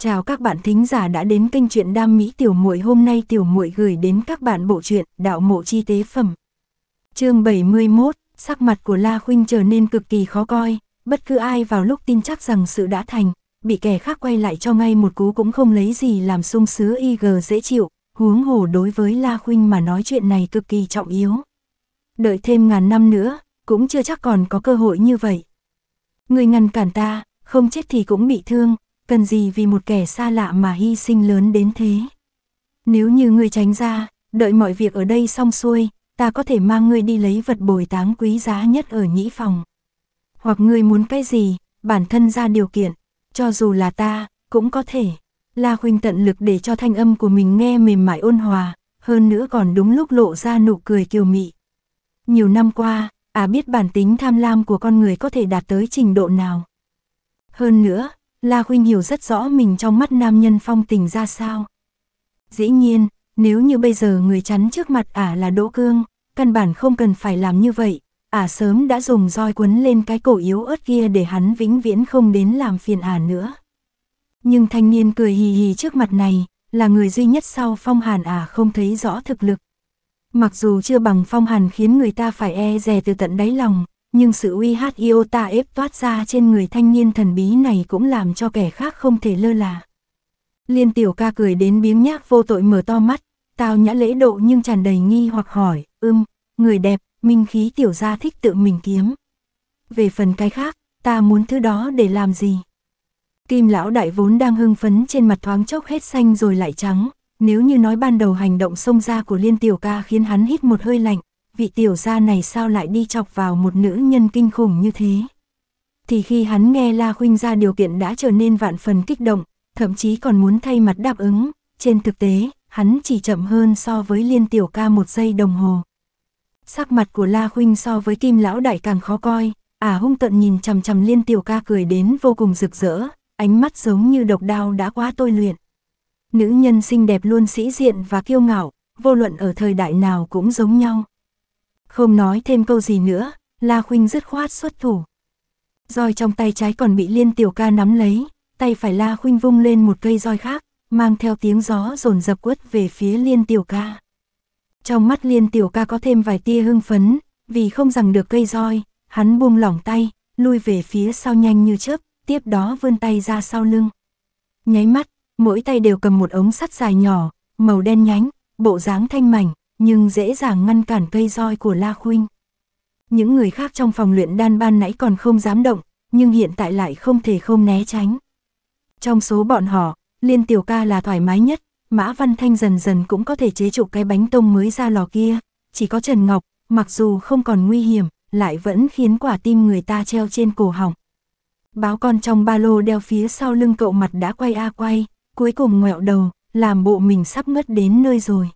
Chào các bạn thính giả đã đến kênh truyện đam mỹ tiểu muội hôm nay tiểu muội gửi đến các bạn bộ truyện Đạo mộ chi tế phẩm. Chương 71, sắc mặt của La Khuynh trở nên cực kỳ khó coi, bất cứ ai vào lúc tin chắc rằng sự đã thành, bị kẻ khác quay lại cho ngay một cú cũng không lấy gì làm sung y IG dễ chịu, huống hồ đối với La Khuynh mà nói chuyện này cực kỳ trọng yếu. Đợi thêm ngàn năm nữa, cũng chưa chắc còn có cơ hội như vậy. Người ngăn cản ta, không chết thì cũng bị thương, cần gì vì một kẻ xa lạ mà hy sinh lớn đến thế. Nếu như ngươi tránh ra, đợi mọi việc ở đây xong xuôi, ta có thể mang ngươi đi lấy vật bồi táng quý giá nhất ở nhĩ phòng. Hoặc ngươi muốn cái gì, bản thân ra điều kiện, cho dù là ta, cũng có thể. La huynh tận lực để cho thanh âm của mình nghe mềm mại ôn hòa, hơn nữa còn đúng lúc lộ ra nụ cười kiều mị. Nhiều năm qua, à biết bản tính tham lam của con người có thể đạt tới trình độ nào. Hơn nữa, La Khuynh hiểu rất rõ mình trong mắt nam nhân phong tình ra sao. Dĩ nhiên, nếu như bây giờ người chắn trước mặt ả là Đỗ Cương, căn bản không cần phải làm như vậy, ả à sớm đã dùng roi quấn lên cái cổ yếu ớt kia để hắn vĩnh viễn không đến làm phiền ả nữa. Nhưng thanh niên cười hì hì trước mặt này, là người duy nhất sau phong hàn ả không thấy rõ thực lực. Mặc dù chưa bằng phong hàn khiến người ta phải e dè từ tận đáy lòng, nhưng sự uy hát yêu ta ép toát ra trên người thanh niên thần bí này cũng làm cho kẻ khác không thể lơ là. Liên tiểu ca cười đến biếng nhác vô tội mở to mắt, tao nhã lễ độ nhưng tràn đầy nghi hoặc hỏi, ưm, người đẹp, minh khí tiểu gia thích tự mình kiếm. Về phần cái khác, ta muốn thứ đó để làm gì? Kim lão đại vốn đang hưng phấn trên mặt thoáng chốc hết xanh rồi lại trắng, nếu như nói ban đầu hành động xông ra của liên tiểu ca khiến hắn hít một hơi lạnh, vị tiểu gia này sao lại đi chọc vào một nữ nhân kinh khủng như thế. Thì khi hắn nghe La Khuynh ra điều kiện đã trở nên vạn phần kích động, thậm chí còn muốn thay mặt đáp ứng, trên thực tế, hắn chỉ chậm hơn so với liên tiểu ca một giây đồng hồ. Sắc mặt của La Khuynh so với kim lão đại càng khó coi, ả à hung tận nhìn chằm chằm liên tiểu ca cười đến vô cùng rực rỡ, ánh mắt giống như độc đao đã quá tôi luyện. Nữ nhân xinh đẹp luôn sĩ diện và kiêu ngạo, vô luận ở thời đại nào cũng giống nhau. Không nói thêm câu gì nữa, La Khuynh dứt khoát xuất thủ. Roi trong tay trái còn bị Liên Tiểu Ca nắm lấy, tay phải La Khuynh vung lên một cây roi khác, mang theo tiếng gió rồn dập quất về phía Liên Tiểu Ca. Trong mắt Liên Tiểu Ca có thêm vài tia hưng phấn, vì không rằng được cây roi, hắn buông lỏng tay, lui về phía sau nhanh như chớp, tiếp đó vươn tay ra sau lưng. Nháy mắt, mỗi tay đều cầm một ống sắt dài nhỏ, màu đen nhánh, bộ dáng thanh mảnh, nhưng dễ dàng ngăn cản cây roi của La Khuynh. Những người khác trong phòng luyện đan ban nãy còn không dám động, nhưng hiện tại lại không thể không né tránh. Trong số bọn họ, Liên Tiểu Ca là thoải mái nhất, Mã Văn Thanh dần dần cũng có thể chế trụ cái bánh tông mới ra lò kia, chỉ có Trần Ngọc, mặc dù không còn nguy hiểm, lại vẫn khiến quả tim người ta treo trên cổ họng. Báo con trong ba lô đeo phía sau lưng cậu mặt đã quay a quay, cuối cùng ngoẹo đầu, làm bộ mình sắp ngất đến nơi rồi.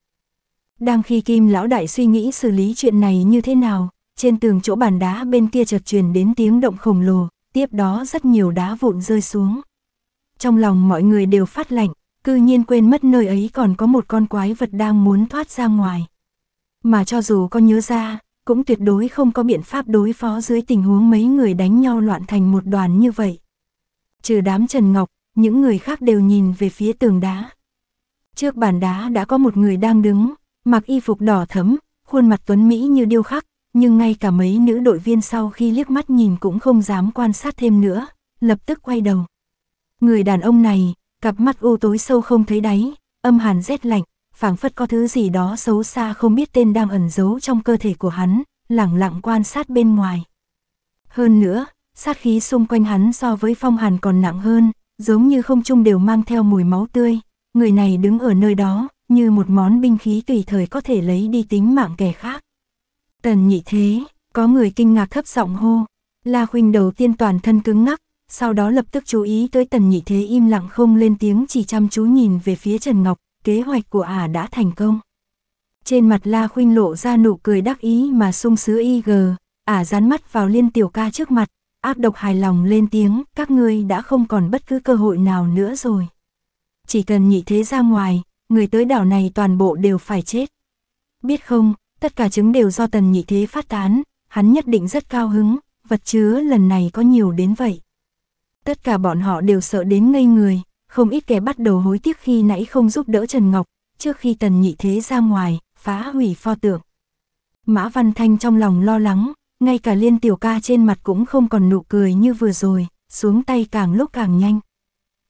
Đang khi Kim Lão Đại suy nghĩ xử lý chuyện này như thế nào, trên tường chỗ bàn đá bên kia chợt truyền đến tiếng động khổng lồ, tiếp đó rất nhiều đá vụn rơi xuống. Trong lòng mọi người đều phát lạnh, cư nhiên quên mất nơi ấy còn có một con quái vật đang muốn thoát ra ngoài. Mà cho dù có nhớ ra, cũng tuyệt đối không có biện pháp đối phó dưới tình huống mấy người đánh nhau loạn thành một đoàn như vậy. Trừ đám Trần Ngọc, những người khác đều nhìn về phía tường đá. Trước bàn đá đã có một người đang đứng, mặc y phục đỏ thấm, khuôn mặt tuấn Mỹ như điêu khắc, nhưng ngay cả mấy nữ đội viên sau khi liếc mắt nhìn cũng không dám quan sát thêm nữa, lập tức quay đầu. Người đàn ông này, cặp mắt u tối sâu không thấy đáy, âm hàn rét lạnh, phảng phất có thứ gì đó xấu xa không biết tên đang ẩn giấu trong cơ thể của hắn, lẳng lặng quan sát bên ngoài. Hơn nữa, sát khí xung quanh hắn so với phong hàn còn nặng hơn, giống như không trung đều mang theo mùi máu tươi, người này đứng ở nơi đó, như một món binh khí tùy thời có thể lấy đi tính mạng kẻ khác. Tần nhị thế, có người kinh ngạc thấp giọng hô, La Khuynh đầu tiên toàn thân cứng ngắc, sau đó lập tức chú ý tới tần nhị thế im lặng không lên tiếng chỉ chăm chú nhìn về phía Trần Ngọc, kế hoạch của ả đã thành công. Trên mặt La Khuynh lộ ra nụ cười đắc ý mà sung sứa y gờ, ả dán mắt vào liên tiểu ca trước mặt, áp độc hài lòng lên tiếng, các ngươi đã không còn bất cứ cơ hội nào nữa rồi. Chỉ cần nhị thế ra ngoài, người tới đảo này toàn bộ đều phải chết. Biết không, tất cả trứng đều do tần nhị thế phát tán, hắn nhất định rất cao hứng, vật chứa lần này có nhiều đến vậy. Tất cả bọn họ đều sợ đến ngây người, không ít kẻ bắt đầu hối tiếc khi nãy không giúp đỡ Trần Ngọc, trước khi tần nhị thế ra ngoài, phá hủy pho tượng. Mã Văn Thanh trong lòng lo lắng, ngay cả liên tiểu ca trên mặt cũng không còn nụ cười như vừa rồi, xuống tay càng lúc càng nhanh.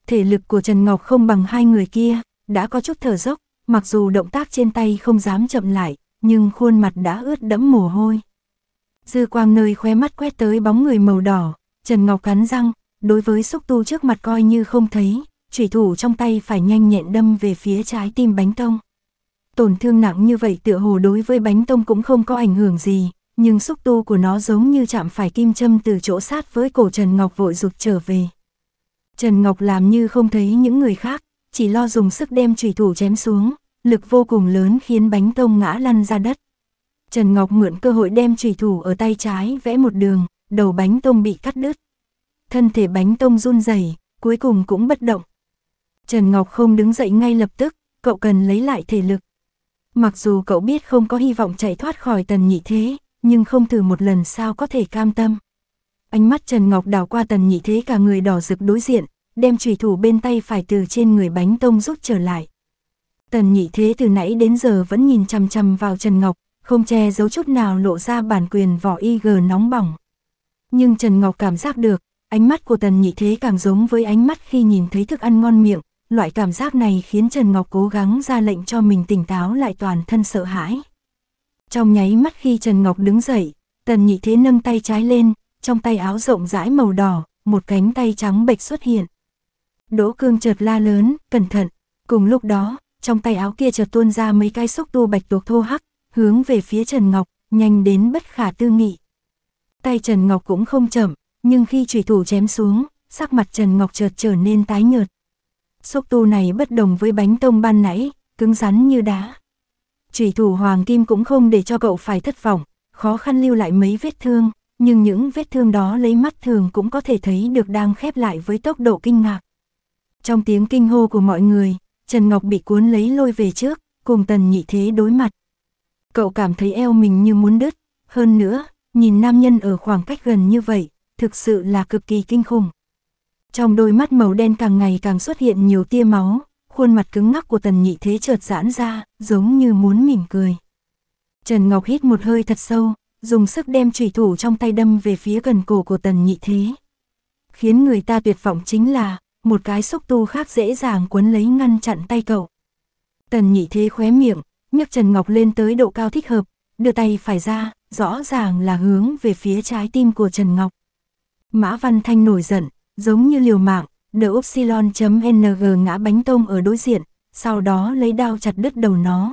Thể lực của Trần Ngọc không bằng hai người kia, đã có chút thở dốc, mặc dù động tác trên tay không dám chậm lại, nhưng khuôn mặt đã ướt đẫm mồ hôi. Dư quang nơi khóe mắt quét tới bóng người màu đỏ, Trần Ngọc cắn răng, đối với xúc tu trước mặt coi như không thấy, chủy thủ trong tay phải nhanh nhẹn đâm về phía trái tim bánh tông. Tổn thương nặng như vậy tựa hồ đối với bánh tông cũng không có ảnh hưởng gì, nhưng xúc tu của nó giống như chạm phải kim châm từ chỗ sát với cổ Trần Ngọc vội rụt trở về. Trần Ngọc làm như không thấy những người khác, chỉ lo dùng sức đem trùy thủ chém xuống, lực vô cùng lớn khiến bánh tông ngã lăn ra đất. Trần Ngọc mượn cơ hội đem trùy thủ ở tay trái vẽ một đường, đầu bánh tông bị cắt đứt. Thân thể bánh tông run rẩy, cuối cùng cũng bất động. Trần Ngọc không đứng dậy ngay lập tức, cậu cần lấy lại thể lực. Mặc dù cậu biết không có hy vọng chạy thoát khỏi tần nhị thế, nhưng không thử một lần sao có thể cam tâm. Ánh mắt Trần Ngọc đảo qua tần nhị thế cả người đỏ rực đối diện, đem trùy thủ bên tay phải từ trên người bánh tông rút trở lại. Tần nhị thế từ nãy đến giờ vẫn nhìn chằm chằm vào Trần Ngọc, không che giấu chút nào lộ ra bản quyền vỏ y IG nóng bỏng. Nhưng Trần Ngọc cảm giác được, ánh mắt của tần nhị thế càng giống với ánh mắt khi nhìn thấy thức ăn ngon miệng, loại cảm giác này khiến Trần Ngọc cố gắng ra lệnh cho mình tỉnh táo lại toàn thân sợ hãi. Trong nháy mắt khi Trần Ngọc đứng dậy, tần nhị thế nâng tay trái lên, trong tay áo rộng rãi màu đỏ, một cánh tay trắng bệch xuất hiện. Đỗ Cương chợt la lớn, cẩn thận. Cùng lúc đó, trong tay áo kia chợt tuôn ra mấy cái xúc tu bạch tuộc thô hắc, hướng về phía Trần Ngọc, nhanh đến bất khả tư nghị. Tay Trần Ngọc cũng không chậm, nhưng khi chủy thủ chém xuống, sắc mặt Trần Ngọc chợt trở nên tái nhợt. Xúc tu này bất đồng với bánh tông ban nãy, cứng rắn như đá. Chủy thủ Hoàng Kim cũng không để cho cậu phải thất vọng, khó khăn lưu lại mấy vết thương, nhưng những vết thương đó lấy mắt thường cũng có thể thấy được đang khép lại với tốc độ kinh ngạc. Trong tiếng kinh hô của mọi người, Trần Ngọc bị cuốn lấy lôi về trước, cùng tần nhị thế đối mặt. Cậu cảm thấy eo mình như muốn đứt, hơn nữa, nhìn nam nhân ở khoảng cách gần như vậy, thực sự là cực kỳ kinh khủng. Trong đôi mắt màu đen càng ngày càng xuất hiện nhiều tia máu, khuôn mặt cứng ngắc của tần nhị thế chợt giãn ra, giống như muốn mỉm cười. Trần Ngọc hít một hơi thật sâu, dùng sức đem chủy thủ trong tay đâm về phía gần cổ của tần nhị thế. Khiến người ta tuyệt vọng chính là, một cái xúc tu khác dễ dàng cuốn lấy ngăn chặn tay cậu. Tần nhị thế khóe miệng, nhấc Trần Ngọc lên tới độ cao thích hợp, đưa tay phải ra, rõ ràng là hướng về phía trái tim của Trần Ngọc. Mã Văn Thanh nổi giận, giống như liều mạng, đỡ Upsilon.ng ngã bánh tông ở đối diện, sau đó lấy đao chặt đứt đầu nó.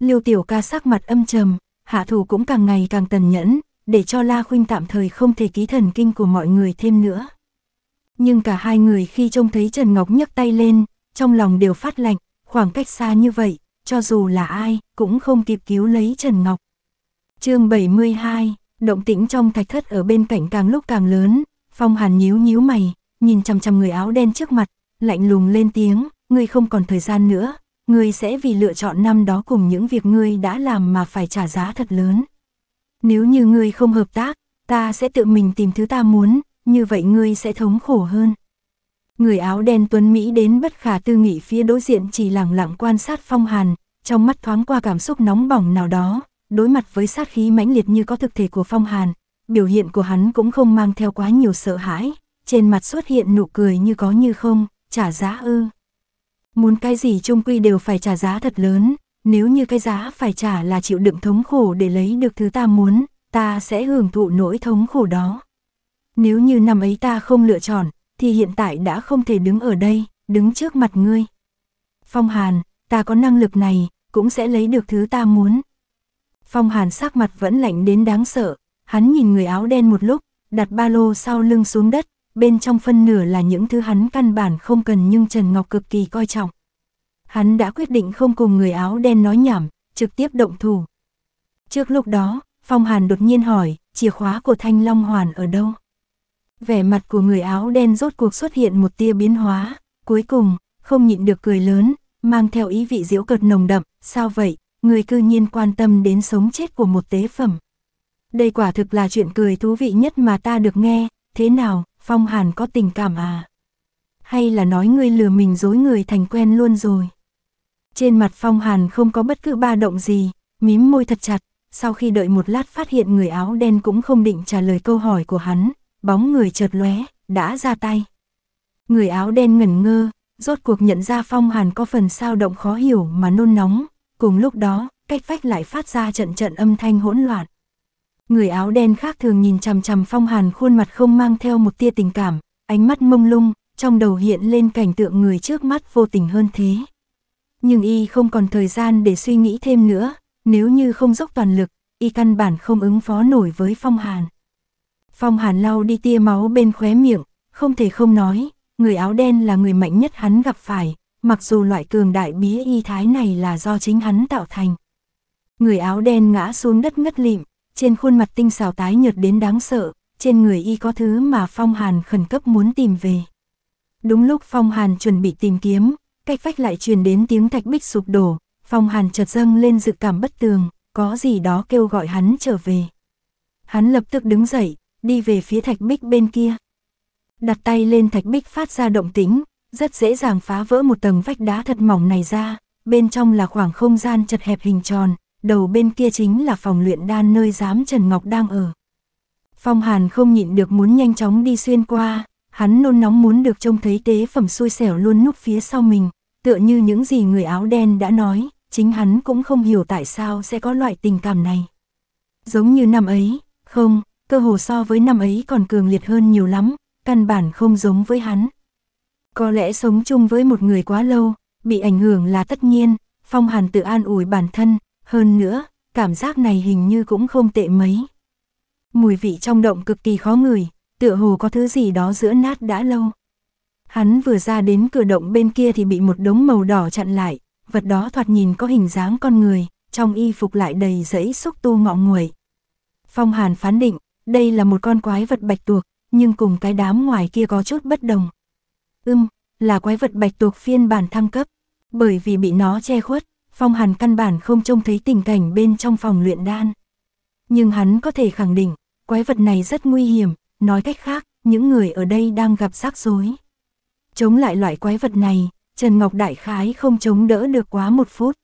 Liêu Tiểu Ca sắc mặt âm trầm, hạ thủ cũng càng ngày càng tần nhẫn, để cho La Khuynh tạm thời không thể ký thần kinh của mọi người thêm nữa nhưng cả hai người khi trông thấy Trần Ngọc nhấc tay lên, trong lòng đều phát lạnh, khoảng cách xa như vậy, cho dù là ai, cũng không kịp cứu lấy Trần Ngọc. chương 72, động tĩnh trong thạch thất ở bên cạnh càng lúc càng lớn, Phong Hàn nhíu nhíu mày, nhìn chằm chằm người áo đen trước mặt, lạnh lùng lên tiếng, ngươi không còn thời gian nữa, ngươi sẽ vì lựa chọn năm đó cùng những việc ngươi đã làm mà phải trả giá thật lớn. Nếu như ngươi không hợp tác, ta sẽ tự mình tìm thứ ta muốn, như vậy ngươi sẽ thống khổ hơn. Người áo đen tuấn Mỹ đến bất khả tư nghị phía đối diện chỉ lặng lặng quan sát phong hàn, trong mắt thoáng qua cảm xúc nóng bỏng nào đó, đối mặt với sát khí mãnh liệt như có thực thể của phong hàn, biểu hiện của hắn cũng không mang theo quá nhiều sợ hãi, trên mặt xuất hiện nụ cười như có như không, trả giá ư. Muốn cái gì chung quy đều phải trả giá thật lớn, nếu như cái giá phải trả là chịu đựng thống khổ để lấy được thứ ta muốn, ta sẽ hưởng thụ nỗi thống khổ đó. Nếu như năm ấy ta không lựa chọn, thì hiện tại đã không thể đứng ở đây, đứng trước mặt ngươi. Phong Hàn, ta có năng lực này, cũng sẽ lấy được thứ ta muốn. Phong Hàn sắc mặt vẫn lạnh đến đáng sợ, hắn nhìn người áo đen một lúc, đặt ba lô sau lưng xuống đất, bên trong phân nửa là những thứ hắn căn bản không cần nhưng Trần Ngọc cực kỳ coi trọng. Hắn đã quyết định không cùng người áo đen nói nhảm, trực tiếp động thủ. Trước lúc đó, Phong Hàn đột nhiên hỏi, chìa khóa của Thanh Long Hoàn ở đâu? vẻ mặt của người áo đen rốt cuộc xuất hiện một tia biến hóa, cuối cùng, không nhịn được cười lớn, mang theo ý vị diễu cợt nồng đậm, sao vậy, người cư nhiên quan tâm đến sống chết của một tế phẩm. Đây quả thực là chuyện cười thú vị nhất mà ta được nghe, thế nào, Phong Hàn có tình cảm à? Hay là nói ngươi lừa mình dối người thành quen luôn rồi? Trên mặt Phong Hàn không có bất cứ ba động gì, mím môi thật chặt, sau khi đợi một lát phát hiện người áo đen cũng không định trả lời câu hỏi của hắn, bóng người chợt lóe, đã ra tay. Người áo đen ngẩn ngơ, rốt cuộc nhận ra phong hàn có phần sao động khó hiểu mà nôn nóng, cùng lúc đó, cách vách lại phát ra trận trận âm thanh hỗn loạn. Người áo đen khác thường nhìn chằm chằm phong hàn khuôn mặt không mang theo một tia tình cảm, ánh mắt mông lung, trong đầu hiện lên cảnh tượng người trước mắt vô tình hơn thế. Nhưng y không còn thời gian để suy nghĩ thêm nữa, nếu như không dốc toàn lực, y căn bản không ứng phó nổi với phong hàn. Phong Hàn lau đi tia máu bên khóe miệng, không thể không nói, người áo đen là người mạnh nhất hắn gặp phải, mặc dù loại cường đại bí y thái này là do chính hắn tạo thành. Người áo đen ngã xuống đất ngất lịm, trên khuôn mặt tinh xào tái nhợt đến đáng sợ, trên người y có thứ mà Phong Hàn khẩn cấp muốn tìm về. Đúng lúc Phong Hàn chuẩn bị tìm kiếm, cách vách lại truyền đến tiếng thạch bích sụp đổ, Phong Hàn chợt dâng lên dự cảm bất tường, có gì đó kêu gọi hắn trở về. Hắn lập tức đứng dậy, đi về phía thạch bích bên kia. Đặt tay lên thạch bích phát ra động tính, rất dễ dàng phá vỡ một tầng vách đá thật mỏng này ra, bên trong là khoảng không gian chật hẹp hình tròn, đầu bên kia chính là phòng luyện đan nơi giám Trần Ngọc đang ở. Phong Hàn không nhịn được muốn nhanh chóng đi xuyên qua, hắn nôn nóng muốn được trông thấy tế phẩm xui xẻo luôn núp phía sau mình, tựa như những gì người áo đen đã nói, chính hắn cũng không hiểu tại sao sẽ có loại tình cảm này. Giống như năm ấy, không, cơ hồ so với năm ấy còn cường liệt hơn nhiều lắm, căn bản không giống với hắn. Có lẽ sống chung với một người quá lâu, bị ảnh hưởng là tất nhiên, Phong Hàn tự an ủi bản thân, hơn nữa, cảm giác này hình như cũng không tệ mấy. Mùi vị trong động cực kỳ khó ngửi, tựa hồ có thứ gì đó giữa nát đã lâu. Hắn vừa ra đến cửa động bên kia thì bị một đống màu đỏ chặn lại, vật đó thoạt nhìn có hình dáng con người, trong y phục lại đầy rẫy xúc tu ngọ nguội. Phong Hàn phán định, đây là một con quái vật bạch tuộc, nhưng cùng cái đám ngoài kia có chút bất đồng. Ưm, là quái vật bạch tuộc phiên bản thăng cấp. Bởi vì bị nó che khuất, Phong Hàn căn bản không trông thấy tình cảnh bên trong phòng luyện đan. Nhưng hắn có thể khẳng định, quái vật này rất nguy hiểm, nói cách khác, những người ở đây đang gặp rắc rối. Chống lại loại quái vật này, Trần Ngọc Đại Khái không chống đỡ được quá một phút.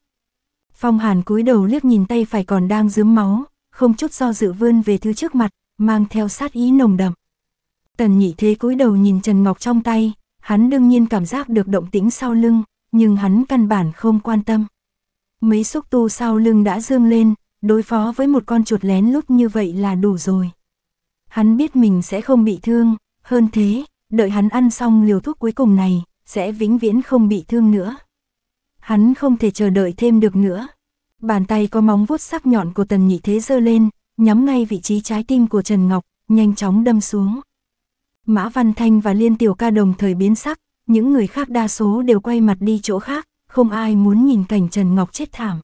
Phong Hàn cúi đầu liếc nhìn tay phải còn đang dướm máu, không chút do dự vươn về thứ trước mặt, mang theo sát ý nồng đậm. Tần nhị thế cúi đầu nhìn Trần Ngọc trong tay, hắn đương nhiên cảm giác được động tĩnh sau lưng, nhưng hắn căn bản không quan tâm. Mấy xúc tu sau lưng đã dương lên, đối phó với một con chuột lén lút như vậy là đủ rồi. Hắn biết mình sẽ không bị thương, hơn thế, đợi hắn ăn xong liều thuốc cuối cùng này, sẽ vĩnh viễn không bị thương nữa. Hắn không thể chờ đợi thêm được nữa. Bàn tay có móng vuốt sắc nhọn của tần nhị thế giơ lên, nhắm ngay vị trí trái tim của Trần Ngọc, nhanh chóng đâm xuống. Mã Văn Thanh và Liên Tiểu Ca đồng thời biến sắc, những người khác đa số đều quay mặt đi chỗ khác, không ai muốn nhìn cảnh Trần Ngọc chết thảm.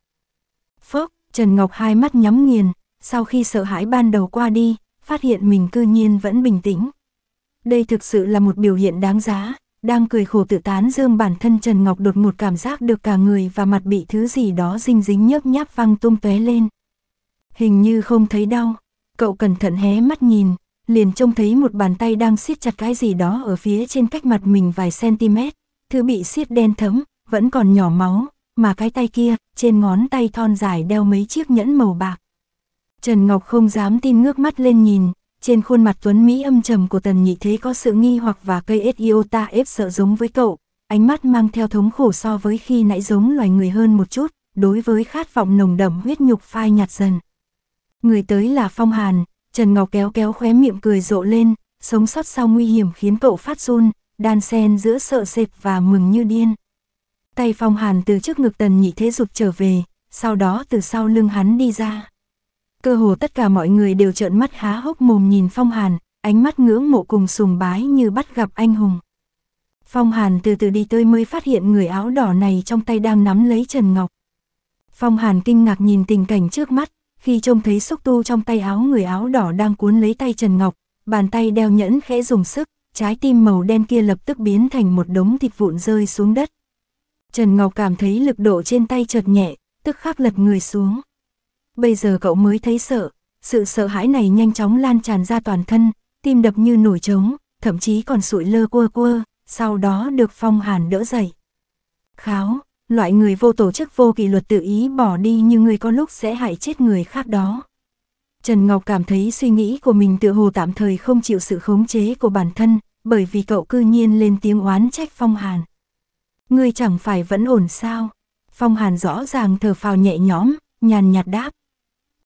Phốc, Trần Ngọc hai mắt nhắm nghiền, sau khi sợ hãi ban đầu qua đi, phát hiện mình cư nhiên vẫn bình tĩnh. Đây thực sự là một biểu hiện đáng giá, đang cười khổ tự tán dương bản thân Trần Ngọc đột một cảm giác được cả người và mặt bị thứ gì đó dinh dính nhớp nháp văng tung tóe lên, Hình như không thấy đau. Cậu cẩn thận hé mắt nhìn, liền trông thấy một bàn tay đang siết chặt cái gì đó ở phía trên cách mặt mình vài cm. Thứ bị siết đen thấm, vẫn còn nhỏ máu, mà cái tay kia, trên ngón tay thon dài đeo mấy chiếc nhẫn màu bạc. Trần Ngọc không dám tin ngước mắt lên nhìn, trên khuôn mặt tuấn Mỹ âm trầm của tần nhị thế có sự nghi hoặc và cây ta ép sợ giống với cậu, ánh mắt mang theo thống khổ so với khi nãy giống loài người hơn một chút, đối với khát vọng nồng đậm huyết nhục phai nhạt dần. Người tới là Phong Hàn, Trần Ngọc kéo kéo khóe miệng cười rộ lên, sống sót sau nguy hiểm khiến cậu phát run, đan sen giữa sợ sệt và mừng như điên. Tay Phong Hàn từ trước ngực Tần Nhị Thế rụt trở về, sau đó từ sau lưng hắn đi ra. Cơ hồ tất cả mọi người đều trợn mắt há hốc mồm nhìn Phong Hàn, ánh mắt ngưỡng mộ cùng sùng bái như bắt gặp anh hùng. Phong Hàn từ từ đi tới mới phát hiện người áo đỏ này trong tay đang nắm lấy Trần Ngọc. Phong Hàn kinh ngạc nhìn tình cảnh trước mắt, khi trông thấy xúc tu trong tay áo người áo đỏ đang cuốn lấy tay Trần Ngọc, bàn tay đeo nhẫn khẽ dùng sức, trái tim màu đen kia lập tức biến thành một đống thịt vụn rơi xuống đất. Trần Ngọc cảm thấy lực độ trên tay chợt nhẹ, tức khắc lật người xuống. Bây giờ cậu mới thấy sợ, sự sợ hãi này nhanh chóng lan tràn ra toàn thân, tim đập như nổi trống, thậm chí còn sụi lơ quơ quơ, sau đó được phong hàn đỡ dậy. Kháo, loại người vô tổ chức vô kỷ luật tự ý bỏ đi như người có lúc sẽ hại chết người khác đó. Trần Ngọc cảm thấy suy nghĩ của mình tự hồ tạm thời không chịu sự khống chế của bản thân, bởi vì cậu cư nhiên lên tiếng oán trách Phong Hàn. Ngươi chẳng phải vẫn ổn sao? Phong Hàn rõ ràng thở phào nhẹ nhõm, nhàn nhạt đáp.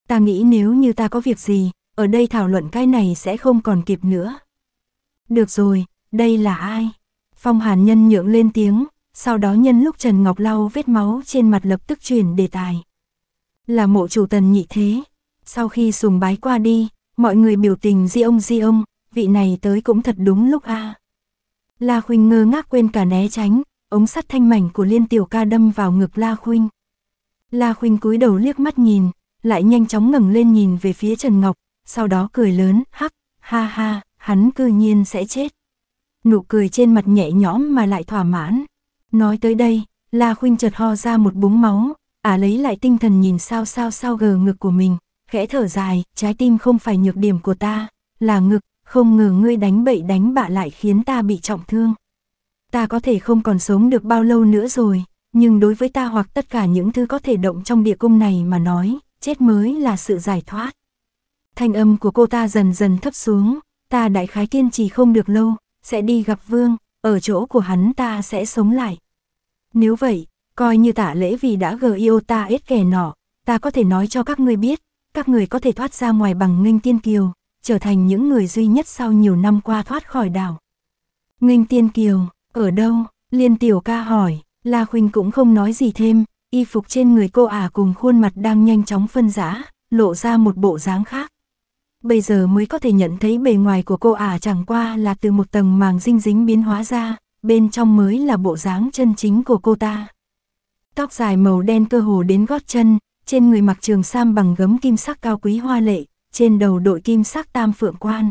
Ta nghĩ nếu như ta có việc gì, ở đây thảo luận cái này sẽ không còn kịp nữa. Được rồi, đây là ai? Phong Hàn nhân nhượng lên tiếng, sau đó nhân lúc Trần Ngọc lau vết máu trên mặt lập tức chuyển đề tài. Là mộ chủ tần nhị thế, sau khi sùng bái qua đi, mọi người biểu tình di ông di ông, vị này tới cũng thật đúng lúc a. À. La Khuynh ngơ ngác quên cả né tránh, ống sắt thanh mảnh của Liên Tiểu Ca đâm vào ngực La Khuynh. La Khuynh cúi đầu liếc mắt nhìn, lại nhanh chóng ngẩng lên nhìn về phía Trần Ngọc, sau đó cười lớn, hắc, ha ha, hắn cư nhiên sẽ chết. Nụ cười trên mặt nhẹ nhõm mà lại thỏa mãn. Nói tới đây, La Khuynh chợt ho ra một búng máu, ả à lấy lại tinh thần nhìn sao sao sao gờ ngực của mình, khẽ thở dài, trái tim không phải nhược điểm của ta, là ngực, không ngờ ngươi đánh bậy đánh bạ lại khiến ta bị trọng thương. Ta có thể không còn sống được bao lâu nữa rồi, nhưng đối với ta hoặc tất cả những thứ có thể động trong địa cung này mà nói, chết mới là sự giải thoát. Thanh âm của cô ta dần dần thấp xuống, ta đại khái kiên trì không được lâu, sẽ đi gặp vương, ở chỗ của hắn ta sẽ sống lại. Nếu vậy, coi như tả lễ vì đã gờ yêu ta ít kẻ nọ, ta có thể nói cho các ngươi biết, các người có thể thoát ra ngoài bằng nghênh tiên kiều, trở thành những người duy nhất sau nhiều năm qua thoát khỏi đảo. Nghênh tiên kiều, ở đâu? Liên tiểu ca hỏi, La Khuynh cũng không nói gì thêm, y phục trên người cô ả cùng khuôn mặt đang nhanh chóng phân rã, lộ ra một bộ dáng khác bây giờ mới có thể nhận thấy bề ngoài của cô ả chẳng qua là từ một tầng màng dinh dính biến hóa ra, bên trong mới là bộ dáng chân chính của cô ta. Tóc dài màu đen cơ hồ đến gót chân, trên người mặc trường sam bằng gấm kim sắc cao quý hoa lệ, trên đầu đội kim sắc tam phượng quan.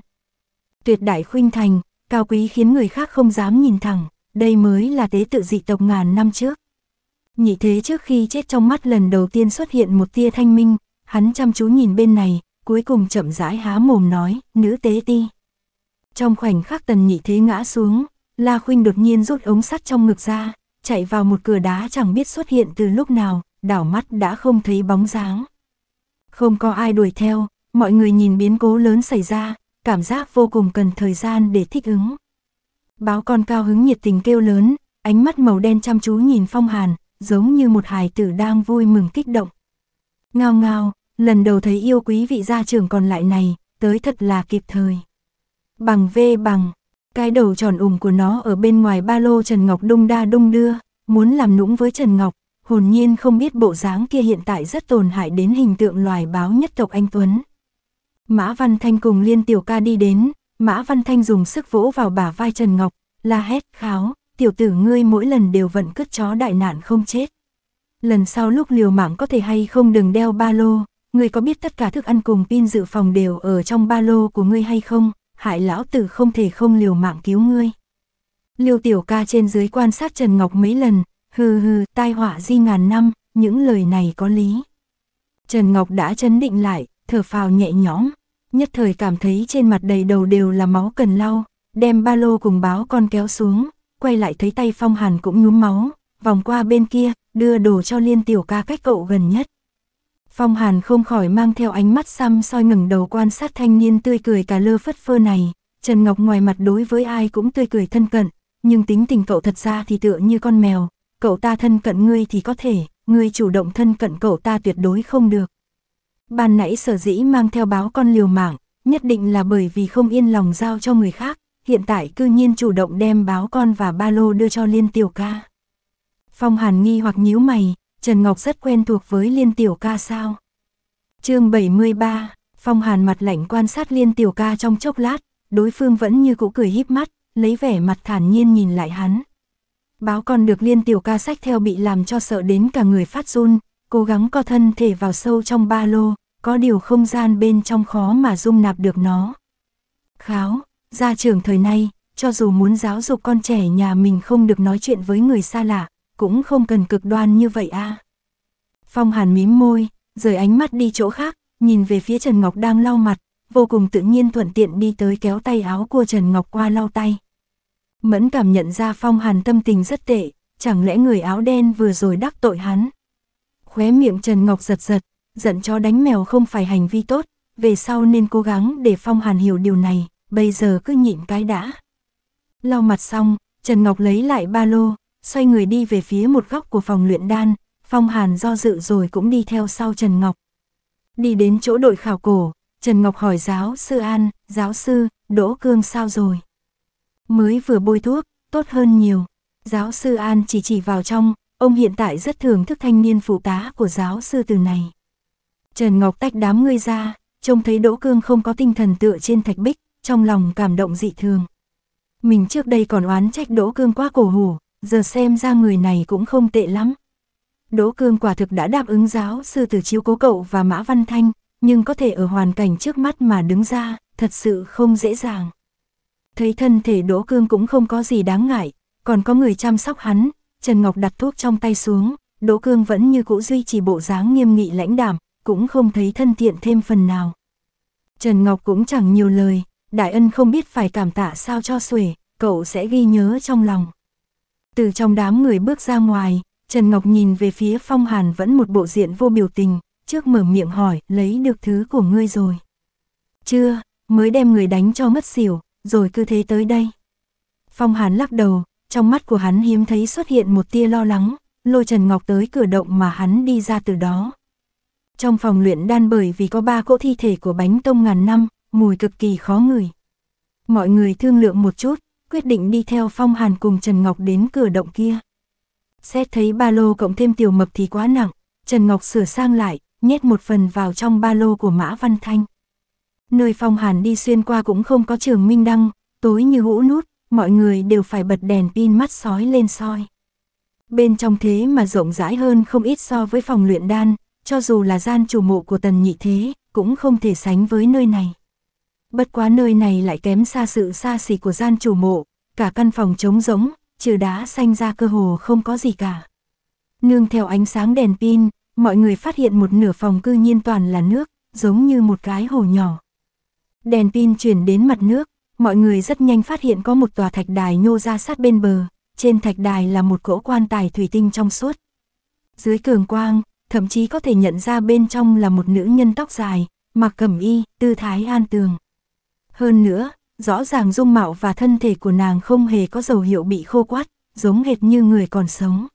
Tuyệt đại khuynh thành, cao quý khiến người khác không dám nhìn thẳng, đây mới là tế tự dị tộc ngàn năm trước. Nhị thế trước khi chết trong mắt lần đầu tiên xuất hiện một tia thanh minh, hắn chăm chú nhìn bên này, cuối cùng chậm rãi há mồm nói, nữ tế ti. Trong khoảnh khắc tần nhị thế ngã xuống, La Khuynh đột nhiên rút ống sắt trong ngực ra, chạy vào một cửa đá chẳng biết xuất hiện từ lúc nào, đảo mắt đã không thấy bóng dáng. Không có ai đuổi theo, mọi người nhìn biến cố lớn xảy ra, cảm giác vô cùng cần thời gian để thích ứng. Báo con cao hứng nhiệt tình kêu lớn, ánh mắt màu đen chăm chú nhìn phong hàn, giống như một hài tử đang vui mừng kích động. Ngao ngao, lần đầu thấy yêu quý vị gia trưởng còn lại này, tới thật là kịp thời. Bằng V bằng, cái đầu tròn ủng của nó ở bên ngoài ba lô Trần Ngọc đung đa đung đưa, muốn làm nũng với Trần Ngọc, hồn nhiên không biết bộ dáng kia hiện tại rất tổn hại đến hình tượng loài báo nhất tộc anh Tuấn. Mã Văn Thanh cùng Liên Tiểu Ca đi đến, Mã Văn Thanh dùng sức vỗ vào bả vai Trần Ngọc, la hét kháo, tiểu tử ngươi mỗi lần đều vẫn cứt chó đại nạn không chết. Lần sau lúc liều mạng có thể hay không đừng đeo ba lô, ngươi có biết tất cả thức ăn cùng pin dự phòng đều ở trong ba lô của ngươi hay không, hại lão tử không thể không liều mạng cứu ngươi. Liêu tiểu ca trên dưới quan sát Trần Ngọc mấy lần, hừ hừ, tai họa di ngàn năm, những lời này có lý. Trần Ngọc đã chấn định lại, thở phào nhẹ nhõm, nhất thời cảm thấy trên mặt đầy đầu đều là máu cần lau, đem ba lô cùng báo con kéo xuống, quay lại thấy tay phong hàn cũng nhúm máu, vòng qua bên kia, đưa đồ cho liên tiểu ca cách cậu gần nhất. Phong Hàn không khỏi mang theo ánh mắt xăm soi ngẩng đầu quan sát thanh niên tươi cười cả lơ phất phơ này, Trần Ngọc ngoài mặt đối với ai cũng tươi cười thân cận, nhưng tính tình cậu thật ra thì tựa như con mèo, cậu ta thân cận ngươi thì có thể, ngươi chủ động thân cận cậu ta tuyệt đối không được. Ban nãy sở dĩ mang theo báo con liều mạng, nhất định là bởi vì không yên lòng giao cho người khác, hiện tại cư nhiên chủ động đem báo con và ba lô đưa cho liên tiểu ca. Phong Hàn nghi hoặc nhíu mày, Trần Ngọc rất quen thuộc với liên tiểu ca sao. chương 73, Phong Hàn mặt lạnh quan sát liên tiểu ca trong chốc lát, đối phương vẫn như cũ cười híp mắt, lấy vẻ mặt thản nhiên nhìn lại hắn. Báo còn được liên tiểu ca sách theo bị làm cho sợ đến cả người phát run, cố gắng co thân thể vào sâu trong ba lô, có điều không gian bên trong khó mà dung nạp được nó. Kháo, gia trưởng thời nay, cho dù muốn giáo dục con trẻ nhà mình không được nói chuyện với người xa lạ, cũng không cần cực đoan như vậy a. À? Phong Hàn mím môi, rời ánh mắt đi chỗ khác, nhìn về phía Trần Ngọc đang lau mặt, vô cùng tự nhiên thuận tiện đi tới kéo tay áo của Trần Ngọc qua lau tay. Mẫn cảm nhận ra Phong Hàn tâm tình rất tệ, chẳng lẽ người áo đen vừa rồi đắc tội hắn. Khóe miệng Trần Ngọc giật giật, giận cho đánh mèo không phải hành vi tốt, về sau nên cố gắng để Phong Hàn hiểu điều này, bây giờ cứ nhịn cái đã. Lau mặt xong, Trần Ngọc lấy lại ba lô, xoay người đi về phía một góc của phòng luyện đan, Phong Hàn do dự rồi cũng đi theo sau Trần Ngọc. Đi đến chỗ đội khảo cổ, Trần Ngọc hỏi giáo sư An, giáo sư, Đỗ Cương sao rồi? Mới vừa bôi thuốc, tốt hơn nhiều. Giáo sư An chỉ chỉ vào trong, ông hiện tại rất thường thức thanh niên phụ tá của giáo sư từ này. Trần Ngọc tách đám người ra, trông thấy Đỗ Cương không có tinh thần tựa trên thạch bích, trong lòng cảm động dị thường. Mình trước đây còn oán trách Đỗ Cương quá cổ hủ, giờ xem ra người này cũng không tệ lắm. Đỗ Cương quả thực đã đáp ứng giáo sư từ chiếu cố cậu và Mã Văn Thanh, nhưng có thể ở hoàn cảnh trước mắt mà đứng ra, thật sự không dễ dàng. Thấy thân thể Đỗ Cương cũng không có gì đáng ngại, còn có người chăm sóc hắn, Trần Ngọc đặt thuốc trong tay xuống, Đỗ Cương vẫn như cũ duy trì bộ dáng nghiêm nghị lãnh đạm, cũng không thấy thân thiện thêm phần nào. Trần Ngọc cũng chẳng nhiều lời, Đại Ân không biết phải cảm tạ sao cho xuể, cậu sẽ ghi nhớ trong lòng. Từ trong đám người bước ra ngoài, Trần Ngọc nhìn về phía Phong Hàn vẫn một bộ diện vô biểu tình, trước mở miệng hỏi, lấy được thứ của ngươi rồi. Chưa, mới đem người đánh cho mất xỉu, rồi cứ thế tới đây. Phong Hàn lắc đầu, trong mắt của hắn hiếm thấy xuất hiện một tia lo lắng, lôi Trần Ngọc tới cửa động mà hắn đi ra từ đó. Trong phòng luyện đan bởi vì có ba cỗ thi thể của bánh tông ngàn năm, mùi cực kỳ khó ngửi. Mọi người thương lượng một chút, quyết định đi theo Phong Hàn cùng Trần Ngọc đến cửa động kia. Xét thấy ba lô cộng thêm tiểu mập thì quá nặng, Trần Ngọc sửa sang lại, nhét một phần vào trong ba lô của Mã Văn Thanh. Nơi Phong Hàn đi xuyên qua cũng không có trường minh đăng, tối như hũ nút, mọi người đều phải bật đèn pin mắt sói lên soi. Bên trong thế mà rộng rãi hơn không ít so với phòng luyện đan, cho dù là gian chủ mộ của tần nhị thế, cũng không thể sánh với nơi này. Bất quá nơi này lại kém xa sự xa xỉ của gian chủ mộ, cả căn phòng trống rỗng, trừ đá xanh ra cơ hồ không có gì cả. Nương theo ánh sáng đèn pin, mọi người phát hiện một nửa phòng cư nhiên toàn là nước, giống như một cái hồ nhỏ. Đèn pin chuyển đến mặt nước, mọi người rất nhanh phát hiện có một tòa thạch đài nhô ra sát bên bờ, trên thạch đài là một cỗ quan tài thủy tinh trong suốt. Dưới cường quang, thậm chí có thể nhận ra bên trong là một nữ nhân tóc dài, mặc cẩm y, tư thái an tường. Hơn nữa, rõ ràng dung mạo và thân thể của nàng không hề có dấu hiệu bị khô quát, giống hệt như người còn sống.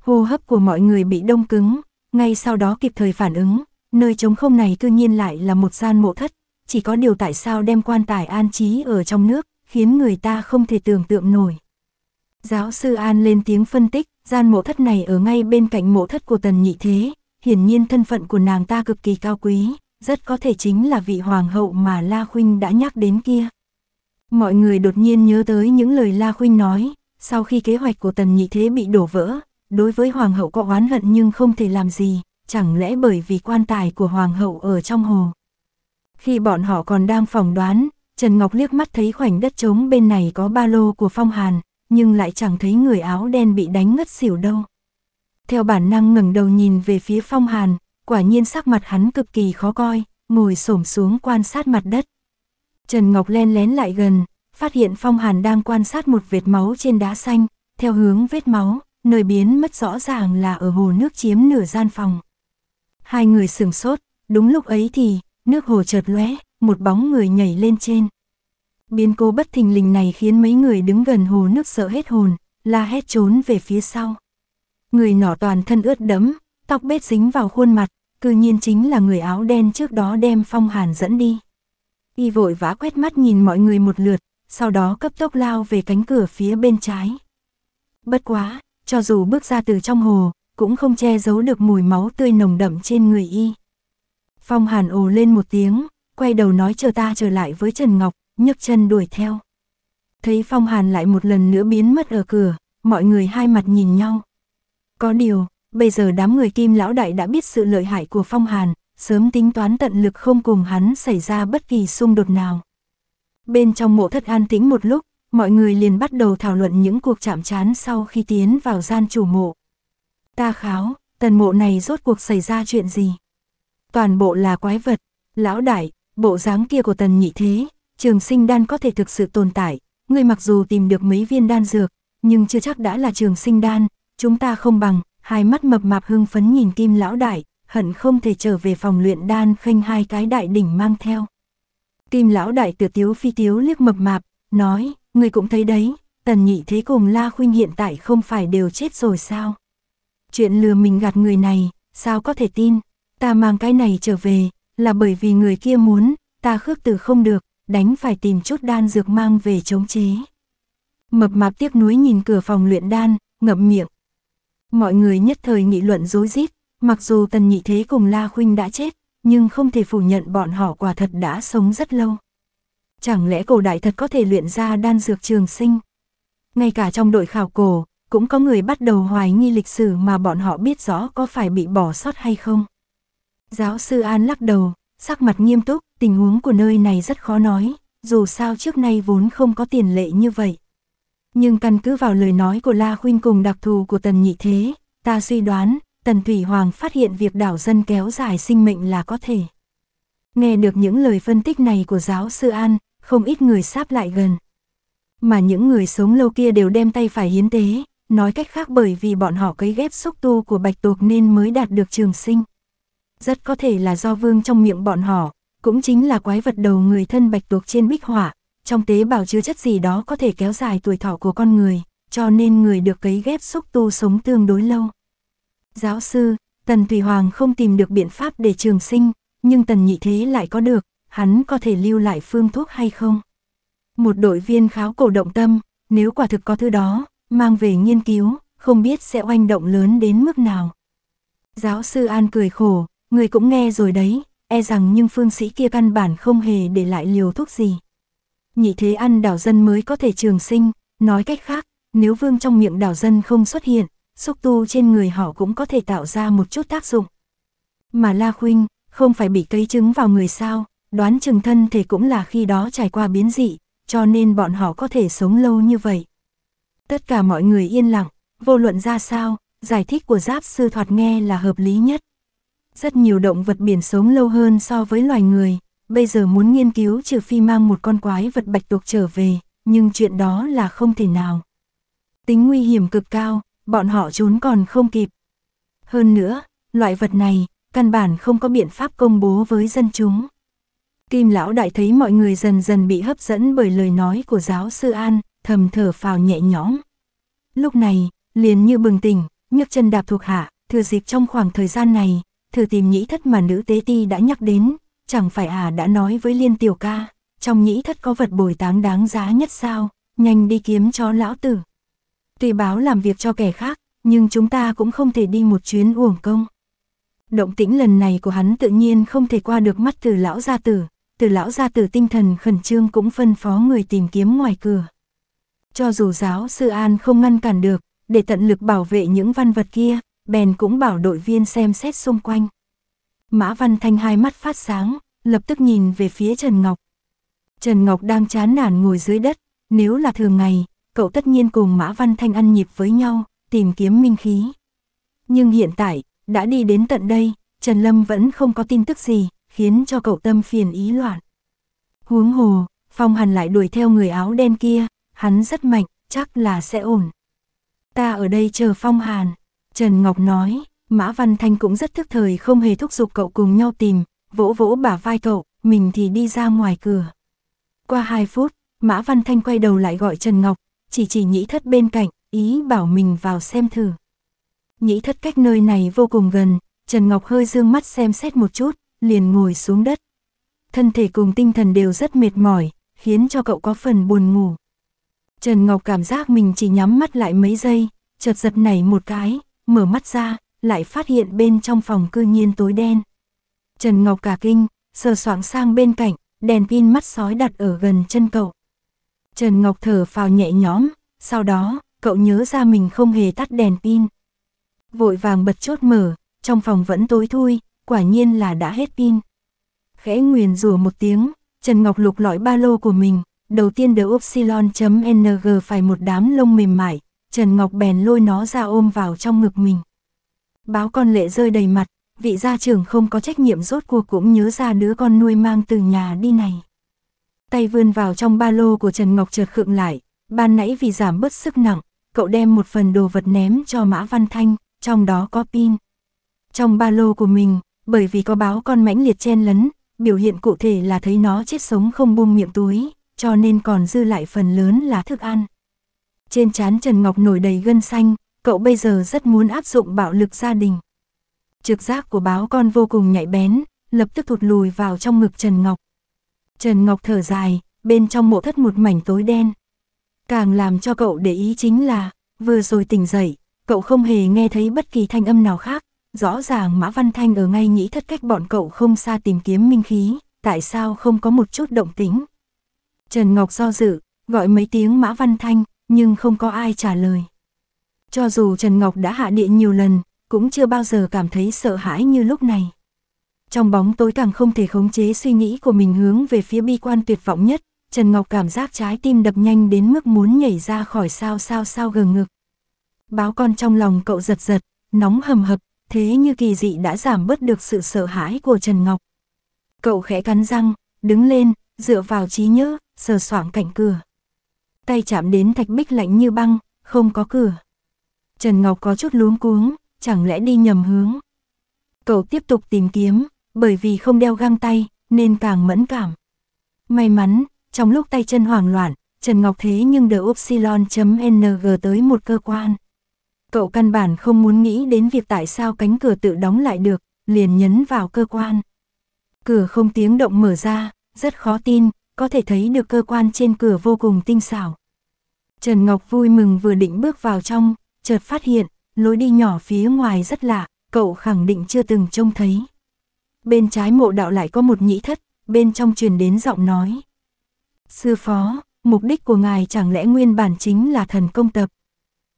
Hô hấp của mọi người bị đông cứng, ngay sau đó kịp thời phản ứng, nơi trống không này cư nhiên lại là một gian mộ thất, chỉ có điều tại sao đem quan tài an trí ở trong nước, khiến người ta không thể tưởng tượng nổi. Giáo sư An lên tiếng phân tích, gian mộ thất này ở ngay bên cạnh mộ thất của tần nhị thế, hiển nhiên thân phận của nàng ta cực kỳ cao quý rất có thể chính là vị hoàng hậu mà La Khuynh đã nhắc đến kia. Mọi người đột nhiên nhớ tới những lời La Khuynh nói, sau khi kế hoạch của tần nhị thế bị đổ vỡ, đối với hoàng hậu có oán hận nhưng không thể làm gì, chẳng lẽ bởi vì quan tài của hoàng hậu ở trong hồ. Khi bọn họ còn đang phỏng đoán, Trần Ngọc liếc mắt thấy khoảnh đất trống bên này có ba lô của phong hàn, nhưng lại chẳng thấy người áo đen bị đánh ngất xỉu đâu. Theo bản năng ngẩng đầu nhìn về phía phong hàn, quả nhiên sắc mặt hắn cực kỳ khó coi, ngồi xổm xuống quan sát mặt đất. Trần Ngọc len lén lại gần, phát hiện Phong Hàn đang quan sát một vệt máu trên đá xanh, theo hướng vết máu, nơi biến mất rõ ràng là ở hồ nước chiếm nửa gian phòng. Hai người sửng sốt, đúng lúc ấy thì, nước hồ chợt lóe, một bóng người nhảy lên trên. Biến cố bất thình lình này khiến mấy người đứng gần hồ nước sợ hết hồn, la hét trốn về phía sau. Người nọ toàn thân ướt đẫm, tóc bết dính vào khuôn mặt, cư nhiên chính là người áo đen trước đó đem phong hàn dẫn đi. Y vội vã quét mắt nhìn mọi người một lượt, sau đó cấp tốc lao về cánh cửa phía bên trái. Bất quá, cho dù bước ra từ trong hồ, cũng không che giấu được mùi máu tươi nồng đậm trên người y. Phong hàn ồ lên một tiếng, quay đầu nói chờ ta trở lại với Trần Ngọc, nhấc chân đuổi theo. Thấy Phong hàn lại một lần nữa biến mất ở cửa, mọi người hai mặt nhìn nhau. Có điều, bây giờ đám người kim lão đại đã biết sự lợi hại của phong hàn, sớm tính toán tận lực không cùng hắn xảy ra bất kỳ xung đột nào. Bên trong mộ thất an tĩnh một lúc, mọi người liền bắt đầu thảo luận những cuộc chạm trán sau khi tiến vào gian chủ mộ. Ta kháo, tần mộ này rốt cuộc xảy ra chuyện gì? Toàn bộ là quái vật, lão đại, bộ dáng kia của tần nhị thế, trường sinh đan có thể thực sự tồn tại, ngươi mặc dù tìm được mấy viên đan dược, nhưng chưa chắc đã là trường sinh đan, chúng ta không bằng, hai mắt mập mạp hưng phấn nhìn kim lão đại, hận không thể trở về phòng luyện đan khênh hai cái đại đỉnh mang theo. Kim lão đại tử tiếu phi tiếu liếc mập mạp, nói, người cũng thấy đấy, tần nhị thế cùng la khuynh hiện tại không phải đều chết rồi sao? Chuyện lừa mình gạt người này, sao có thể tin, ta mang cái này trở về, là bởi vì người kia muốn, ta khước từ không được, đánh phải tìm chút đan dược mang về chống chế. Mập mạp tiếc nuối nhìn cửa phòng luyện đan, ngậm miệng, Mọi người nhất thời nghị luận dối rít mặc dù Tần Nhị Thế cùng La Khuynh đã chết, nhưng không thể phủ nhận bọn họ quả thật đã sống rất lâu. Chẳng lẽ cổ đại thật có thể luyện ra đan dược trường sinh? Ngay cả trong đội khảo cổ, cũng có người bắt đầu hoài nghi lịch sử mà bọn họ biết rõ có phải bị bỏ sót hay không. Giáo sư An lắc đầu, sắc mặt nghiêm túc, tình huống của nơi này rất khó nói, dù sao trước nay vốn không có tiền lệ như vậy nhưng căn cứ vào lời nói của La Khuynh cùng đặc thù của Tần Nhị Thế, ta suy đoán, Tần Thủy Hoàng phát hiện việc đảo dân kéo dài sinh mệnh là có thể. Nghe được những lời phân tích này của giáo sư An, không ít người sáp lại gần. Mà những người sống lâu kia đều đem tay phải hiến tế, nói cách khác bởi vì bọn họ cấy ghép xúc tu của bạch tuộc nên mới đạt được trường sinh. Rất có thể là do vương trong miệng bọn họ, cũng chính là quái vật đầu người thân bạch tuộc trên bích họa, trong tế bào chứa chất gì đó có thể kéo dài tuổi thọ của con người, cho nên người được cấy ghép xúc tu sống tương đối lâu. Giáo sư, Tần Tùy Hoàng không tìm được biện pháp để trường sinh, nhưng Tần Nhị Thế lại có được, hắn có thể lưu lại phương thuốc hay không? Một đội viên kháo cổ động tâm, nếu quả thực có thứ đó, mang về nghiên cứu, không biết sẽ oanh động lớn đến mức nào. Giáo sư An cười khổ, người cũng nghe rồi đấy, e rằng nhưng phương sĩ kia căn bản không hề để lại liều thuốc gì nhị thế ăn đảo dân mới có thể trường sinh, nói cách khác, nếu vương trong miệng đảo dân không xuất hiện, xúc tu trên người họ cũng có thể tạo ra một chút tác dụng. Mà La Khuynh, không phải bị cây trứng vào người sao, đoán chừng thân thể cũng là khi đó trải qua biến dị, cho nên bọn họ có thể sống lâu như vậy. Tất cả mọi người yên lặng, vô luận ra sao, giải thích của giáp sư thoạt nghe là hợp lý nhất. Rất nhiều động vật biển sống lâu hơn so với loài người, bây giờ muốn nghiên cứu trừ phi mang một con quái vật bạch tuộc trở về, nhưng chuyện đó là không thể nào. Tính nguy hiểm cực cao, bọn họ trốn còn không kịp. Hơn nữa, loại vật này, căn bản không có biện pháp công bố với dân chúng. Kim lão đại thấy mọi người dần dần bị hấp dẫn bởi lời nói của giáo sư An, thầm thở phào nhẹ nhõm. Lúc này, liền như bừng tỉnh, nhấc chân đạp thuộc hạ, thừa dịp trong khoảng thời gian này, thử tìm nhĩ thất mà nữ tế ti đã nhắc đến, chẳng phải à đã nói với liên tiểu ca, trong nhĩ thất có vật bồi táng đáng giá nhất sao, nhanh đi kiếm cho lão tử. Tuy báo làm việc cho kẻ khác, nhưng chúng ta cũng không thể đi một chuyến uổng công. Động tĩnh lần này của hắn tự nhiên không thể qua được mắt từ lão gia tử, từ lão gia tử tinh thần khẩn trương cũng phân phó người tìm kiếm ngoài cửa. Cho dù giáo sư An không ngăn cản được, để tận lực bảo vệ những văn vật kia, bèn cũng bảo đội viên xem xét xung quanh. Mã Văn Thanh hai mắt phát sáng, lập tức nhìn về phía Trần Ngọc. Trần Ngọc đang chán nản ngồi dưới đất, nếu là thường ngày, cậu tất nhiên cùng Mã Văn Thanh ăn nhịp với nhau, tìm kiếm minh khí. Nhưng hiện tại, đã đi đến tận đây, Trần Lâm vẫn không có tin tức gì, khiến cho cậu tâm phiền ý loạn. Huống hồ, Phong Hàn lại đuổi theo người áo đen kia, hắn rất mạnh, chắc là sẽ ổn. Ta ở đây chờ Phong Hàn, Trần Ngọc nói. Mã Văn Thanh cũng rất thức thời không hề thúc giục cậu cùng nhau tìm, vỗ vỗ bả vai cậu, mình thì đi ra ngoài cửa. Qua 2 phút, Mã Văn Thanh quay đầu lại gọi Trần Ngọc, chỉ chỉ nhĩ thất bên cạnh, ý bảo mình vào xem thử. Nhĩ thất cách nơi này vô cùng gần, Trần Ngọc hơi dương mắt xem xét một chút, liền ngồi xuống đất. Thân thể cùng tinh thần đều rất mệt mỏi, khiến cho cậu có phần buồn ngủ. Trần Ngọc cảm giác mình chỉ nhắm mắt lại mấy giây, chợt giật nảy một cái, mở mắt ra, lại phát hiện bên trong phòng cư nhiên tối đen. Trần Ngọc cả kinh, sờ soạng sang bên cạnh, đèn pin mắt sói đặt ở gần chân cậu. Trần Ngọc thở phào nhẹ nhõm, sau đó, cậu nhớ ra mình không hề tắt đèn pin. Vội vàng bật chốt mở, trong phòng vẫn tối thui, quả nhiên là đã hết pin. Khẽ nguyền rủa một tiếng, Trần Ngọc lục lọi ba lô của mình, đầu tiên đỡ upsilon.ng phải một đám lông mềm mại, Trần Ngọc bèn lôi nó ra ôm vào trong ngực mình. Báo con lệ rơi đầy mặt, vị gia trưởng không có trách nhiệm rốt cuộc cũng nhớ ra đứa con nuôi mang từ nhà đi này. Tay vươn vào trong ba lô của Trần Ngọc chợt khựng lại, ban nãy vì giảm bớt sức nặng, cậu đem một phần đồ vật ném cho Mã Văn Thanh, trong đó có pin. Trong ba lô của mình, bởi vì có báo con mãnh liệt chen lấn, biểu hiện cụ thể là thấy nó chết sống không buông miệng túi, cho nên còn dư lại phần lớn là thức ăn. Trên trán Trần Ngọc nổi đầy gân xanh, cậu bây giờ rất muốn áp dụng bạo lực gia đình. Trực giác của báo con vô cùng nhạy bén, lập tức thụt lùi vào trong ngực Trần Ngọc. Trần Ngọc thở dài, bên trong mộ thất một mảnh tối đen. Càng làm cho cậu để ý chính là, vừa rồi tỉnh dậy, cậu không hề nghe thấy bất kỳ thanh âm nào khác. Rõ ràng Mã Văn Thanh ở ngay nhĩ thất cách bọn cậu không xa tìm kiếm minh khí, tại sao không có một chút động tính. Trần Ngọc do dự, gọi mấy tiếng Mã Văn Thanh, nhưng không có ai trả lời. Cho dù Trần Ngọc đã hạ địa nhiều lần, cũng chưa bao giờ cảm thấy sợ hãi như lúc này. Trong bóng tối càng không thể khống chế suy nghĩ của mình hướng về phía bi quan tuyệt vọng nhất, Trần Ngọc cảm giác trái tim đập nhanh đến mức muốn nhảy ra khỏi sao sao sao gờ ngực. Báo con trong lòng cậu giật giật, nóng hầm hập, thế như kỳ dị đã giảm bớt được sự sợ hãi của Trần Ngọc. Cậu khẽ cắn răng, đứng lên, dựa vào trí nhớ, sờ soảng cạnh cửa. Tay chạm đến thạch bích lạnh như băng, không có cửa. Trần Ngọc có chút luống cuống, chẳng lẽ đi nhầm hướng. Cậu tiếp tục tìm kiếm, bởi vì không đeo găng tay, nên càng mẫn cảm. May mắn, trong lúc tay chân hoảng loạn, Trần Ngọc thế nhưng The Upsilon.ng tới một cơ quan. Cậu căn bản không muốn nghĩ đến việc tại sao cánh cửa tự đóng lại được, liền nhấn vào cơ quan. Cửa không tiếng động mở ra, rất khó tin, có thể thấy được cơ quan trên cửa vô cùng tinh xảo. Trần Ngọc vui mừng vừa định bước vào trong, chợt phát hiện, lối đi nhỏ phía ngoài rất lạ, cậu khẳng định chưa từng trông thấy. Bên trái mộ đạo lại có một nhĩ thất, bên trong truyền đến giọng nói. Sư phó, mục đích của ngài chẳng lẽ nguyên bản chính là thần công tập?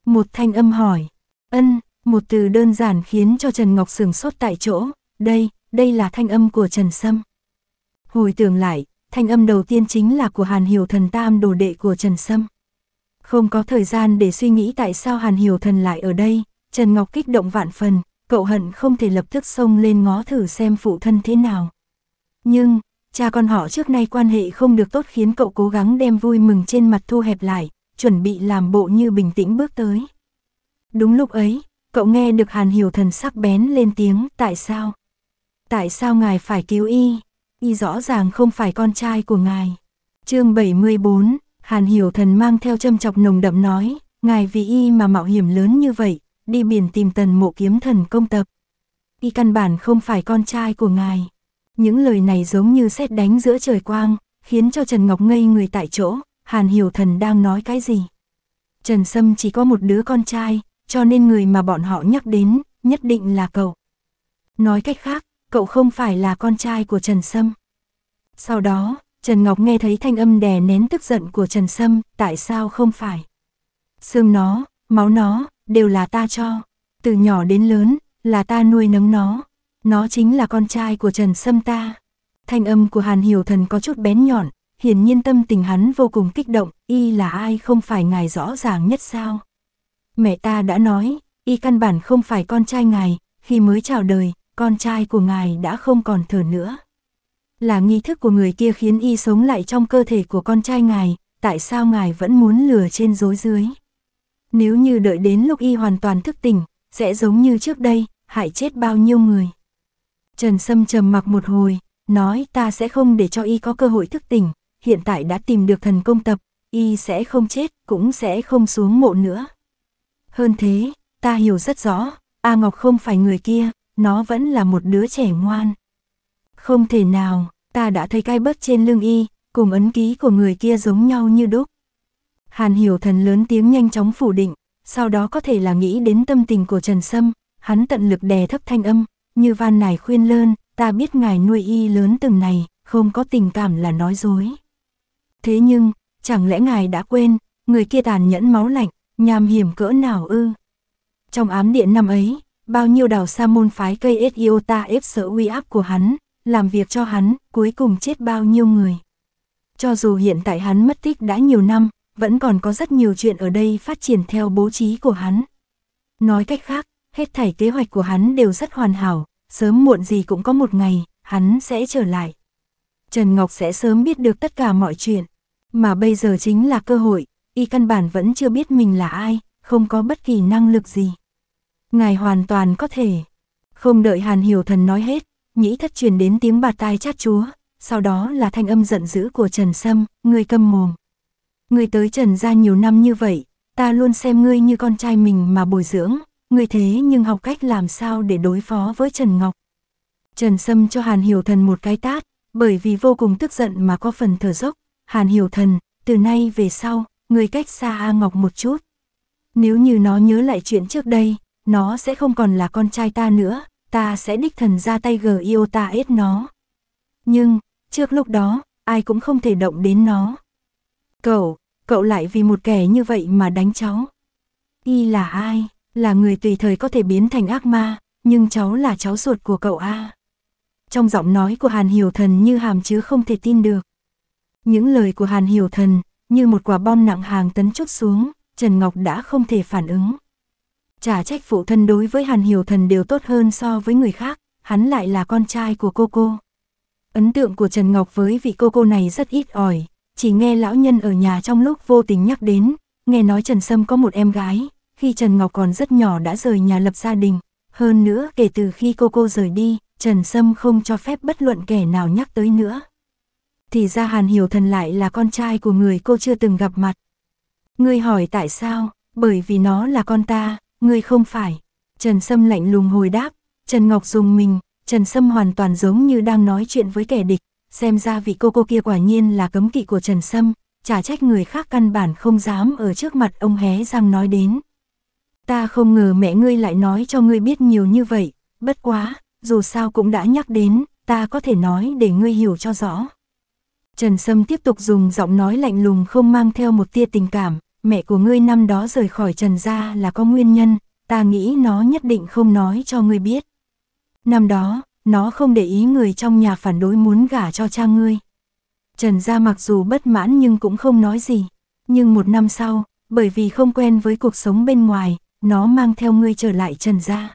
Một thanh âm hỏi, ân, một từ đơn giản khiến cho Trần Ngọc sừng sốt tại chỗ, đây, đây là thanh âm của Trần Sâm. Hồi tưởng lại, thanh âm đầu tiên chính là của Hàn Hiểu thần tam đồ đệ của Trần Sâm. Không có thời gian để suy nghĩ tại sao Hàn Hiểu Thần lại ở đây, Trần Ngọc kích động vạn phần, cậu hận không thể lập tức xông lên ngó thử xem phụ thân thế nào. Nhưng, cha con họ trước nay quan hệ không được tốt khiến cậu cố gắng đem vui mừng trên mặt thu hẹp lại, chuẩn bị làm bộ như bình tĩnh bước tới. Đúng lúc ấy, cậu nghe được Hàn Hiểu Thần sắc bén lên tiếng tại sao? Tại sao ngài phải cứu y? Y rõ ràng không phải con trai của ngài. chương 74, Hàn hiểu thần mang theo châm chọc nồng đậm nói, ngài vì y mà mạo hiểm lớn như vậy, đi biển tìm tần mộ kiếm thần công tập. Y căn bản không phải con trai của ngài. Những lời này giống như xét đánh giữa trời quang, khiến cho Trần Ngọc ngây người tại chỗ, Hàn Hiểu Thần đang nói cái gì. Trần Sâm chỉ có một đứa con trai, cho nên người mà bọn họ nhắc đến, nhất định là cậu. Nói cách khác, cậu không phải là con trai của Trần Sâm. Sau đó, Trần Ngọc nghe thấy thanh âm đè nén tức giận của Trần Sâm, tại sao không phải? Xương nó, máu nó, đều là ta cho. Từ nhỏ đến lớn, là ta nuôi nấng nó. Nó chính là con trai của Trần Sâm ta. Thanh âm của Hàn Hiểu Thần có chút bén nhọn, hiển nhiên tâm tình hắn vô cùng kích động, y là ai không phải ngài rõ ràng nhất sao? Mẹ ta đã nói, y căn bản không phải con trai ngài, khi mới chào đời, con trai của ngài đã không còn thở nữa. Là nghi thức của người kia khiến y sống lại trong cơ thể của con trai ngài, tại sao ngài vẫn muốn lừa trên dối dưới? Nếu như đợi đến lúc y hoàn toàn thức tỉnh, sẽ giống như trước đây, hại chết bao nhiêu người. Trần Sâm trầm mặc một hồi, nói ta sẽ không để cho y có cơ hội thức tỉnh, hiện tại đã tìm được thần công tập, y sẽ không chết, cũng sẽ không xuống mộ nữa. Hơn thế, ta hiểu rất rõ, A Ngọc không phải người kia, nó vẫn là một đứa trẻ ngoan. Không thể nào, ta đã thấy cái bớt trên lưng y, cùng ấn ký của người kia giống nhau như đúc. Hàn hiểu thần lớn tiếng nhanh chóng phủ định, sau đó có thể là nghĩ đến tâm tình của Trần Sâm, hắn tận lực đè thấp thanh âm, như van nài khuyên lơn, ta biết ngài nuôi y lớn từng này, không có tình cảm là nói dối. Thế nhưng, chẳng lẽ ngài đã quên, người kia tàn nhẫn máu lạnh, nham hiểm cỡ nào ư? Trong ám điện năm ấy, bao nhiêu đào sa môn phái cây ta ép sợ uy áp của hắn, làm việc cho hắn, cuối cùng chết bao nhiêu người. Cho dù hiện tại hắn mất tích đã nhiều năm, vẫn còn có rất nhiều chuyện ở đây phát triển theo bố trí của hắn. Nói cách khác, hết thảy kế hoạch của hắn đều rất hoàn hảo, sớm muộn gì cũng có một ngày, hắn sẽ trở lại. Trần Ngọc sẽ sớm biết được tất cả mọi chuyện, mà bây giờ chính là cơ hội, y căn bản vẫn chưa biết mình là ai, không có bất kỳ năng lực gì. Ngài hoàn toàn có thể. Không đợi Hàn Hiểu Thần nói hết, nhĩ thất truyền đến tiếng bạt tai chát chúa, sau đó là thanh âm giận dữ của Trần Sâm, ngươi câm mồm. Ngươi tới Trần gia nhiều năm như vậy, ta luôn xem ngươi như con trai mình mà bồi dưỡng, ngươi thế nhưng học cách làm sao để đối phó với Trần Ngọc. Trần Sâm cho Hàn Hiểu Thần một cái tát, bởi vì vô cùng tức giận mà có phần thở dốc, Hàn Hiểu Thần, từ nay về sau, ngươi cách xa A Ngọc một chút. Nếu như nó nhớ lại chuyện trước đây, nó sẽ không còn là con trai ta nữa, ta sẽ đích thần ra tay gờ yêu ta ết nó. Nhưng, trước lúc đó, ai cũng không thể động đến nó. Cậu, cậu lại vì một kẻ như vậy mà đánh cháu. Y là ai? Là người tùy thời có thể biến thành ác ma, nhưng cháu là cháu ruột của cậu A. Trong giọng nói của Hàn Hiểu Thần như hàm chứa không thể tin được. Những lời của Hàn Hiểu Thần, như một quả bom nặng hàng tấn chút xuống, Trần Ngọc đã không thể phản ứng. Chả trách phụ thân đối với Hàn Hiểu Thần đều tốt hơn so với người khác, hắn lại là con trai của cô cô. Ấn tượng của Trần Ngọc với vị cô cô này rất ít ỏi, chỉ nghe lão nhân ở nhà trong lúc vô tình nhắc đến, nghe nói Trần Sâm có một em gái, khi Trần Ngọc còn rất nhỏ đã rời nhà lập gia đình. Hơn nữa kể từ khi cô cô rời đi, Trần Sâm không cho phép bất luận kẻ nào nhắc tới nữa. Thì ra Hàn Hiểu Thần lại là con trai của người cô chưa từng gặp mặt. Người hỏi tại sao, bởi vì nó là con ta, Ngươi không phải. Trần Sâm lạnh lùng hồi đáp, Trần Ngọc dùng mình, Trần Sâm hoàn toàn giống như đang nói chuyện với kẻ địch, xem ra vị cô cô kia quả nhiên là cấm kỵ của Trần Sâm, chả trách người khác căn bản không dám ở trước mặt ông hé răng nói đến. Ta không ngờ mẹ ngươi lại nói cho ngươi biết nhiều như vậy, bất quá, dù sao cũng đã nhắc đến, ta có thể nói để ngươi hiểu cho rõ. Trần Sâm tiếp tục dùng giọng nói lạnh lùng không mang theo một tia tình cảm, mẹ của ngươi năm đó rời khỏi Trần Gia là có nguyên nhân, ta nghĩ nó nhất định không nói cho ngươi biết. Năm đó, nó không để ý người trong nhà phản đối muốn gả cho cha ngươi. Trần Gia mặc dù bất mãn nhưng cũng không nói gì. Nhưng một năm sau, bởi vì không quen với cuộc sống bên ngoài, nó mang theo ngươi trở lại Trần Gia.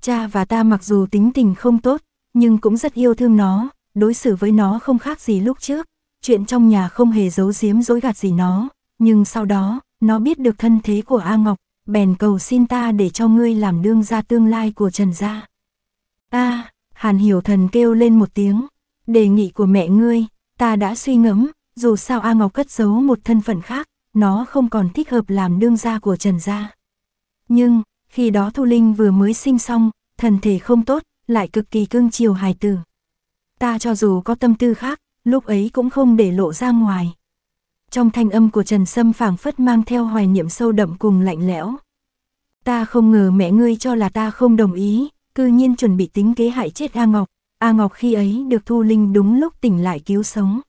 Cha và ta mặc dù tính tình không tốt, nhưng cũng rất yêu thương nó, đối xử với nó không khác gì lúc trước. Chuyện trong nhà không hề giấu giếm dối gạt gì nó, nhưng sau đó, nó biết được thân thế của A Ngọc, bèn cầu xin ta để cho ngươi làm đương gia tương lai của Trần gia. A, Hàn Hiểu Thần kêu lên một tiếng, đề nghị của mẹ ngươi, ta đã suy ngẫm, dù sao A Ngọc cất giấu một thân phận khác, nó không còn thích hợp làm đương gia của Trần gia. Nhưng, khi đó Thu Linh vừa mới sinh xong, thần thể không tốt, lại cực kỳ cương chiều hài tử. Ta cho dù có tâm tư khác, lúc ấy cũng không để lộ ra ngoài. Trong thanh âm của Trần Sâm phảng phất mang theo hoài niệm sâu đậm cùng lạnh lẽo. Ta không ngờ mẹ ngươi cho là ta không đồng ý, cư nhiên chuẩn bị tính kế hại chết A Ngọc. A Ngọc khi ấy được Thu Linh đúng lúc tỉnh lại cứu sống.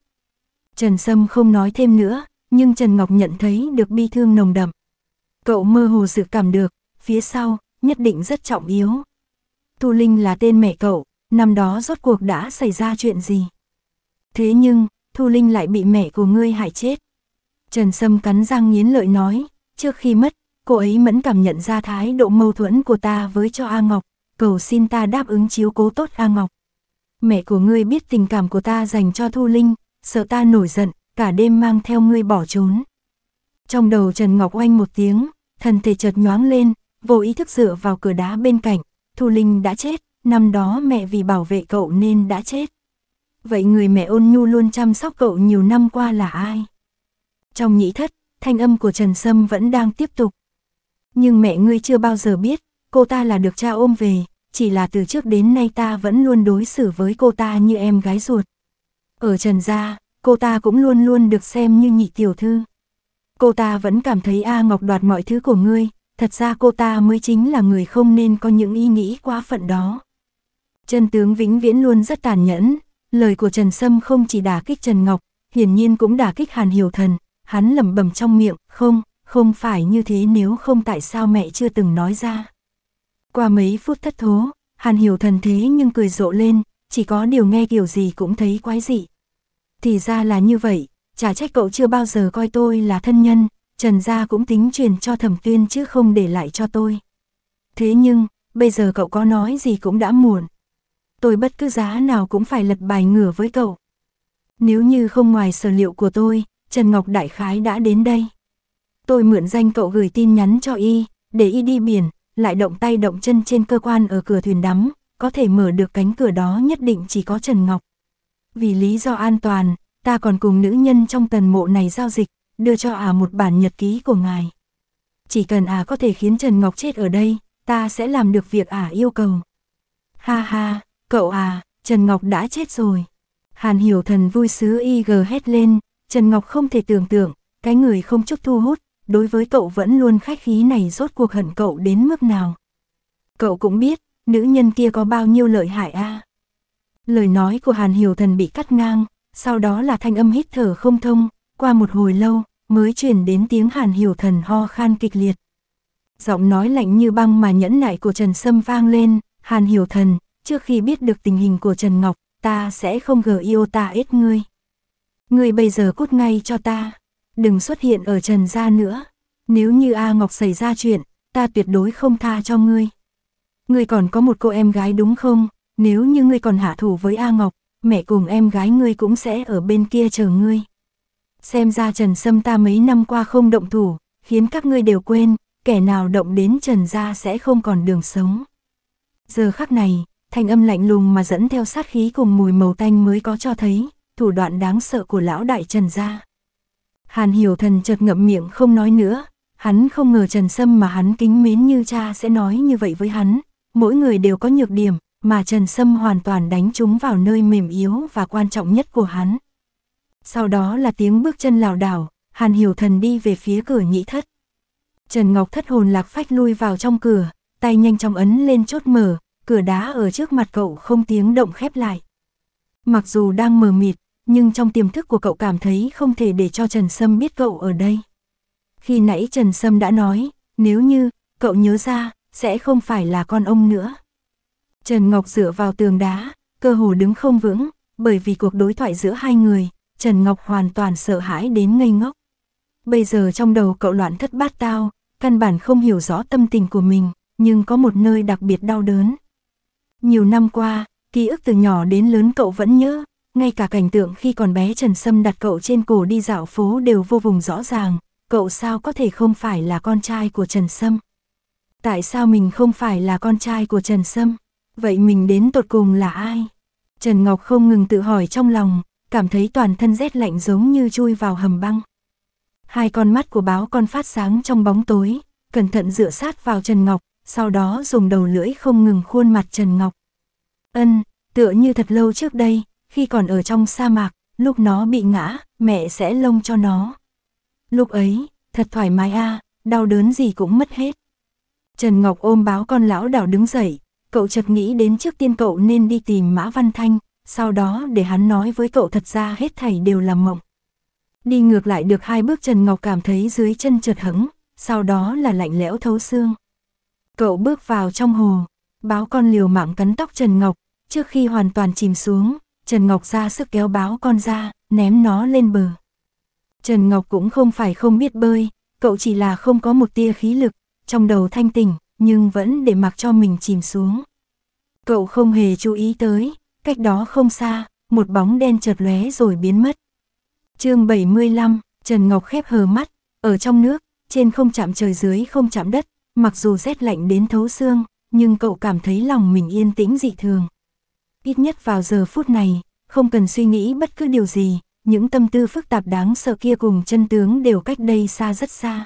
Trần Sâm không nói thêm nữa, nhưng Trần Ngọc nhận thấy được bi thương nồng đậm. Cậu mơ hồ dự cảm được, phía sau, nhất định rất trọng yếu. Thu Linh là tên mẹ cậu, năm đó rốt cuộc đã xảy ra chuyện gì? Thế nhưng, Thu Linh lại bị mẹ của ngươi hại chết. Trần Sâm cắn răng nghiến lợi nói, trước khi mất, cô ấy mẫn cảm nhận ra thái độ mâu thuẫn của ta với cho A Ngọc, cầu xin ta đáp ứng chiếu cố tốt A Ngọc. Mẹ của ngươi biết tình cảm của ta dành cho Thu Linh, sợ ta nổi giận, cả đêm mang theo ngươi bỏ trốn. Trong đầu Trần Ngọc oanh một tiếng, thân thể chợt nhoáng lên, vô ý thức dựa vào cửa đá bên cạnh, Thu Linh đã chết, năm đó mẹ vì bảo vệ cậu nên đã chết. Vậy người mẹ ôn nhu luôn chăm sóc cậu nhiều năm qua là ai? Trong nhĩ thất, thanh âm của Trần Sâm vẫn đang tiếp tục. Nhưng mẹ ngươi chưa bao giờ biết, cô ta là được cha ôm về, chỉ là từ trước đến nay ta vẫn luôn đối xử với cô ta như em gái ruột. Ở Trần Gia, cô ta cũng luôn luôn được xem như nhị tiểu thư. Cô ta vẫn cảm thấy A Ngọc đoạt mọi thứ của ngươi, thật ra cô ta mới chính là người không nên có những ý nghĩ quá phận đó. Chân tướng vĩnh viễn luôn rất tàn nhẫn, lời của Trần Sâm không chỉ đả kích Trần Ngọc, hiển nhiên cũng đả kích Hàn Hiểu Thần, hắn lẩm bẩm trong miệng, không, không phải như thế nếu không tại sao mẹ chưa từng nói ra. Qua mấy phút thất thố, Hàn Hiểu Thần thế nhưng cười rộ lên, chỉ có điều nghe kiểu gì cũng thấy quái dị. Thì ra là như vậy, chả trách cậu chưa bao giờ coi tôi là thân nhân, Trần Gia cũng tính truyền cho thẩm tuyên chứ không để lại cho tôi. Thế nhưng, bây giờ cậu có nói gì cũng đã muộn. Tôi bất cứ giá nào cũng phải lật bài ngửa với cậu. Nếu như không ngoài sở liệu của tôi, Trần Ngọc Đại Khái đã đến đây. Tôi mượn danh cậu gửi tin nhắn cho y, để y đi biển, lại động tay động chân trên cơ quan ở cửa thuyền đắm, có thể mở được cánh cửa đó nhất định chỉ có Trần Ngọc. Vì lý do an toàn, ta còn cùng nữ nhân trong tần mộ này giao dịch, đưa cho à một bản nhật ký của ngài. Chỉ cần à có thể khiến Trần Ngọc chết ở đây, ta sẽ làm được việc à yêu cầu. Ha ha, cậu à, Trần Ngọc đã chết rồi. Hàn Hiểu Thần vui sứ IG hét lên, Trần Ngọc không thể tưởng tượng, cái người không chút thu hút, đối với cậu vẫn luôn khách khí này rốt cuộc hận cậu đến mức nào. Cậu cũng biết, nữ nhân kia có bao nhiêu lợi hại a. Lời nói của Hàn Hiểu Thần bị cắt ngang, sau đó là thanh âm hít thở không thông, qua một hồi lâu, mới chuyển đến tiếng Hàn Hiểu Thần ho khan kịch liệt. Giọng nói lạnh như băng mà nhẫn nại của Trần Sâm vang lên, Hàn Hiểu Thần, trước khi biết được tình hình của Trần Ngọc, ta sẽ không gờ yêu ta ít ngươi người bây giờ cút ngay cho ta, đừng xuất hiện ở trần gia nữa. Nếu như A Ngọc xảy ra chuyện, ta tuyệt đối không tha cho ngươi. Ngươi còn có một cô em gái đúng không? Nếu như ngươi còn hạ thủ với A Ngọc, mẹ cùng em gái ngươi cũng sẽ ở bên kia chờ ngươi. Xem ra Trần Sâm ta mấy năm qua không động thủ, khiến các ngươi đều quên, kẻ nào động đến Trần gia sẽ không còn đường sống. Giờ khắc này, thanh âm lạnh lùng mà dẫn theo sát khí cùng mùi màu tanh mới có cho thấy, thủ đoạn đáng sợ của lão đại Trần gia. Hàn Hiểu Thần chợt ngậm miệng không nói nữa, hắn không ngờ Trần Sâm mà hắn kính mến như cha sẽ nói như vậy với hắn, mỗi người đều có nhược điểm, mà Trần Sâm hoàn toàn đánh chúng vào nơi mềm yếu và quan trọng nhất của hắn. Sau đó là tiếng bước chân lảo đảo, Hàn Hiểu Thần đi về phía cửa nhị thất. Trần Ngọc thất hồn lạc phách lui vào trong cửa, tay nhanh chóng ấn lên chốt mở, cửa đá ở trước mặt cậu không tiếng động khép lại. Mặc dù đang mờ mịt, nhưng trong tiềm thức của cậu cảm thấy không thể để cho Trần Sâm biết cậu ở đây. Khi nãy Trần Sâm đã nói, nếu như, cậu nhớ ra, sẽ không phải là con ông nữa. Trần Ngọc dựa vào tường đá, cơ hồ đứng không vững, bởi vì cuộc đối thoại giữa hai người, Trần Ngọc hoàn toàn sợ hãi đến ngây ngốc. Bây giờ trong đầu cậu loạn thất bát tao, căn bản không hiểu rõ tâm tình của mình, nhưng có một nơi đặc biệt đau đớn. Nhiều năm qua, ký ức từ nhỏ đến lớn cậu vẫn nhớ, ngay cả cảnh tượng khi còn bé Trần Sâm đặt cậu trên cổ đi dạo phố đều vô vùng rõ ràng, cậu sao có thể không phải là con trai của Trần Sâm. Tại sao mình không phải là con trai của Trần Sâm? Vậy mình đến tột cùng là ai? Trần Ngọc không ngừng tự hỏi trong lòng, cảm thấy toàn thân rét lạnh giống như chui vào hầm băng. Hai con mắt của báo con phát sáng trong bóng tối, cẩn thận dựa sát vào Trần Ngọc, sau đó dùng đầu lưỡi không ngừng khuôn mặt Trần Ngọc. Ân, tựa như thật lâu trước đây, khi còn ở trong sa mạc, lúc nó bị ngã, mẹ sẽ lông cho nó. Lúc ấy, thật thoải mái a, đau đớn gì cũng mất hết. Trần Ngọc ôm báo con lão đảo đứng dậy, cậu chợt nghĩ đến trước tiên cậu nên đi tìm Mã Văn Thanh, sau đó để hắn nói với cậu thật ra hết thảy đều là mộng. Đi ngược lại được hai bước Trần Ngọc cảm thấy dưới chân trượt hững, sau đó là lạnh lẽo thấu xương. Cậu bước vào trong hồ, báo con liều mạng cắn tóc Trần Ngọc, trước khi hoàn toàn chìm xuống, Trần Ngọc ra sức kéo báo con ra, ném nó lên bờ. Trần Ngọc cũng không phải không biết bơi, cậu chỉ là không có một tia khí lực, trong đầu thanh tỉnh, nhưng vẫn để mặc cho mình chìm xuống. Cậu không hề chú ý tới, cách đó không xa, một bóng đen chợt lóe rồi biến mất. chương 75, Trần Ngọc khép hờ mắt, ở trong nước, trên không chạm trời dưới không chạm đất, mặc dù rét lạnh đến thấu xương, nhưng cậu cảm thấy lòng mình yên tĩnh dị thường, ít nhất vào giờ phút này, không cần suy nghĩ bất cứ điều gì, những tâm tư phức tạp đáng sợ kia cùng chân tướng đều cách đây xa rất xa.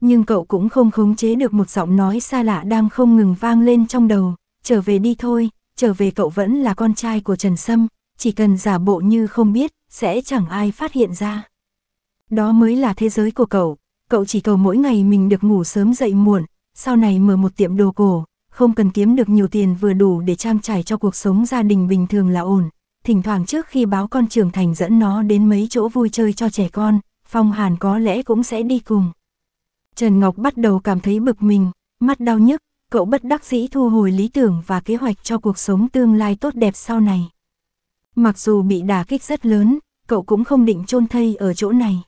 Nhưng cậu cũng không khống chế được một giọng nói xa lạ đang không ngừng vang lên trong đầu, trở về đi thôi, trở về cậu vẫn là con trai của Trần Sâm, chỉ cần giả bộ như không biết, sẽ chẳng ai phát hiện ra. Đó mới là thế giới của cậu, cậu chỉ cầu mỗi ngày mình được ngủ sớm dậy muộn, sau này mở một tiệm đồ cổ, không cần kiếm được nhiều tiền vừa đủ để trang trải cho cuộc sống gia đình bình thường là ổn. Thỉnh thoảng trước khi báo con trưởng thành dẫn nó đến mấy chỗ vui chơi cho trẻ con, Phong Hàn có lẽ cũng sẽ đi cùng. Trần Ngọc bắt đầu cảm thấy bực mình, mắt đau nhức, cậu bất đắc dĩ thu hồi lý tưởng và kế hoạch cho cuộc sống tương lai tốt đẹp sau này. Mặc dù bị đả kích rất lớn, cậu cũng không định chôn thây ở chỗ này.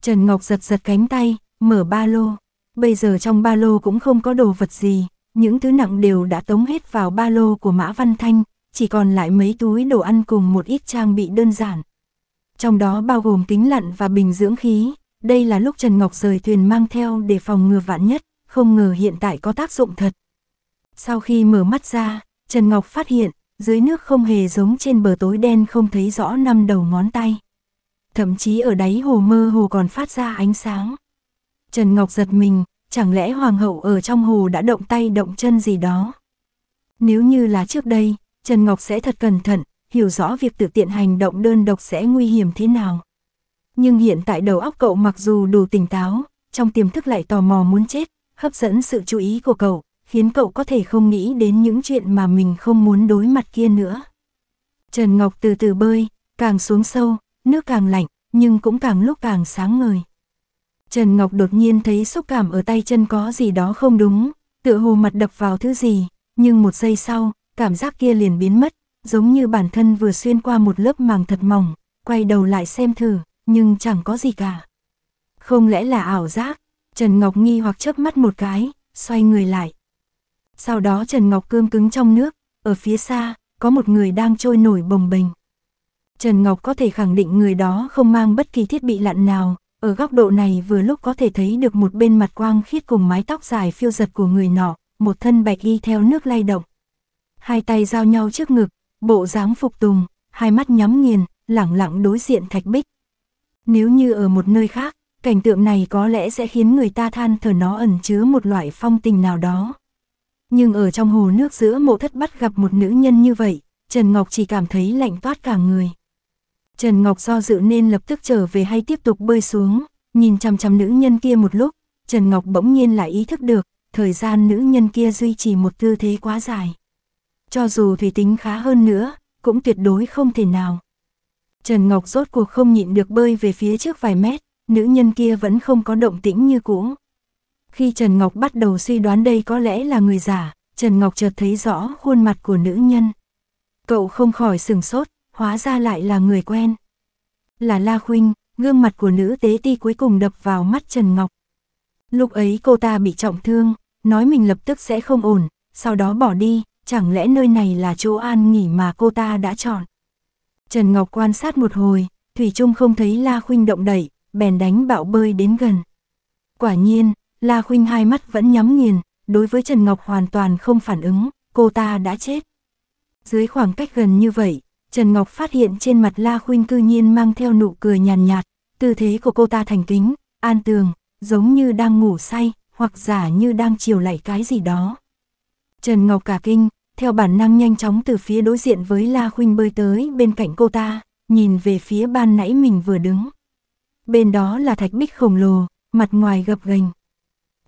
Trần Ngọc giật giật cánh tay, mở ba lô. Bây giờ trong ba lô cũng không có đồ vật gì, những thứ nặng đều đã tống hết vào ba lô của Mã Văn Thanh, chỉ còn lại mấy túi đồ ăn cùng một ít trang bị đơn giản. Trong đó bao gồm kính lặn và bình dưỡng khí, đây là lúc Trần Ngọc rời thuyền mang theo để phòng ngừa vạn nhất, không ngờ hiện tại có tác dụng thật. Sau khi mở mắt ra, Trần Ngọc phát hiện, dưới nước không hề giống trên bờ tối đen không thấy rõ năm đầu ngón tay. Thậm chí ở đáy hồ mơ hồ còn phát ra ánh sáng. Trần Ngọc giật mình, chẳng lẽ hoàng hậu ở trong hồ đã động tay động chân gì đó. Nếu như là trước đây, Trần Ngọc sẽ thật cẩn thận, hiểu rõ việc tự tiện hành động đơn độc sẽ nguy hiểm thế nào. Nhưng hiện tại đầu óc cậu mặc dù đủ tỉnh táo, trong tiềm thức lại tò mò muốn chết, hấp dẫn sự chú ý của cậu, khiến cậu có thể không nghĩ đến những chuyện mà mình không muốn đối mặt kia nữa. Trần Ngọc từ từ bơi, càng xuống sâu, nước càng lạnh, nhưng cũng càng lúc càng sáng ngời. Trần Ngọc đột nhiên thấy xúc cảm ở tay chân có gì đó không đúng, tựa hồ mặt đập vào thứ gì, nhưng một giây sau, cảm giác kia liền biến mất, giống như bản thân vừa xuyên qua một lớp màng thật mỏng, quay đầu lại xem thử, nhưng chẳng có gì cả. Không lẽ là ảo giác? Trần Ngọc nghi hoặc chớp mắt một cái, xoay người lại. Sau đó Trần Ngọc cương cứng trong nước, ở phía xa, có một người đang trôi nổi bồng bềnh. Trần Ngọc có thể khẳng định người đó không mang bất kỳ thiết bị lặn nào, ở góc độ này vừa lúc có thể thấy được một bên mặt quang khiết cùng mái tóc dài phiêu giật của người nọ, một thân bạch y theo nước lay động. Hai tay giao nhau trước ngực, bộ dáng phục tùng, hai mắt nhắm nghiền, lẳng lặng đối diện thạch bích. Nếu như ở một nơi khác, cảnh tượng này có lẽ sẽ khiến người ta than thở nó ẩn chứa một loại phong tình nào đó. Nhưng ở trong hồ nước giữa mộ thất bắt gặp một nữ nhân như vậy, Trần Ngọc chỉ cảm thấy lạnh toát cả người. Trần Ngọc do dự nên lập tức trở về hay tiếp tục bơi xuống, nhìn chằm chằm nữ nhân kia một lúc, Trần Ngọc bỗng nhiên lại ý thức được, thời gian nữ nhân kia duy trì một tư thế quá dài. Cho dù thủy tính khá hơn nữa, cũng tuyệt đối không thể nào. Trần Ngọc rốt cuộc không nhịn được bơi về phía trước vài mét, nữ nhân kia vẫn không có động tĩnh như cũ. Khi Trần Ngọc bắt đầu suy đoán đây có lẽ là người giả, Trần Ngọc chợt thấy rõ khuôn mặt của nữ nhân. Cậu không khỏi sừng sốt, hóa ra lại là người quen. Là La Khuynh, gương mặt của nữ tế ti cuối cùng đập vào mắt Trần Ngọc. Lúc ấy cô ta bị trọng thương, nói mình lập tức sẽ không ổn, sau đó bỏ đi, chẳng lẽ nơi này là chỗ an nghỉ mà cô ta đã chọn. Trần Ngọc quan sát một hồi, Thủy Trung không thấy La Khuynh động đẩy, bèn đánh bạo bơi đến gần. Quả nhiên, La Khuynh hai mắt vẫn nhắm nghiền, đối với Trần Ngọc hoàn toàn không phản ứng, cô ta đã chết. Dưới khoảng cách gần như vậy, Trần Ngọc phát hiện trên mặt La Khuynh cư nhiên mang theo nụ cười nhàn nhạt, nhạt, tư thế của cô ta thành kính, an tường, giống như đang ngủ say, hoặc giả như đang chiều lạy cái gì đó. Trần Ngọc cả kinh, theo bản năng nhanh chóng từ phía đối diện với La Khuynh bơi tới bên cạnh cô ta, nhìn về phía ban nãy mình vừa đứng. Bên đó là thạch bích khổng lồ, mặt ngoài gập ghềnh.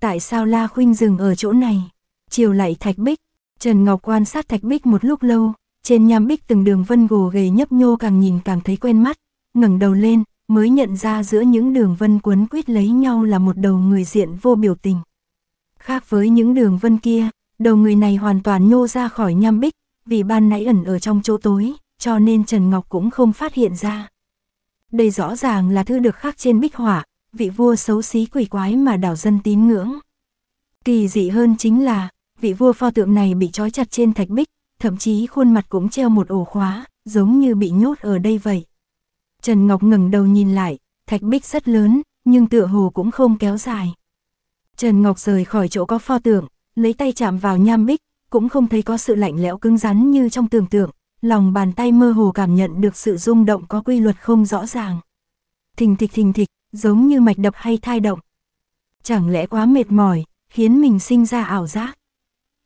Tại sao La Khuynh dừng ở chỗ này? Chiều lại thạch bích, Trần Ngọc quan sát thạch bích một lúc lâu, trên nham bích từng đường vân gồ ghề nhấp nhô càng nhìn càng thấy quen mắt, ngẩng đầu lên, mới nhận ra giữa những đường vân quấn quýt lấy nhau là một đầu người diện vô biểu tình. Khác với những đường vân kia, đầu người này hoàn toàn nhô ra khỏi nham bích, vì ban nãy ẩn ở trong chỗ tối, cho nên Trần Ngọc cũng không phát hiện ra. Đây rõ ràng là thư được khắc trên bích hỏa, vị vua xấu xí quỷ quái mà đảo dân tín ngưỡng. Kỳ dị hơn chính là, vị vua pho tượng này bị trói chặt trên thạch bích, thậm chí khuôn mặt cũng treo một ổ khóa, giống như bị nhốt ở đây vậy. Trần Ngọc ngẩng đầu nhìn lại, thạch bích rất lớn, nhưng tựa hồ cũng không kéo dài. Trần Ngọc rời khỏi chỗ có pho tượng, lấy tay chạm vào nham bích, cũng không thấy có sự lạnh lẽo cứng rắn như trong tưởng tượng, lòng bàn tay mơ hồ cảm nhận được sự rung động có quy luật không rõ ràng. Thình thịch thình thịch, giống như mạch đập hay thai động. Chẳng lẽ quá mệt mỏi, khiến mình sinh ra ảo giác.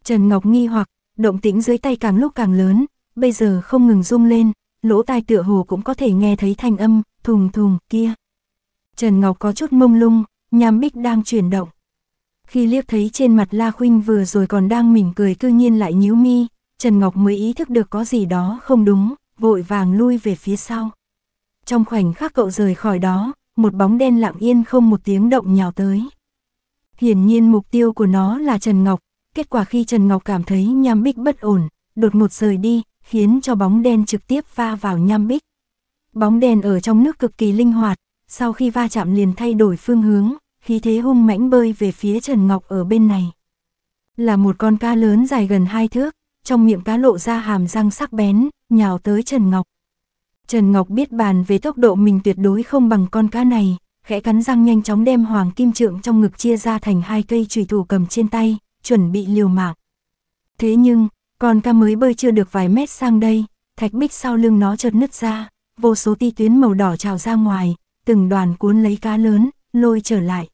Trần Ngọc nghi hoặc, động tĩnh dưới tay càng lúc càng lớn, bây giờ không ngừng rung lên, lỗ tai tựa hồ cũng có thể nghe thấy thanh âm, thùng thùng kia. Trần Ngọc có chút mông lung, nham bích đang chuyển động. Khi liếc thấy trên mặt La Khuynh vừa rồi còn đang mỉm cười cư nhiên lại nhíu mi, Trần Ngọc mới ý thức được có gì đó không đúng, vội vàng lui về phía sau. Trong khoảnh khắc cậu rời khỏi đó, một bóng đen lặng yên không một tiếng động nhào tới. Hiển nhiên mục tiêu của nó là Trần Ngọc, Kết quả khi Trần Ngọc cảm thấy nham bích bất ổn, đột ngột rời đi, khiến cho bóng đen trực tiếp va vào nham bích. Bóng đen ở trong nước cực kỳ linh hoạt, sau khi va chạm liền thay đổi phương hướng, khí thế hung mãnh bơi về phía Trần Ngọc ở bên này. Là một con cá lớn dài gần hai thước, trong miệng cá lộ ra hàm răng sắc bén, nhào tới Trần Ngọc. Trần Ngọc biết bàn về tốc độ mình tuyệt đối không bằng con cá này, khẽ cắn răng nhanh chóng đem hoàng kim trượng trong ngực chia ra thành hai cây chùy thủ cầm trên tay, chuẩn bị liều mạng. Thế nhưng, con cá mới bơi chưa được vài mét sang đây, thạch bích sau lưng nó chợt nứt ra, vô số ti tuyến màu đỏ trào ra ngoài, từng đoàn cuốn lấy cá lớn, lôi trở lại.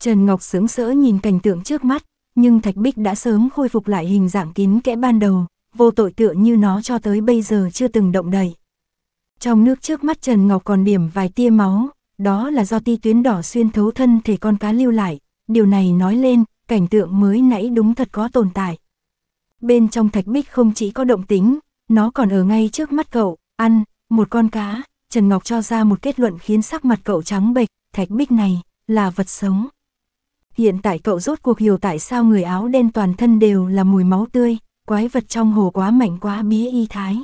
Trần Ngọc sướng sỡ nhìn cảnh tượng trước mắt, nhưng thạch bích đã sớm khôi phục lại hình dạng kín kẽ ban đầu, vô tội tựa như nó cho tới bây giờ chưa từng động đậy. Trong nước trước mắt Trần Ngọc còn điểm vài tia máu, đó là do ti tuyến đỏ xuyên thấu thân thể con cá lưu lại, điều này nói lên cảnh tượng mới nãy đúng thật có tồn tại. Bên trong thạch bích không chỉ có động tính, nó còn ở ngay trước mắt cậu, ăn, một con cá, Trần Ngọc cho ra một kết luận khiến sắc mặt cậu trắng bệch, thạch bích này, là vật sống. Hiện tại cậu rốt cuộc hiểu tại sao người áo đen toàn thân đều là mùi máu tươi, quái vật trong hồ quá mạnh quá bía y thái.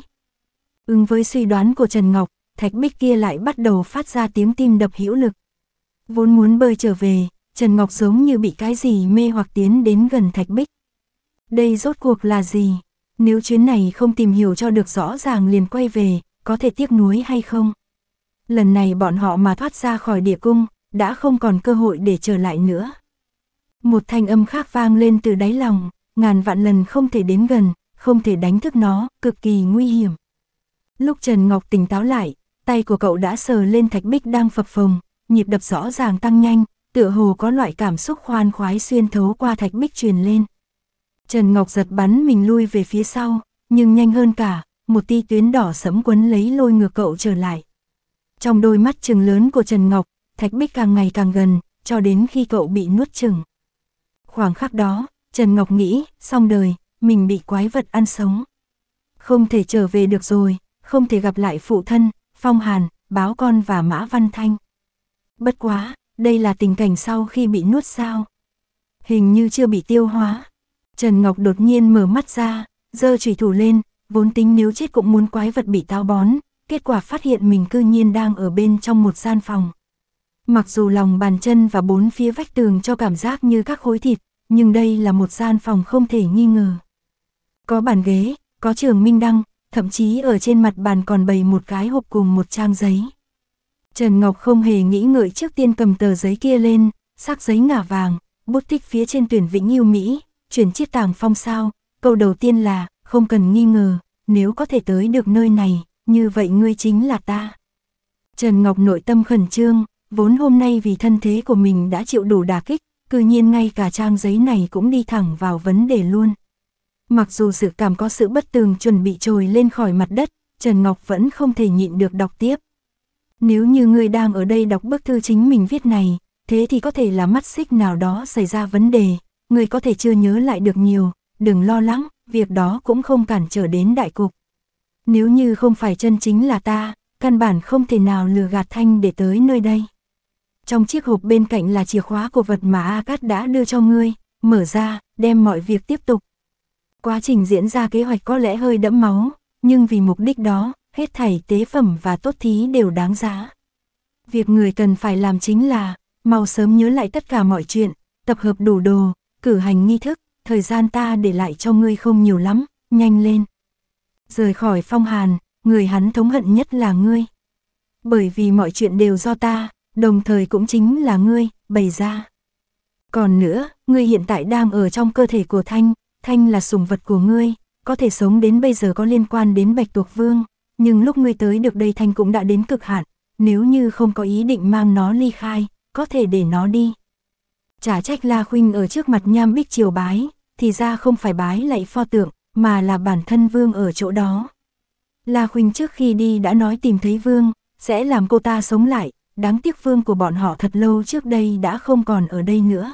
Ưng với suy đoán của Trần Ngọc, thạch bích kia lại bắt đầu phát ra tiếng tim đập hữu lực. Vốn muốn bơi trở về, Trần Ngọc giống như bị cái gì mê hoặc tiến đến gần thạch bích. Đây rốt cuộc là gì? Nếu chuyến này không tìm hiểu cho được rõ ràng liền quay về, có thể tiếc nuối hay không? Lần này bọn họ mà thoát ra khỏi địa cung, đã không còn cơ hội để trở lại nữa. Một thanh âm khác vang lên từ đáy lòng, ngàn vạn lần không thể đến gần, không thể đánh thức nó, cực kỳ nguy hiểm. Lúc Trần Ngọc tỉnh táo lại, tay của cậu đã sờ lên thạch bích đang phập phồng, nhịp đập rõ ràng tăng nhanh, tựa hồ có loại cảm xúc khoan khoái xuyên thấu qua thạch bích truyền lên. Trần Ngọc giật bắn mình lui về phía sau, nhưng nhanh hơn cả, một ti tuyến đỏ sẫm quấn lấy lôi ngược cậu trở lại. Trong đôi mắt trừng lớn của Trần Ngọc, thạch bích càng ngày càng gần, cho đến khi cậu bị nuốt chừng. Khoảng khắc đó, Trần Ngọc nghĩ, xong đời, mình bị quái vật ăn sống. Không thể trở về được rồi, không thể gặp lại phụ thân, phong hàn, báo con và mã văn thanh. Bất quá, đây là tình cảnh sau khi bị nuốt sao. Hình như chưa bị tiêu hóa. Trần Ngọc đột nhiên mở mắt ra, giơ chủy thủ lên, vốn tính nếu chết cũng muốn quái vật bị táo bón, kết quả phát hiện mình cư nhiên đang ở bên trong một gian phòng. Mặc dù lòng bàn chân và bốn phía vách tường cho cảm giác như các khối thịt, nhưng đây là một gian phòng không thể nghi ngờ. Có bàn ghế, có trường minh đăng, thậm chí ở trên mặt bàn còn bày một cái hộp cùng một trang giấy. Trần Ngọc không hề nghĩ ngợi trước tiên cầm tờ giấy kia lên, sắc giấy ngả vàng, bút tích phía trên tuyển vĩnh yêu Mỹ, chuyển chiếc tàng phong sao, câu đầu tiên là, không cần nghi ngờ, nếu có thể tới được nơi này, như vậy ngươi chính là ta. Trần Ngọc nội tâm khẩn trương, vốn hôm nay vì thân thế của mình đã chịu đủ đà kích, cư nhiên ngay cả trang giấy này cũng đi thẳng vào vấn đề luôn. Mặc dù sự cảm có sự bất tường chuẩn bị trồi lên khỏi mặt đất, Trần Ngọc vẫn không thể nhịn được đọc tiếp. Nếu như ngươi đang ở đây đọc bức thư chính mình viết này, thế thì có thể là mắt xích nào đó xảy ra vấn đề, ngươi có thể chưa nhớ lại được nhiều, đừng lo lắng, việc đó cũng không cản trở đến đại cục. Nếu như không phải chân chính là ta, căn bản không thể nào lừa gạt Thanh để tới nơi đây. Trong chiếc hộp bên cạnh là chìa khóa của vật mà a Agat đã đưa cho ngươi, mở ra, đem mọi việc tiếp tục. Quá trình diễn ra kế hoạch có lẽ hơi đẫm máu, nhưng vì mục đích đó, hết thảy tế phẩm và tốt thí đều đáng giá. Việc người cần phải làm chính là, mau sớm nhớ lại tất cả mọi chuyện, tập hợp đủ đồ, cử hành nghi thức, thời gian ta để lại cho ngươi không nhiều lắm, nhanh lên. Rời khỏi phong hàn, người hắn thống hận nhất là ngươi. Bởi vì mọi chuyện đều do ta, đồng thời cũng chính là ngươi, bày ra. Còn nữa, ngươi hiện tại đang ở trong cơ thể của Thanh, Thanh là sủng vật của ngươi, có thể sống đến bây giờ có liên quan đến Bạch Tuộc Vương nhưng lúc ngươi tới được đây Thanh cũng đã đến cực hạn, nếu như không có ý định mang nó ly khai, có thể để nó đi. Chả trách La Khuynh ở trước mặt nham bích triều bái, thì ra không phải bái lạy pho tượng, mà là bản thân vương ở chỗ đó. La Khuynh trước khi đi đã nói tìm thấy vương, sẽ làm cô ta sống lại, đáng tiếc vương của bọn họ thật lâu trước đây đã không còn ở đây nữa.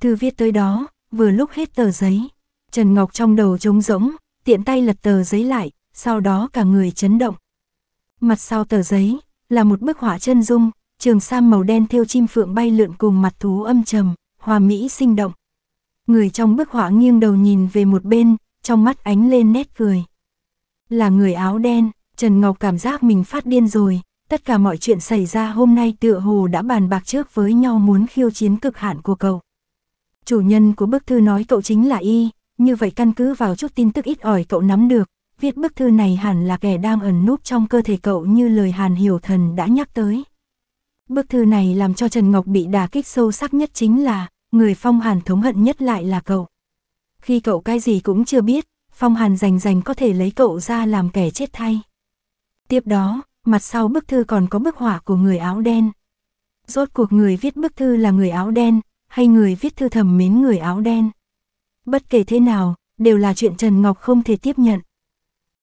Thư viết tới đó, vừa lúc hết tờ giấy, Trần Ngọc trong đầu trống rỗng, tiện tay lật tờ giấy lại, sau đó cả người chấn động. Mặt sau tờ giấy, là một bức họa chân dung, trường sam màu đen thêu chim phượng bay lượn cùng mặt thú âm trầm, hoa mỹ sinh động. Người trong bức họa nghiêng đầu nhìn về một bên, trong mắt ánh lên nét cười. Là người áo đen, Trần Ngọc cảm giác mình phát điên rồi, tất cả mọi chuyện xảy ra hôm nay tựa hồ đã bàn bạc trước với nhau muốn khiêu chiến cực hạn của cậu. Chủ nhân của bức thư nói cậu chính là y, như vậy căn cứ vào chút tin tức ít ỏi cậu nắm được, viết bức thư này hẳn là kẻ đang ẩn núp trong cơ thể cậu như lời Hàn Hiểu Thần đã nhắc tới. Bức thư này làm cho Trần Ngọc bị đả kích sâu sắc nhất chính là, người Phong Hàn thống hận nhất lại là cậu. Khi cậu cái gì cũng chưa biết, Phong Hàn rành rành có thể lấy cậu ra làm kẻ chết thay. Tiếp đó, mặt sau bức thư còn có bức họa của người áo đen. Rốt cuộc người viết bức thư là người áo đen, hay người viết thư thầm mến người áo đen. Bất kể thế nào, đều là chuyện Trần Ngọc không thể tiếp nhận.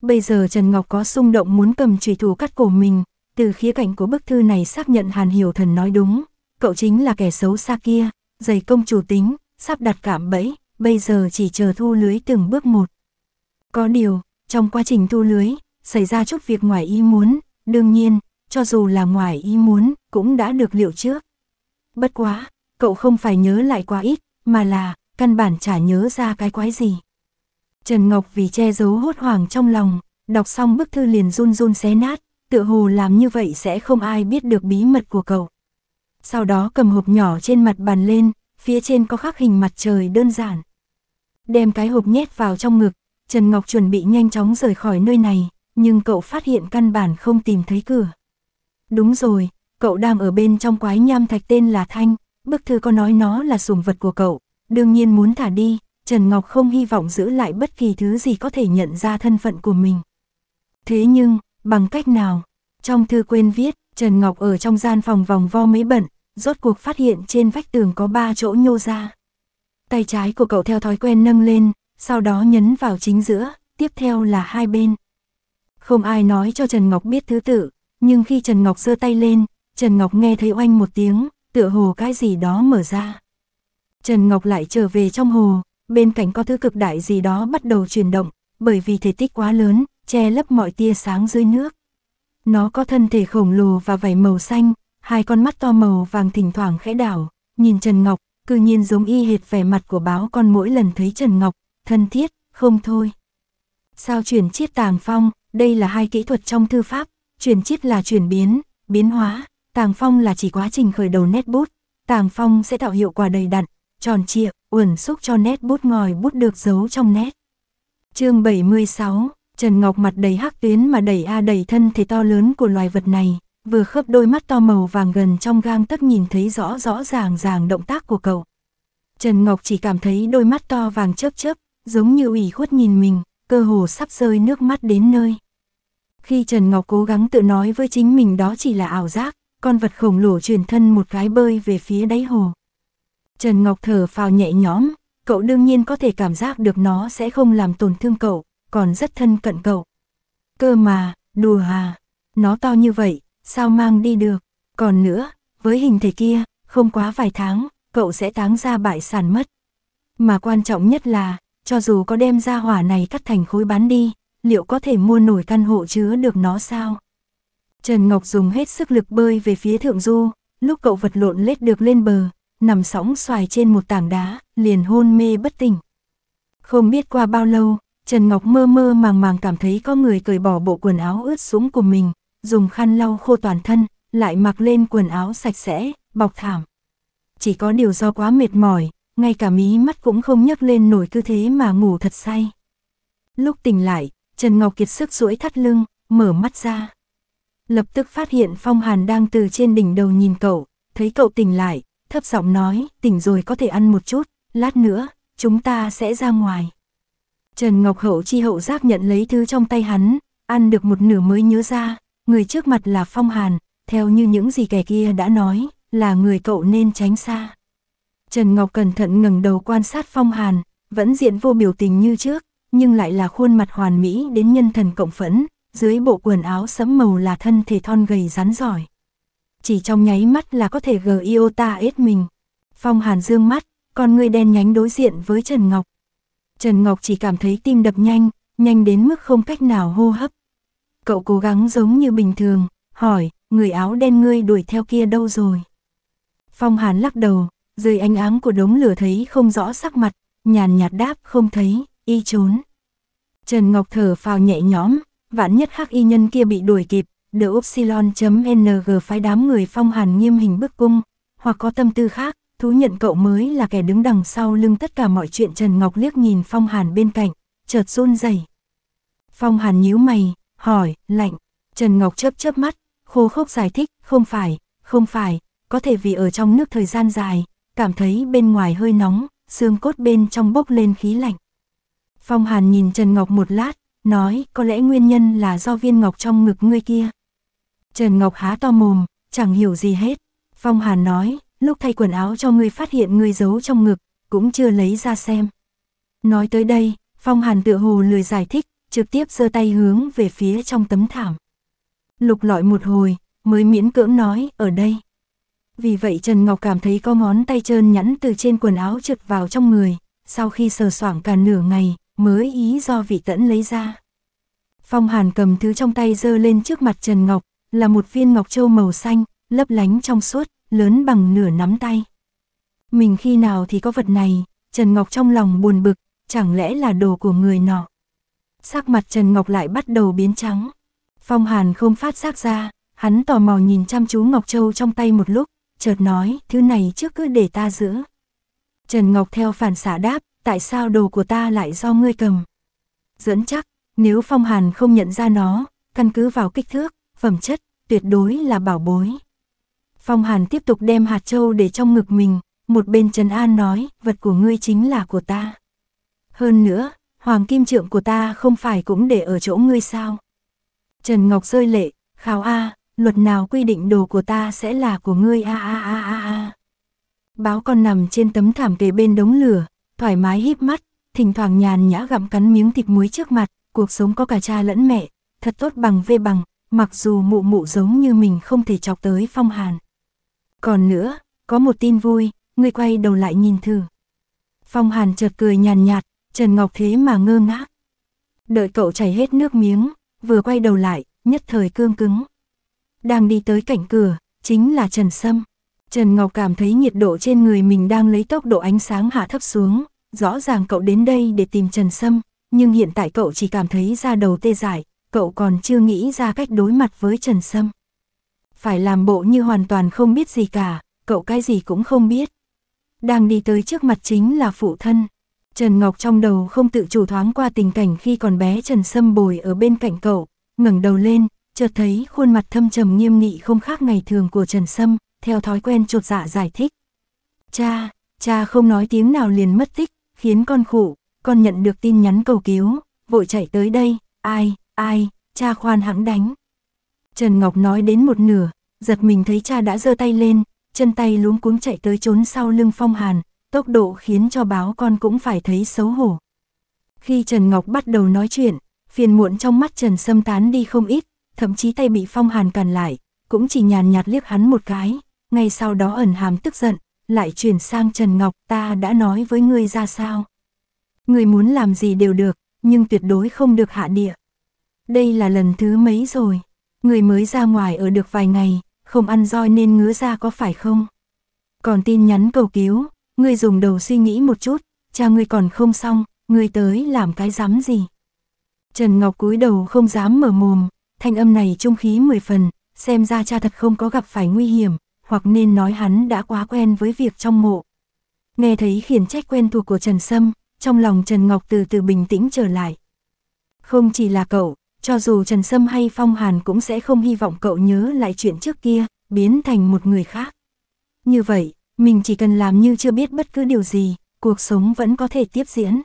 Bây giờ Trần Ngọc có xung động muốn cầm trùy thủ cắt cổ mình, từ khía cạnh của bức thư này xác nhận Hàn Hiểu Thần nói đúng, cậu chính là kẻ xấu xa kia, dày công chủ tính, sắp đặt cảm bẫy, bây giờ chỉ chờ thu lưới từng bước một. Có điều, trong quá trình thu lưới, xảy ra chút việc ngoài ý muốn, đương nhiên, cho dù là ngoài ý muốn, cũng đã được liệu trước. Bất quá, cậu không phải nhớ lại quá ít, mà là, căn bản chả nhớ ra cái quái gì. Trần Ngọc vì che giấu hốt hoảng trong lòng, đọc xong bức thư liền run run xé nát, tựa hồ làm như vậy sẽ không ai biết được bí mật của cậu. Sau đó cầm hộp nhỏ trên mặt bàn lên, phía trên có khắc hình mặt trời đơn giản. Đem cái hộp nhét vào trong ngực, Trần Ngọc chuẩn bị nhanh chóng rời khỏi nơi này, nhưng cậu phát hiện căn bản không tìm thấy cửa. Đúng rồi, cậu đang ở bên trong quái nham thạch tên là Thanh, bức thư có nói nó là sủng vật của cậu, đương nhiên muốn thả đi, Trần Ngọc không hy vọng giữ lại bất kỳ thứ gì có thể nhận ra thân phận của mình. Thế nhưng, bằng cách nào? Trong thư quên viết, Trần Ngọc ở trong gian phòng vòng vo mấy bận, rốt cuộc phát hiện trên vách tường có ba chỗ nhô ra. Tay trái của cậu theo thói quen nâng lên, sau đó nhấn vào chính giữa, tiếp theo là hai bên. Không ai nói cho Trần Ngọc biết thứ tự, nhưng khi Trần Ngọc giơ tay lên, Trần Ngọc nghe thấy oanh một tiếng, tựa hồ cái gì đó mở ra. Trần Ngọc lại trở về trong hồ, bên cạnh có thứ cực đại gì đó bắt đầu chuyển động, bởi vì thể tích quá lớn, che lấp mọi tia sáng dưới nước. Nó có thân thể khổng lồ và vảy màu xanh, hai con mắt to màu vàng thỉnh thoảng khẽ đảo, nhìn Trần Ngọc, cư nhiên giống y hệt vẻ mặt của báo con mỗi lần thấy Trần Ngọc, thân thiết, không thôi. Sao chuyển chiết tàng phong, đây là hai kỹ thuật trong thư pháp, chuyển chiết là chuyển biến, biến hóa, tàng phong là chỉ quá trình khởi đầu nét bút, tàng phong sẽ tạo hiệu quả đầy đặn, tròn trịa, uẩn xúc cho nét bút ngòi bút được giấu trong nét. chương 76, Trần Ngọc mặt đầy hắc tuyến mà đẩy a đẩy thân thể to lớn của loài vật này, vừa khớp đôi mắt to màu vàng gần trong gang tấc nhìn thấy rõ rõ ràng ràng động tác của cậu. Trần Ngọc chỉ cảm thấy đôi mắt to vàng chớp chớp, giống như ủy khuất nhìn mình, cơ hồ sắp rơi nước mắt đến nơi. Khi Trần Ngọc cố gắng tự nói với chính mình đó chỉ là ảo giác, con vật khổng lồ truyền thân một cái bơi về phía đáy hồ. Trần Ngọc thở phào nhẹ nhõm, cậu đương nhiên có thể cảm giác được nó sẽ không làm tổn thương cậu, còn rất thân cận cậu. Cơ mà, đùa à, nó to như vậy, sao mang đi được, còn nữa, với hình thể kia, không quá vài tháng, cậu sẽ táng ra bại sản mất. Mà quan trọng nhất là, cho dù có đem ra hỏa này cắt thành khối bán đi, liệu có thể mua nổi căn hộ chứa được nó sao? Trần Ngọc dùng hết sức lực bơi về phía thượng du, lúc cậu vật lộn lết được lên bờ, nằm sóng xoài trên một tảng đá, liền hôn mê bất tỉnh. Không biết qua bao lâu, Trần Ngọc mơ mơ màng màng cảm thấy có người cởi bỏ bộ quần áo ướt sũng của mình, dùng khăn lau khô toàn thân, lại mặc lên quần áo sạch sẽ, bọc thảm. Chỉ có điều do quá mệt mỏi, ngay cả mí mắt cũng không nhấc lên nổi cứ thế mà ngủ thật say. Lúc tỉnh lại, Trần Ngọc kiệt sức duỗi thắt lưng, mở mắt ra. Lập tức phát hiện Phong Hàn đang từ trên đỉnh đầu nhìn cậu, thấy cậu tỉnh lại, thấp giọng nói, tỉnh rồi có thể ăn một chút, lát nữa, chúng ta sẽ ra ngoài. Trần Ngọc Hậu chi hậu giác nhận lấy thứ trong tay hắn, ăn được một nửa mới nhớ ra, người trước mặt là Phong Hàn, theo như những gì kẻ kia đã nói, là người cậu nên tránh xa. Trần Ngọc cẩn thận ngẩng đầu quan sát Phong Hàn, vẫn diện vô biểu tình như trước, nhưng lại là khuôn mặt hoàn mỹ đến nhân thần cộng phẫn, dưới bộ quần áo sẫm màu là thân thể thon gầy rắn giỏi chỉ trong nháy mắt là có thể gờ Iota ết mình. Phong Hàn dương mắt, con người đen nhánh đối diện với Trần Ngọc. Trần Ngọc chỉ cảm thấy tim đập nhanh, nhanh đến mức không cách nào hô hấp. Cậu cố gắng giống như bình thường, hỏi, người áo đen ngươi đuổi theo kia đâu rồi? Phong Hàn lắc đầu, dưới ánh áng của đống lửa thấy không rõ sắc mặt, nhàn nhạt đáp không thấy, y trốn. Trần Ngọc thở phào nhẹ nhõm, vạn nhất hắc y nhân kia bị đuổi kịp, theopsilon.ng phái đám người phong hàn nghiêm hình bức cung, hoặc có tâm tư khác, thú nhận cậu mới là kẻ đứng đằng sau lưng tất cả mọi chuyện Trần Ngọc liếc nhìn phong hàn bên cạnh, chợt run rẩy. Phong hàn nhíu mày, hỏi, lạnh, Trần Ngọc chớp chớp mắt, khô khốc giải thích, không phải, không phải, có thể vì ở trong nước thời gian dài, cảm thấy bên ngoài hơi nóng, xương cốt bên trong bốc lên khí lạnh. Phong Hàn nhìn Trần Ngọc một lát, nói có lẽ nguyên nhân là do viên ngọc trong ngực ngươi kia. Trần Ngọc há to mồm, chẳng hiểu gì hết. Phong Hàn nói, lúc thay quần áo cho ngươi phát hiện ngươi giấu trong ngực, cũng chưa lấy ra xem. Nói tới đây, Phong Hàn tựa hồ lười giải thích, trực tiếp giơ tay hướng về phía trong tấm thảm. Lục lọi một hồi, mới miễn cưỡng nói, ở đây. Vì vậy Trần Ngọc cảm thấy có ngón tay trơn nhẵn từ trên quần áo trượt vào trong người, sau khi sờ soảng cả nửa ngày, mới ý do vị tẫn lấy ra. Phong Hàn cầm thứ trong tay giơ lên trước mặt Trần Ngọc, là một viên ngọc châu màu xanh, lấp lánh trong suốt, lớn bằng nửa nắm tay. Mình khi nào thì có vật này, Trần Ngọc trong lòng buồn bực, chẳng lẽ là đồ của người nọ. Sắc mặt Trần Ngọc lại bắt đầu biến trắng. Phong Hàn không phát giác ra, hắn tò mò nhìn chăm chú Ngọc Châu trong tay một lúc, chợt nói, thứ này trước cứ để ta giữ. Trần Ngọc theo phản xạ đáp, tại sao đồ của ta lại do ngươi cầm? Dẫn chắc, nếu Phong Hàn không nhận ra nó, căn cứ vào kích thước, phẩm chất, tuyệt đối là bảo bối. Phong Hàn tiếp tục đem hạt châu để trong ngực mình, một bên Trần An nói, vật của ngươi chính là của ta. Hơn nữa, hoàng kim trượng của ta không phải cũng để ở chỗ ngươi sao? Trần Ngọc rơi lệ, kháo a, luật nào quy định đồ của ta sẽ là của ngươi a a a a a. Báo con nằm trên tấm thảm kề bên đống lửa, thoải mái híp mắt, thỉnh thoảng nhàn nhã gặm cắn miếng thịt muối trước mặt, cuộc sống có cả cha lẫn mẹ, thật tốt bằng vê bằng, mặc dù mụ mụ giống như mình không thể chọc tới phong hàn. Còn nữa, có một tin vui, ngươi quay đầu lại nhìn thử. Phong hàn chợt cười nhàn nhạt, Trần Ngọc thế mà ngơ ngác. Đợi cậu chảy hết nước miếng, vừa quay đầu lại, nhất thời cương cứng. Đang đi tới cảnh cửa, chính là Trần Sâm. Trần Ngọc cảm thấy nhiệt độ trên người mình đang lấy tốc độ ánh sáng hạ thấp xuống. Rõ ràng cậu đến đây để tìm Trần Sâm, nhưng hiện tại cậu chỉ cảm thấy da đầu tê dại, cậu còn chưa nghĩ ra cách đối mặt với Trần Sâm. Phải làm bộ như hoàn toàn không biết gì cả, cậu cái gì cũng không biết. Đang đi tới trước mặt chính là phụ thân. Trần Ngọc trong đầu không tự chủ thoáng qua tình cảnh khi còn bé Trần Sâm bồi ở bên cạnh cậu, ngẩng đầu lên, chợt thấy khuôn mặt thâm trầm nghiêm nghị không khác ngày thường của Trần Sâm, theo thói quen trột dạ giải thích. Cha, cha không nói tiếng nào liền mất tích, khiến con khủ, con nhận được tin nhắn cầu cứu, vội chạy tới đây, ai, Ai, cha khoan hãng đánh. Trần Ngọc nói đến một nửa, giật mình thấy cha đã giơ tay lên, chân tay luống cuống chạy tới trốn sau lưng phong hàn, tốc độ khiến cho báo con cũng phải thấy xấu hổ. Khi Trần Ngọc bắt đầu nói chuyện, phiền muộn trong mắt Trần Sâm tán đi không ít, thậm chí tay bị phong hàn cản lại, cũng chỉ nhàn nhạt liếc hắn một cái, ngay sau đó ẩn hàm tức giận, lại chuyển sang Trần Ngọc ta đã nói với ngươi ra sao. Ngươi muốn làm gì đều được, nhưng tuyệt đối không được hạ địa. Đây là lần thứ mấy rồi? Người mới ra ngoài ở được vài ngày, không ăn roi nên ngứa ra có phải không? Còn tin nhắn cầu cứu, người dùng đầu suy nghĩ một chút, cha người còn không xong, người tới làm cái dám gì? Trần Ngọc cúi đầu không dám mở mồm, thanh âm này trung khí mười phần, xem ra cha thật không có gặp phải nguy hiểm, hoặc nên nói hắn đã quá quen với việc trong mộ. Nghe thấy khiển trách quen thuộc của Trần Sâm, trong lòng Trần Ngọc từ từ bình tĩnh trở lại. Không chỉ là cậu, cho dù Trần Sâm hay Phong Hàn cũng sẽ không hy vọng cậu nhớ lại chuyện trước kia, biến thành một người khác. Như vậy, mình chỉ cần làm như chưa biết bất cứ điều gì, cuộc sống vẫn có thể tiếp diễn.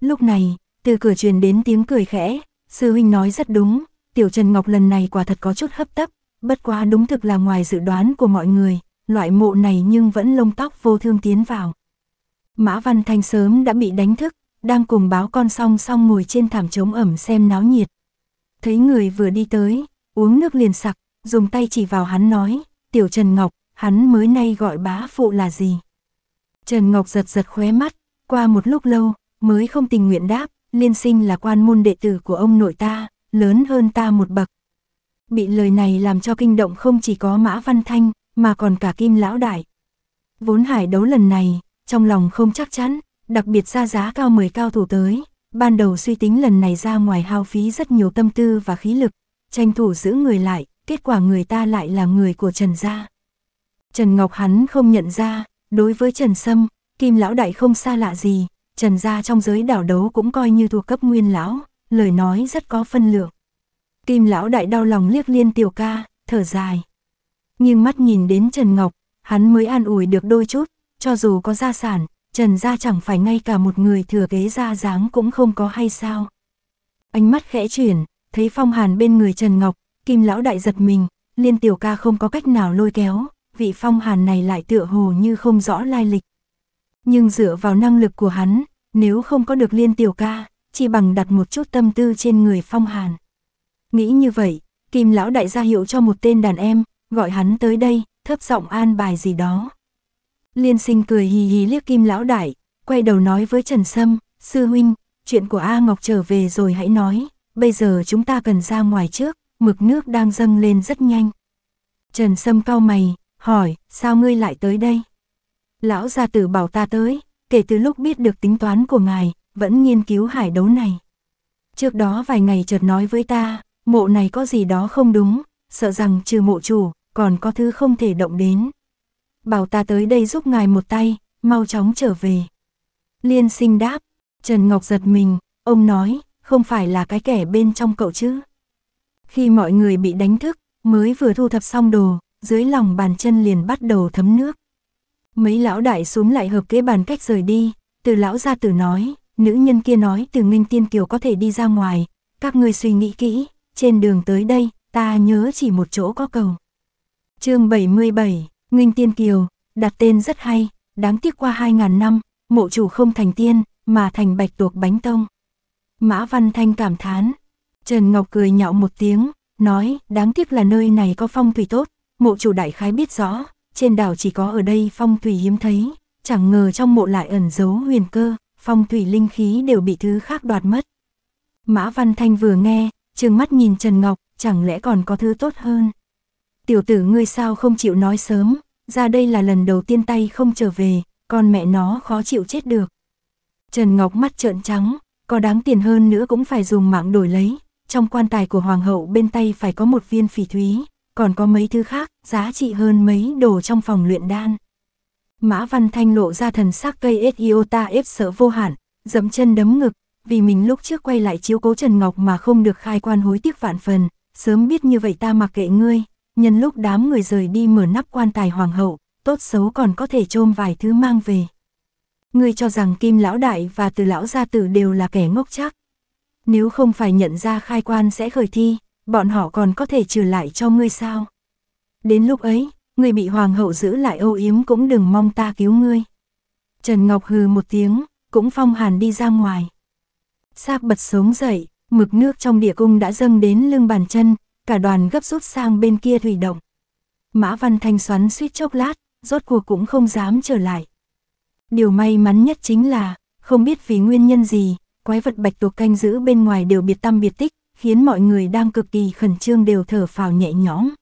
Lúc này, từ cửa truyền đến tiếng cười khẽ, sư huynh nói rất đúng, tiểu Trần Ngọc lần này quả thật có chút hấp tấp, bất quá đúng thực là ngoài dự đoán của mọi người, loại mộ này nhưng vẫn lông tóc vô thương tiến vào. Mã Văn Thanh sớm đã bị đánh thức, đang cùng báo con song song ngồi trên thảm trống ẩm xem náo nhiệt. Thấy người vừa đi tới, uống nước liền sặc, dùng tay chỉ vào hắn nói, tiểu Trần Ngọc, hắn mới nay gọi bá phụ là gì? Trần Ngọc giật giật khóe mắt, qua một lúc lâu, mới không tình nguyện đáp, liên sinh là quan môn đệ tử của ông nội ta, lớn hơn ta một bậc. Bị lời này làm cho kinh động không chỉ có Mã Văn Thanh, mà còn cả Kim Lão Đại. Vốn hải đấu lần này, trong lòng không chắc chắn, đặc biệt ra giá cao mời cao thủ tới, ban đầu suy tính lần này ra ngoài hao phí rất nhiều tâm tư và khí lực, tranh thủ giữ người lại, kết quả người ta lại là người của Trần Gia. Trần Ngọc hắn không nhận ra, đối với Trần Sâm, Kim Lão Đại không xa lạ gì, Trần Gia trong giới đảo đấu cũng coi như thuộc cấp nguyên lão, lời nói rất có phân lượng. Kim Lão Đại đau lòng liếc liên tiểu ca, thở dài. Nhưng mắt nhìn đến Trần Ngọc, hắn mới an ủi được đôi chút, cho dù có gia sản, Trần gia chẳng phải ngay cả một người thừa kế ra dáng cũng không có hay sao. Ánh mắt khẽ chuyển, thấy phong hàn bên người Trần Ngọc, kim lão đại giật mình, liên tiểu ca không có cách nào lôi kéo, vị phong hàn này lại tựa hồ như không rõ lai lịch. Nhưng dựa vào năng lực của hắn, nếu không có được liên tiểu ca, chỉ bằng đặt một chút tâm tư trên người phong hàn. Nghĩ như vậy, kim lão đại ra hiệu cho một tên đàn em, gọi hắn tới đây, thấp giọng an bài gì đó. Liên sinh cười hì hì liếc kim lão đại, quay đầu nói với Trần Sâm, sư huynh, chuyện của A Ngọc trở về rồi hãy nói, bây giờ chúng ta cần ra ngoài trước, mực nước đang dâng lên rất nhanh. Trần Sâm cau mày, hỏi, sao ngươi lại tới đây? Lão gia tử bảo ta tới, kể từ lúc biết được tính toán của ngài, vẫn nghiên cứu hải đấu này. Trước đó vài ngày chợt nói với ta, mộ này có gì đó không đúng, sợ rằng trừ mộ chủ, còn có thứ không thể động đến, bảo ta tới đây giúp ngài một tay, mau chóng trở về. Liên sinh đáp, Trần Ngọc giật mình, ông nói, không phải là cái kẻ bên trong cậu chứ. Khi mọi người bị đánh thức, mới vừa thu thập xong đồ, dưới lòng bàn chân liền bắt đầu thấm nước. Mấy lão đại xuống lại hợp kế bàn cách rời đi, từ lão ra tử nói, nữ nhân kia nói từ minh tiên kiều có thể đi ra ngoài, các ngươi suy nghĩ kỹ, trên đường tới đây, ta nhớ chỉ một chỗ có cầu. chương 77, Nguyên Tiên Kiều, đặt tên rất hay, đáng tiếc qua 2.000 năm, mộ chủ không thành tiên, mà thành bạch tuộc bánh tông. Mã Văn Thanh cảm thán, Trần Ngọc cười nhạo một tiếng, nói, đáng tiếc là nơi này có phong thủy tốt, mộ chủ đại khái biết rõ, trên đảo chỉ có ở đây phong thủy hiếm thấy, chẳng ngờ trong mộ lại ẩn giấu huyền cơ, phong thủy linh khí đều bị thứ khác đoạt mất. Mã Văn Thanh vừa nghe, trừng mắt nhìn Trần Ngọc, chẳng lẽ còn có thứ tốt hơn. Tiểu tử ngươi sao không chịu nói sớm, ra đây là lần đầu tiên tay không trở về, con mẹ nó khó chịu chết được. Trần Ngọc mắt trợn trắng, có đáng tiền hơn nữa cũng phải dùng mạng đổi lấy, trong quan tài của hoàng hậu bên tay phải có một viên phỉ thúy, còn có mấy thứ khác, giá trị hơn mấy đồ trong phòng luyện đan. Mã Văn Thanh lộ ra thần sắc cây ta ép sợ vô hạn, dẫm chân đấm ngực, vì mình lúc trước quay lại chiếu cố Trần Ngọc mà không được khai quan hối tiếc vạn phần, sớm biết như vậy ta mặc kệ ngươi, nhân lúc đám người rời đi mở nắp quan tài hoàng hậu, tốt xấu còn có thể trôm vài thứ mang về. Ngươi cho rằng Kim Lão Đại và Từ Lão Gia Tử đều là kẻ ngốc chắc. Nếu không phải nhận ra khai quan sẽ khởi thi, bọn họ còn có thể trừ lại cho ngươi sao? Đến lúc ấy, ngươi bị hoàng hậu giữ lại âu yếm cũng đừng mong ta cứu ngươi. Trần Ngọc hừ một tiếng, cũng phong hàn đi ra ngoài. Sáp bật sống dậy, mực nước trong địa cung đã dâng đến lưng bàn chân, cả đoàn gấp rút sang bên kia thủy động. Mã Văn Thanh xoắn suýt chốc lát, rốt cuộc cũng không dám trở lại. Điều may mắn nhất chính là, không biết vì nguyên nhân gì, quái vật bạch tuộc canh giữ bên ngoài đều biệt tâm biệt tích, khiến mọi người đang cực kỳ khẩn trương đều thở phào nhẹ nhõm.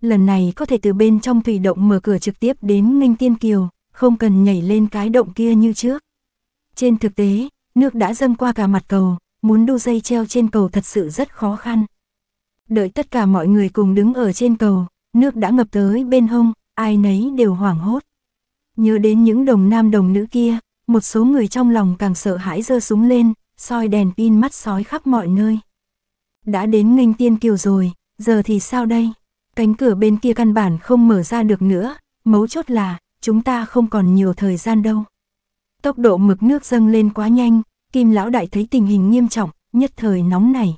Lần này có thể từ bên trong thủy động mở cửa trực tiếp đến Ninh Tiên Kiều, không cần nhảy lên cái động kia như trước. Trên thực tế, nước đã dâng qua cả mặt cầu, muốn đu dây treo trên cầu thật sự rất khó khăn đợi tất cả mọi người cùng đứng ở trên cầu, nước đã ngập tới bên hông, ai nấy đều hoảng hốt. Nhớ đến những đồng nam đồng nữ kia, một số người trong lòng càng sợ hãi giơ súng lên, soi đèn pin mắt sói khắp mọi nơi. Đã đến nghênh tiên kiều rồi, giờ thì sao đây? Cánh cửa bên kia căn bản không mở ra được nữa, mấu chốt là, chúng ta không còn nhiều thời gian đâu. Tốc độ mực nước dâng lên quá nhanh, Kim lão đại thấy tình hình nghiêm trọng, nhất thời nóng này.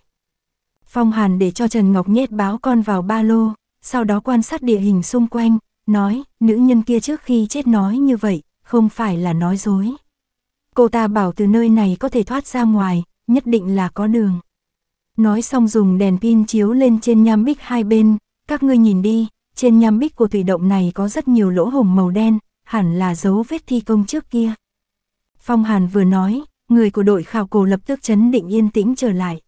Phong Hàn để cho Trần Ngọc nhét báo con vào ba lô, sau đó quan sát địa hình xung quanh, nói, nữ nhân kia trước khi chết nói như vậy, không phải là nói dối. Cô ta bảo từ nơi này có thể thoát ra ngoài, nhất định là có đường. Nói xong dùng đèn pin chiếu lên trên nham bích hai bên, các ngươi nhìn đi, trên nham bích của thủy động này có rất nhiều lỗ hổng màu đen, hẳn là dấu vết thi công trước kia. Phong Hàn vừa nói, người của đội khảo cổ lập tức chấn định yên tĩnh trở lại.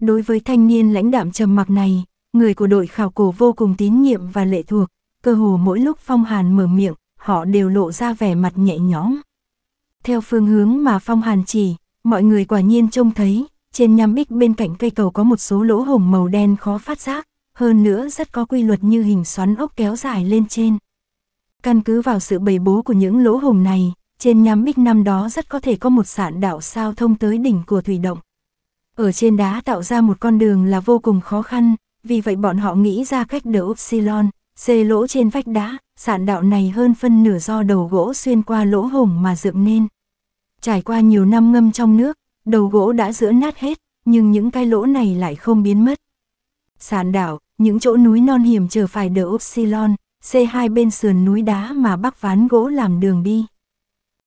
Đối với thanh niên lãnh đạm trầm mặc này, người của đội khảo cổ vô cùng tín nhiệm và lệ thuộc, cơ hồ mỗi lúc Phong Hàn mở miệng, họ đều lộ ra vẻ mặt nhẹ nhõm. Theo phương hướng mà Phong Hàn chỉ, mọi người quả nhiên trông thấy, trên nham bích bên cạnh cây cầu có một số lỗ hổng màu đen khó phát giác, hơn nữa rất có quy luật như hình xoắn ốc kéo dài lên trên. Căn cứ vào sự bày bố của những lỗ hổng này, trên nham bích năm đó rất có thể có một sạn đảo sao thông tới đỉnh của thủy động. Ở trên đá tạo ra một con đường là vô cùng khó khăn, vì vậy bọn họ nghĩ ra cách đỡ Upsilon, xê lỗ trên vách đá, sạn đạo này hơn phân nửa do đầu gỗ xuyên qua lỗ hổng mà dựng nên. Trải qua nhiều năm ngâm trong nước, đầu gỗ đã giữa nát hết, nhưng những cái lỗ này lại không biến mất. Sàn đảo, những chỗ núi non hiểm trở phải đỡ Upsilon, C2 bên sườn núi đá mà bắc ván gỗ làm đường đi.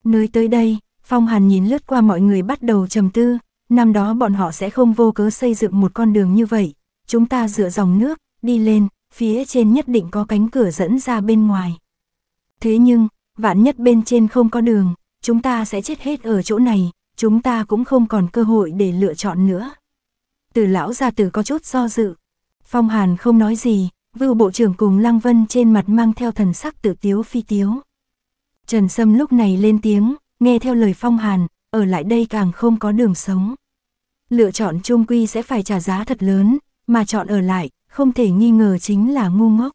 Nơi tới đây, Phong Hàn nhìn lướt qua mọi người bắt đầu trầm tư, năm đó bọn họ sẽ không vô cớ xây dựng một con đường như vậy, chúng ta dựa dòng nước, đi lên, phía trên nhất định có cánh cửa dẫn ra bên ngoài. Thế nhưng, vạn nhất bên trên không có đường, chúng ta sẽ chết hết ở chỗ này, chúng ta cũng không còn cơ hội để lựa chọn nữa. Từ lão gia tử có chút do dự, Phong Hàn không nói gì, Vưu Bộ trưởng cùng Lăng Vân trên mặt mang theo thần sắc tự tiếu phi tiếu. Trần Sâm lúc này lên tiếng, nghe theo lời Phong Hàn, ở lại đây càng không có đường sống. Lựa chọn chung quy sẽ phải trả giá thật lớn, mà chọn ở lại, không thể nghi ngờ chính là ngu ngốc.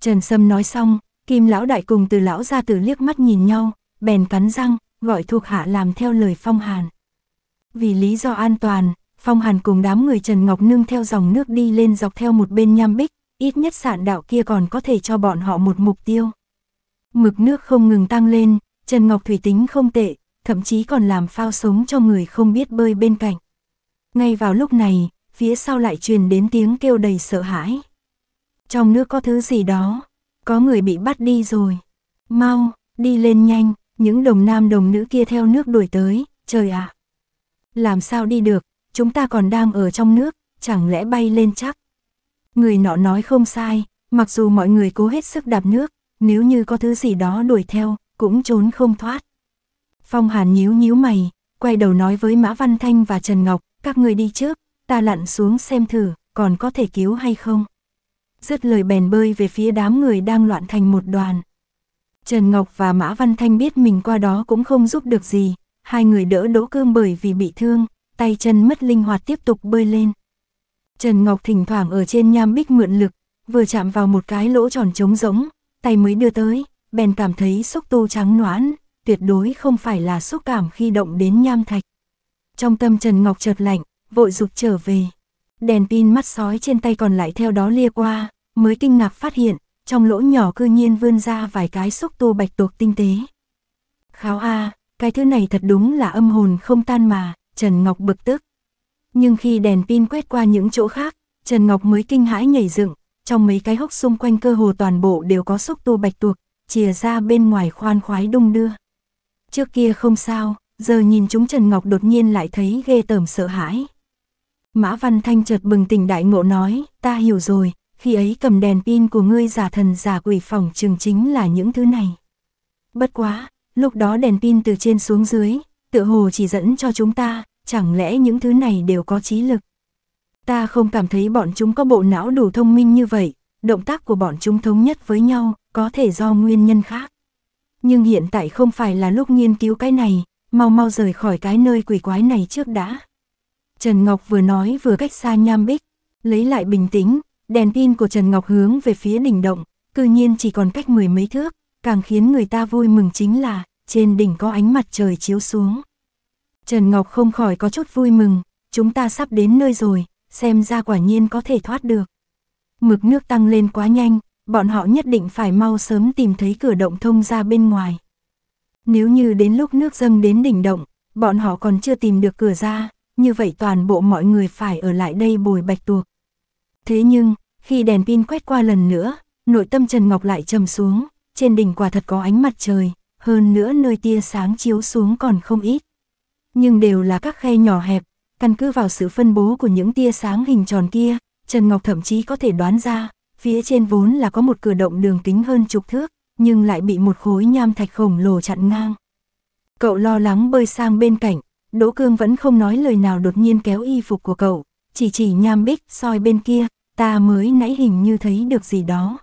Trần Sâm nói xong, Kim Lão Đại cùng từ Lão ra từ liếc mắt nhìn nhau, bèn cắn răng, gọi thuộc hạ làm theo lời Phong Hàn. Vì lý do an toàn, Phong Hàn cùng đám người Trần Ngọc Nương theo dòng nước đi lên dọc theo một bên nham bích, ít nhất sạn đạo kia còn có thể cho bọn họ một mục tiêu. Mực nước không ngừng tăng lên, Trần Ngọc Thủy tính không tệ, thậm chí còn làm phao sống cho người không biết bơi bên cạnh. Ngay vào lúc này, phía sau lại truyền đến tiếng kêu đầy sợ hãi. Trong nước có thứ gì đó, có người bị bắt đi rồi. Mau, đi lên nhanh, những đồng nam đồng nữ kia theo nước đuổi tới, trời ạ. À, làm sao đi được, chúng ta còn đang ở trong nước, chẳng lẽ bay lên chắc. Người nọ nói không sai, mặc dù mọi người cố hết sức đạp nước, nếu như có thứ gì đó đuổi theo, cũng trốn không thoát. Phong Hàn nhíu nhíu mày, quay đầu nói với Mã Văn Thanh và Trần Ngọc, các người đi trước, ta lặn xuống xem thử, còn có thể cứu hay không. Dứt lời bèn bơi về phía đám người đang loạn thành một đoàn. Trần Ngọc và Mã Văn Thanh biết mình qua đó cũng không giúp được gì, hai người đỡ đỗ cương bởi vì bị thương, tay chân mất linh hoạt tiếp tục bơi lên. Trần Ngọc thỉnh thoảng ở trên nham bích mượn lực, vừa chạm vào một cái lỗ tròn trống rỗng, tay mới đưa tới, bèn cảm thấy xúc tu trắng noãn, tuyệt đối không phải là xúc cảm khi động đến nham thạch. Trong tâm Trần Ngọc chợt lạnh, vội rụt trở về. Đèn pin mắt sói trên tay còn lại theo đó lia qua, mới kinh ngạc phát hiện, trong lỗ nhỏ cư nhiên vươn ra vài cái xúc tu bạch tuộc tinh tế. Kháo a, cái thứ này thật đúng là âm hồn không tan mà, Trần Ngọc bực tức. Nhưng khi đèn pin quét qua những chỗ khác, Trần Ngọc mới kinh hãi nhảy dựng, trong mấy cái hốc xung quanh cơ hồ toàn bộ đều có xúc tu bạch tuộc, chìa ra bên ngoài khoan khoái đung đưa. Trước kia không sao, giờ nhìn chúng Trần Ngọc đột nhiên lại thấy ghê tởm sợ hãi. Mã Văn Thanh chợt bừng tỉnh đại ngộ nói, ta hiểu rồi, khi ấy cầm đèn pin của ngươi giả thần giả quỷ phòng trường chính là những thứ này. Bất quá, lúc đó đèn pin từ trên xuống dưới, tựa hồ chỉ dẫn cho chúng ta, chẳng lẽ những thứ này đều có trí lực. Ta không cảm thấy bọn chúng có bộ não đủ thông minh như vậy, động tác của bọn chúng thống nhất với nhau, có thể do nguyên nhân khác nhưng hiện tại không phải là lúc nghiên cứu cái này, mau mau rời khỏi cái nơi quỷ quái này trước đã. Trần Ngọc vừa nói vừa cách xa nham bích, lấy lại bình tĩnh, đèn pin của Trần Ngọc hướng về phía đỉnh động, cư nhiên chỉ còn cách mười mấy thước, càng khiến người ta vui mừng chính là, trên đỉnh có ánh mặt trời chiếu xuống. Trần Ngọc không khỏi có chút vui mừng, chúng ta sắp đến nơi rồi, xem ra quả nhiên có thể thoát được. Mực nước tăng lên quá nhanh, bọn họ nhất định phải mau sớm tìm thấy cửa động thông ra bên ngoài. Nếu như đến lúc nước dâng đến đỉnh động, bọn họ còn chưa tìm được cửa ra, như vậy toàn bộ mọi người phải ở lại đây bồi bạch tuộc. Thế nhưng, khi đèn pin quét qua lần nữa, nội tâm Trần Ngọc lại trầm xuống, trên đỉnh quả thật có ánh mặt trời, hơn nữa nơi tia sáng chiếu xuống còn không ít. Nhưng đều là các khe nhỏ hẹp, căn cứ vào sự phân bố của những tia sáng hình tròn kia, Trần Ngọc thậm chí có thể đoán ra, phía trên vốn là có một cửa động đường kính hơn chục thước, nhưng lại bị một khối nham thạch khổng lồ chặn ngang. Cậu lo lắng bơi sang bên cạnh, Đỗ Cương vẫn không nói lời nào đột nhiên kéo y phục của cậu, chỉ chỉ nham bích soi bên kia, ta mới nãy hình như thấy được gì đó.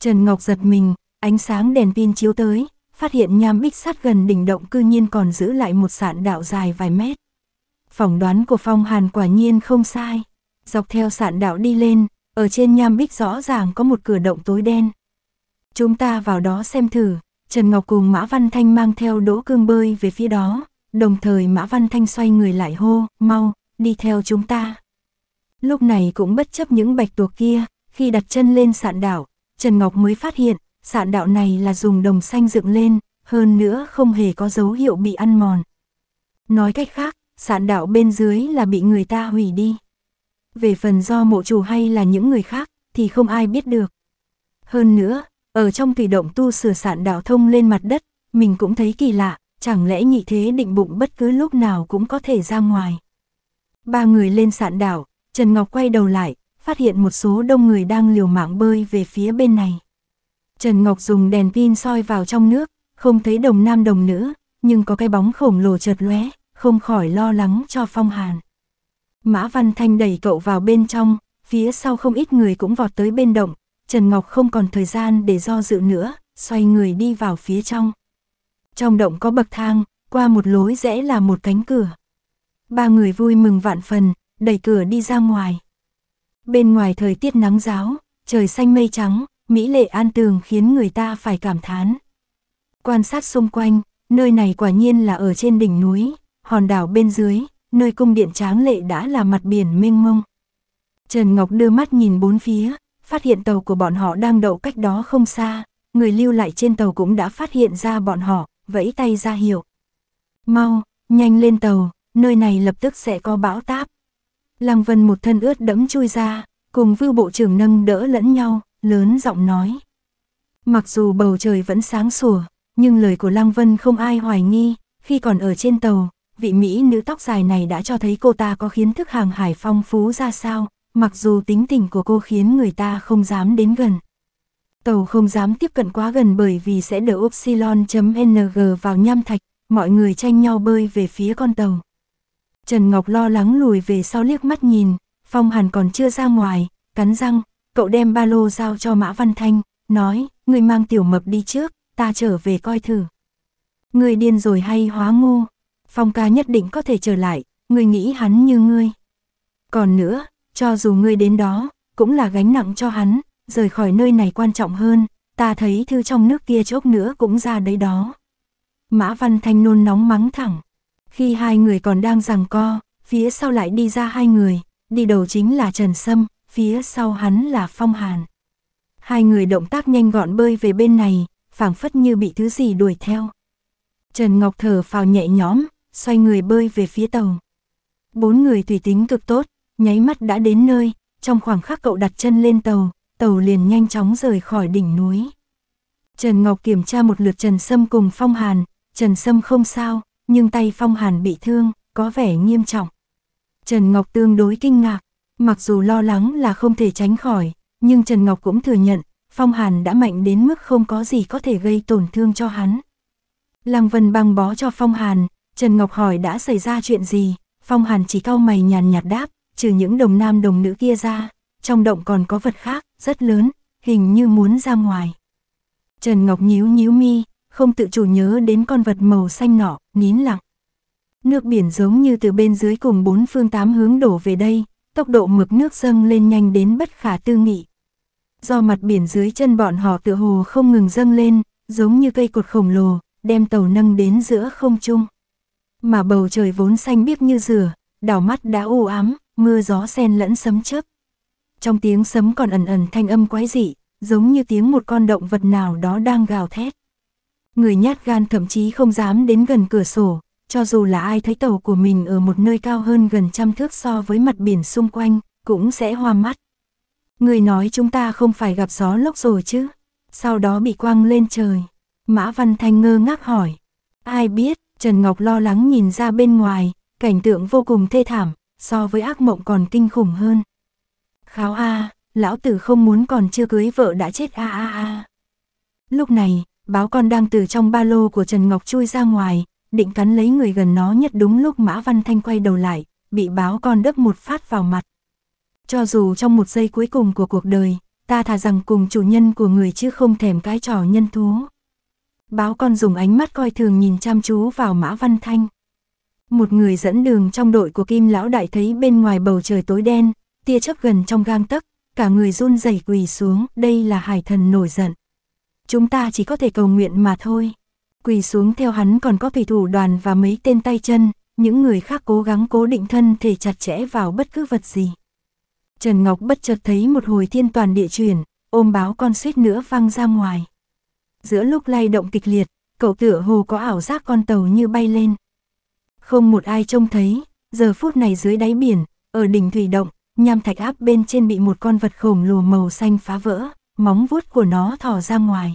Trần Ngọc giật mình, ánh sáng đèn pin chiếu tới, phát hiện nham bích sát gần đỉnh động cư nhiên còn giữ lại một sạn đạo dài vài mét. Phỏng đoán của Phong Hàn quả nhiên không sai. Dọc theo sạn đạo đi lên, ở trên nham bích rõ ràng có một cửa động tối đen. Chúng ta vào đó xem thử, Trần Ngọc cùng Mã Văn Thanh mang theo đỗ cương bơi về phía đó, đồng thời Mã Văn Thanh xoay người lại hô, mau, đi theo chúng ta. Lúc này cũng bất chấp những bạch tuộc kia, khi đặt chân lên sạn đảo, Trần Ngọc mới phát hiện, sạn đạo này là dùng đồng xanh dựng lên, hơn nữa không hề có dấu hiệu bị ăn mòn. Nói cách khác, sạn đạo bên dưới là bị người ta hủy đi. Về phần do mộ chủ hay là những người khác, thì không ai biết được. Hơn nữa, ở trong thủy động tu sửa sạn đảo thông lên mặt đất, mình cũng thấy kỳ lạ, chẳng lẽ nhị thế định bụng bất cứ lúc nào cũng có thể ra ngoài. Ba người lên sạn đảo, Trần Ngọc quay đầu lại, phát hiện một số đông người đang liều mạng bơi về phía bên này. Trần Ngọc dùng đèn pin soi vào trong nước, không thấy đồng nam đồng nữ, nhưng có cái bóng khổng lồ chợt lóe, không khỏi lo lắng cho Phong Hàn. Mã Văn Thanh đẩy cậu vào bên trong, phía sau không ít người cũng vọt tới bên động, Trần Ngọc không còn thời gian để do dự nữa, xoay người đi vào phía trong. Trong động có bậc thang, qua một lối rẽ là một cánh cửa. Ba người vui mừng vạn phần, đẩy cửa đi ra ngoài. Bên ngoài thời tiết nắng giáo, trời xanh mây trắng, mỹ lệ an tường khiến người ta phải cảm thán. Quan sát xung quanh, nơi này quả nhiên là ở trên đỉnh núi, hòn đảo bên dưới, nơi cung điện tráng lệ đã là mặt biển mênh mông. Trần Ngọc đưa mắt nhìn bốn phía, phát hiện tàu của bọn họ đang đậu cách đó không xa, người lưu lại trên tàu cũng đã phát hiện ra bọn họ, vẫy tay ra hiệu. Mau, nhanh lên tàu, nơi này lập tức sẽ có bão táp. Lăng Vân một thân ướt đẫm chui ra, cùng vưu bộ trưởng nâng đỡ lẫn nhau, lớn giọng nói. Mặc dù bầu trời vẫn sáng sủa, nhưng lời của Lăng Vân không ai hoài nghi, khi còn ở trên tàu, vị Mỹ nữ tóc dài này đã cho thấy cô ta có kiến thức hàng hải phong phú ra sao, mặc dù tính tình của cô khiến người ta không dám đến gần. Tàu không dám tiếp cận quá gần bởi vì sẽ đỡ Upsilon.ng vào nham thạch, mọi người tranh nhau bơi về phía con tàu. Trần Ngọc lo lắng lùi về sau liếc mắt nhìn, Phong Hàn còn chưa ra ngoài, cắn răng, cậu đem ba lô giao cho Mã Văn Thanh, nói, người mang tiểu mập đi trước, ta trở về coi thử. Người điên rồi hay hóa ngu, Phong ca nhất định có thể trở lại, ngươi nghĩ hắn như ngươi. Còn nữa, cho dù ngươi đến đó, cũng là gánh nặng cho hắn, rời khỏi nơi này quan trọng hơn, ta thấy thư trong nước kia chốc nữa cũng ra đấy đó. Mã Văn Thanh nôn nóng mắng thẳng. Khi hai người còn đang giằng co, phía sau lại đi ra hai người, đi đầu chính là Trần Sâm, phía sau hắn là Phong Hàn. Hai người động tác nhanh gọn bơi về bên này, phảng phất như bị thứ gì đuổi theo. Trần Ngọc thở phào nhẹ nhõm, xoay người bơi về phía tàu. Bốn người tùy tính cực tốt, nháy mắt đã đến nơi, trong khoảng khắc cậu đặt chân lên tàu, tàu liền nhanh chóng rời khỏi đỉnh núi. Trần Ngọc kiểm tra một lượt Trần Sâm cùng Phong Hàn, Trần Sâm không sao, nhưng tay Phong Hàn bị thương, có vẻ nghiêm trọng. Trần Ngọc tương đối kinh ngạc, mặc dù lo lắng là không thể tránh khỏi, nhưng Trần Ngọc cũng thừa nhận, Phong Hàn đã mạnh đến mức không có gì có thể gây tổn thương cho hắn. Lăng Vân băng bó cho Phong Hàn, Trần Ngọc hỏi đã xảy ra chuyện gì, Phong Hàn chỉ cau mày nhàn nhạt đáp, trừ những đồng nam đồng nữ kia ra, trong động còn có vật khác, rất lớn, hình như muốn ra ngoài. Trần Ngọc nhíu nhíu mi, không tự chủ nhớ đến con vật màu xanh nọ, nín lặng. Nước biển giống như từ bên dưới cùng bốn phương tám hướng đổ về đây, tốc độ mực nước dâng lên nhanh đến bất khả tư nghị. Do mặt biển dưới chân bọn họ tựa hồ không ngừng dâng lên, giống như cây cột khổng lồ, đem tàu nâng đến giữa không trung. Mà bầu trời vốn xanh biếc như dừa, đảo mắt đã u ám, mưa gió xen lẫn sấm chớp. Trong tiếng sấm còn ẩn ẩn thanh âm quái dị, giống như tiếng một con động vật nào đó đang gào thét. Người nhát gan thậm chí không dám đến gần cửa sổ, cho dù là ai thấy tàu của mình ở một nơi cao hơn gần trăm thước so với mặt biển xung quanh, cũng sẽ hoa mắt. Người nói chúng ta không phải gặp gió lốc rồi chứ, sau đó bị quăng lên trời. Mã Văn Thanh ngơ ngác hỏi, ai biết, Trần Ngọc lo lắng nhìn ra bên ngoài, cảnh tượng vô cùng thê thảm, so với ác mộng còn kinh khủng hơn. Kháo a, lão tử không muốn còn chưa cưới vợ đã chết a a a. Lúc này, báo con đang từ trong ba lô của Trần Ngọc chui ra ngoài, định cắn lấy người gần nó nhất đúng lúc Mã Văn Thanh quay đầu lại, bị báo con đớp một phát vào mặt. Cho dù trong một giây cuối cùng của cuộc đời, ta thà rằng cùng chủ nhân của người chứ không thèm cái trò nhân thú báo con dùng ánh mắt coi thường nhìn chăm chú vào Mã Văn Thanh. Một người dẫn đường trong đội của Kim Lão Đại thấy bên ngoài bầu trời tối đen, tia chớp gần trong gang tấc, cả người run rẩy quỳ xuống, đây là hải thần nổi giận. Chúng ta chỉ có thể cầu nguyện mà thôi. Quỳ xuống theo hắn còn có thủy thủ đoàn và mấy tên tay chân, những người khác cố gắng cố định thân thể chặt chẽ vào bất cứ vật gì. Trần Ngọc bất chợt thấy một hồi thiên toàn địa chuyển, ôm báo con suýt nữa văng ra ngoài giữa lúc lay động kịch liệt, cậu tựa hồ có ảo giác con tàu như bay lên. Không một ai trông thấy, giờ phút này dưới đáy biển, ở đỉnh thủy động, nham thạch áp bên trên bị một con vật khổng lồ màu xanh phá vỡ, móng vuốt của nó thò ra ngoài.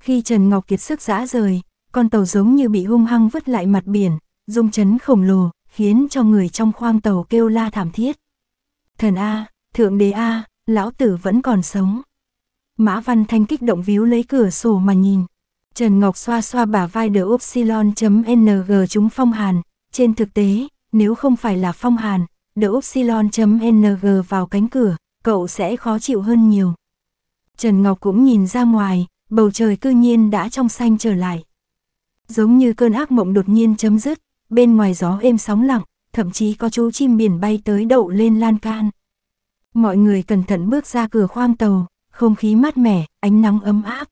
Khi Trần Ngọc Kiệt sức giã rời, con tàu giống như bị hung hăng vứt lại mặt biển, rung chấn khổng lồ, khiến cho người trong khoang tàu kêu la thảm thiết. Thần A, Thượng Đế A, Lão Tử vẫn còn sống. Mã Văn Thanh kích động víu lấy cửa sổ mà nhìn. Trần Ngọc xoa xoa bả vai The Upsilon.ng chúng phong hàn. Trên thực tế, nếu không phải là phong hàn, The Upsilon.ng vào cánh cửa, cậu sẽ khó chịu hơn nhiều. Trần Ngọc cũng nhìn ra ngoài, bầu trời cư nhiên đã trong xanh trở lại. Giống như cơn ác mộng đột nhiên chấm dứt, bên ngoài gió êm sóng lặng, thậm chí có chú chim biển bay tới đậu lên lan can. Mọi người cẩn thận bước ra cửa khoang tàu, không khí mát mẻ, ánh nắng ấm áp.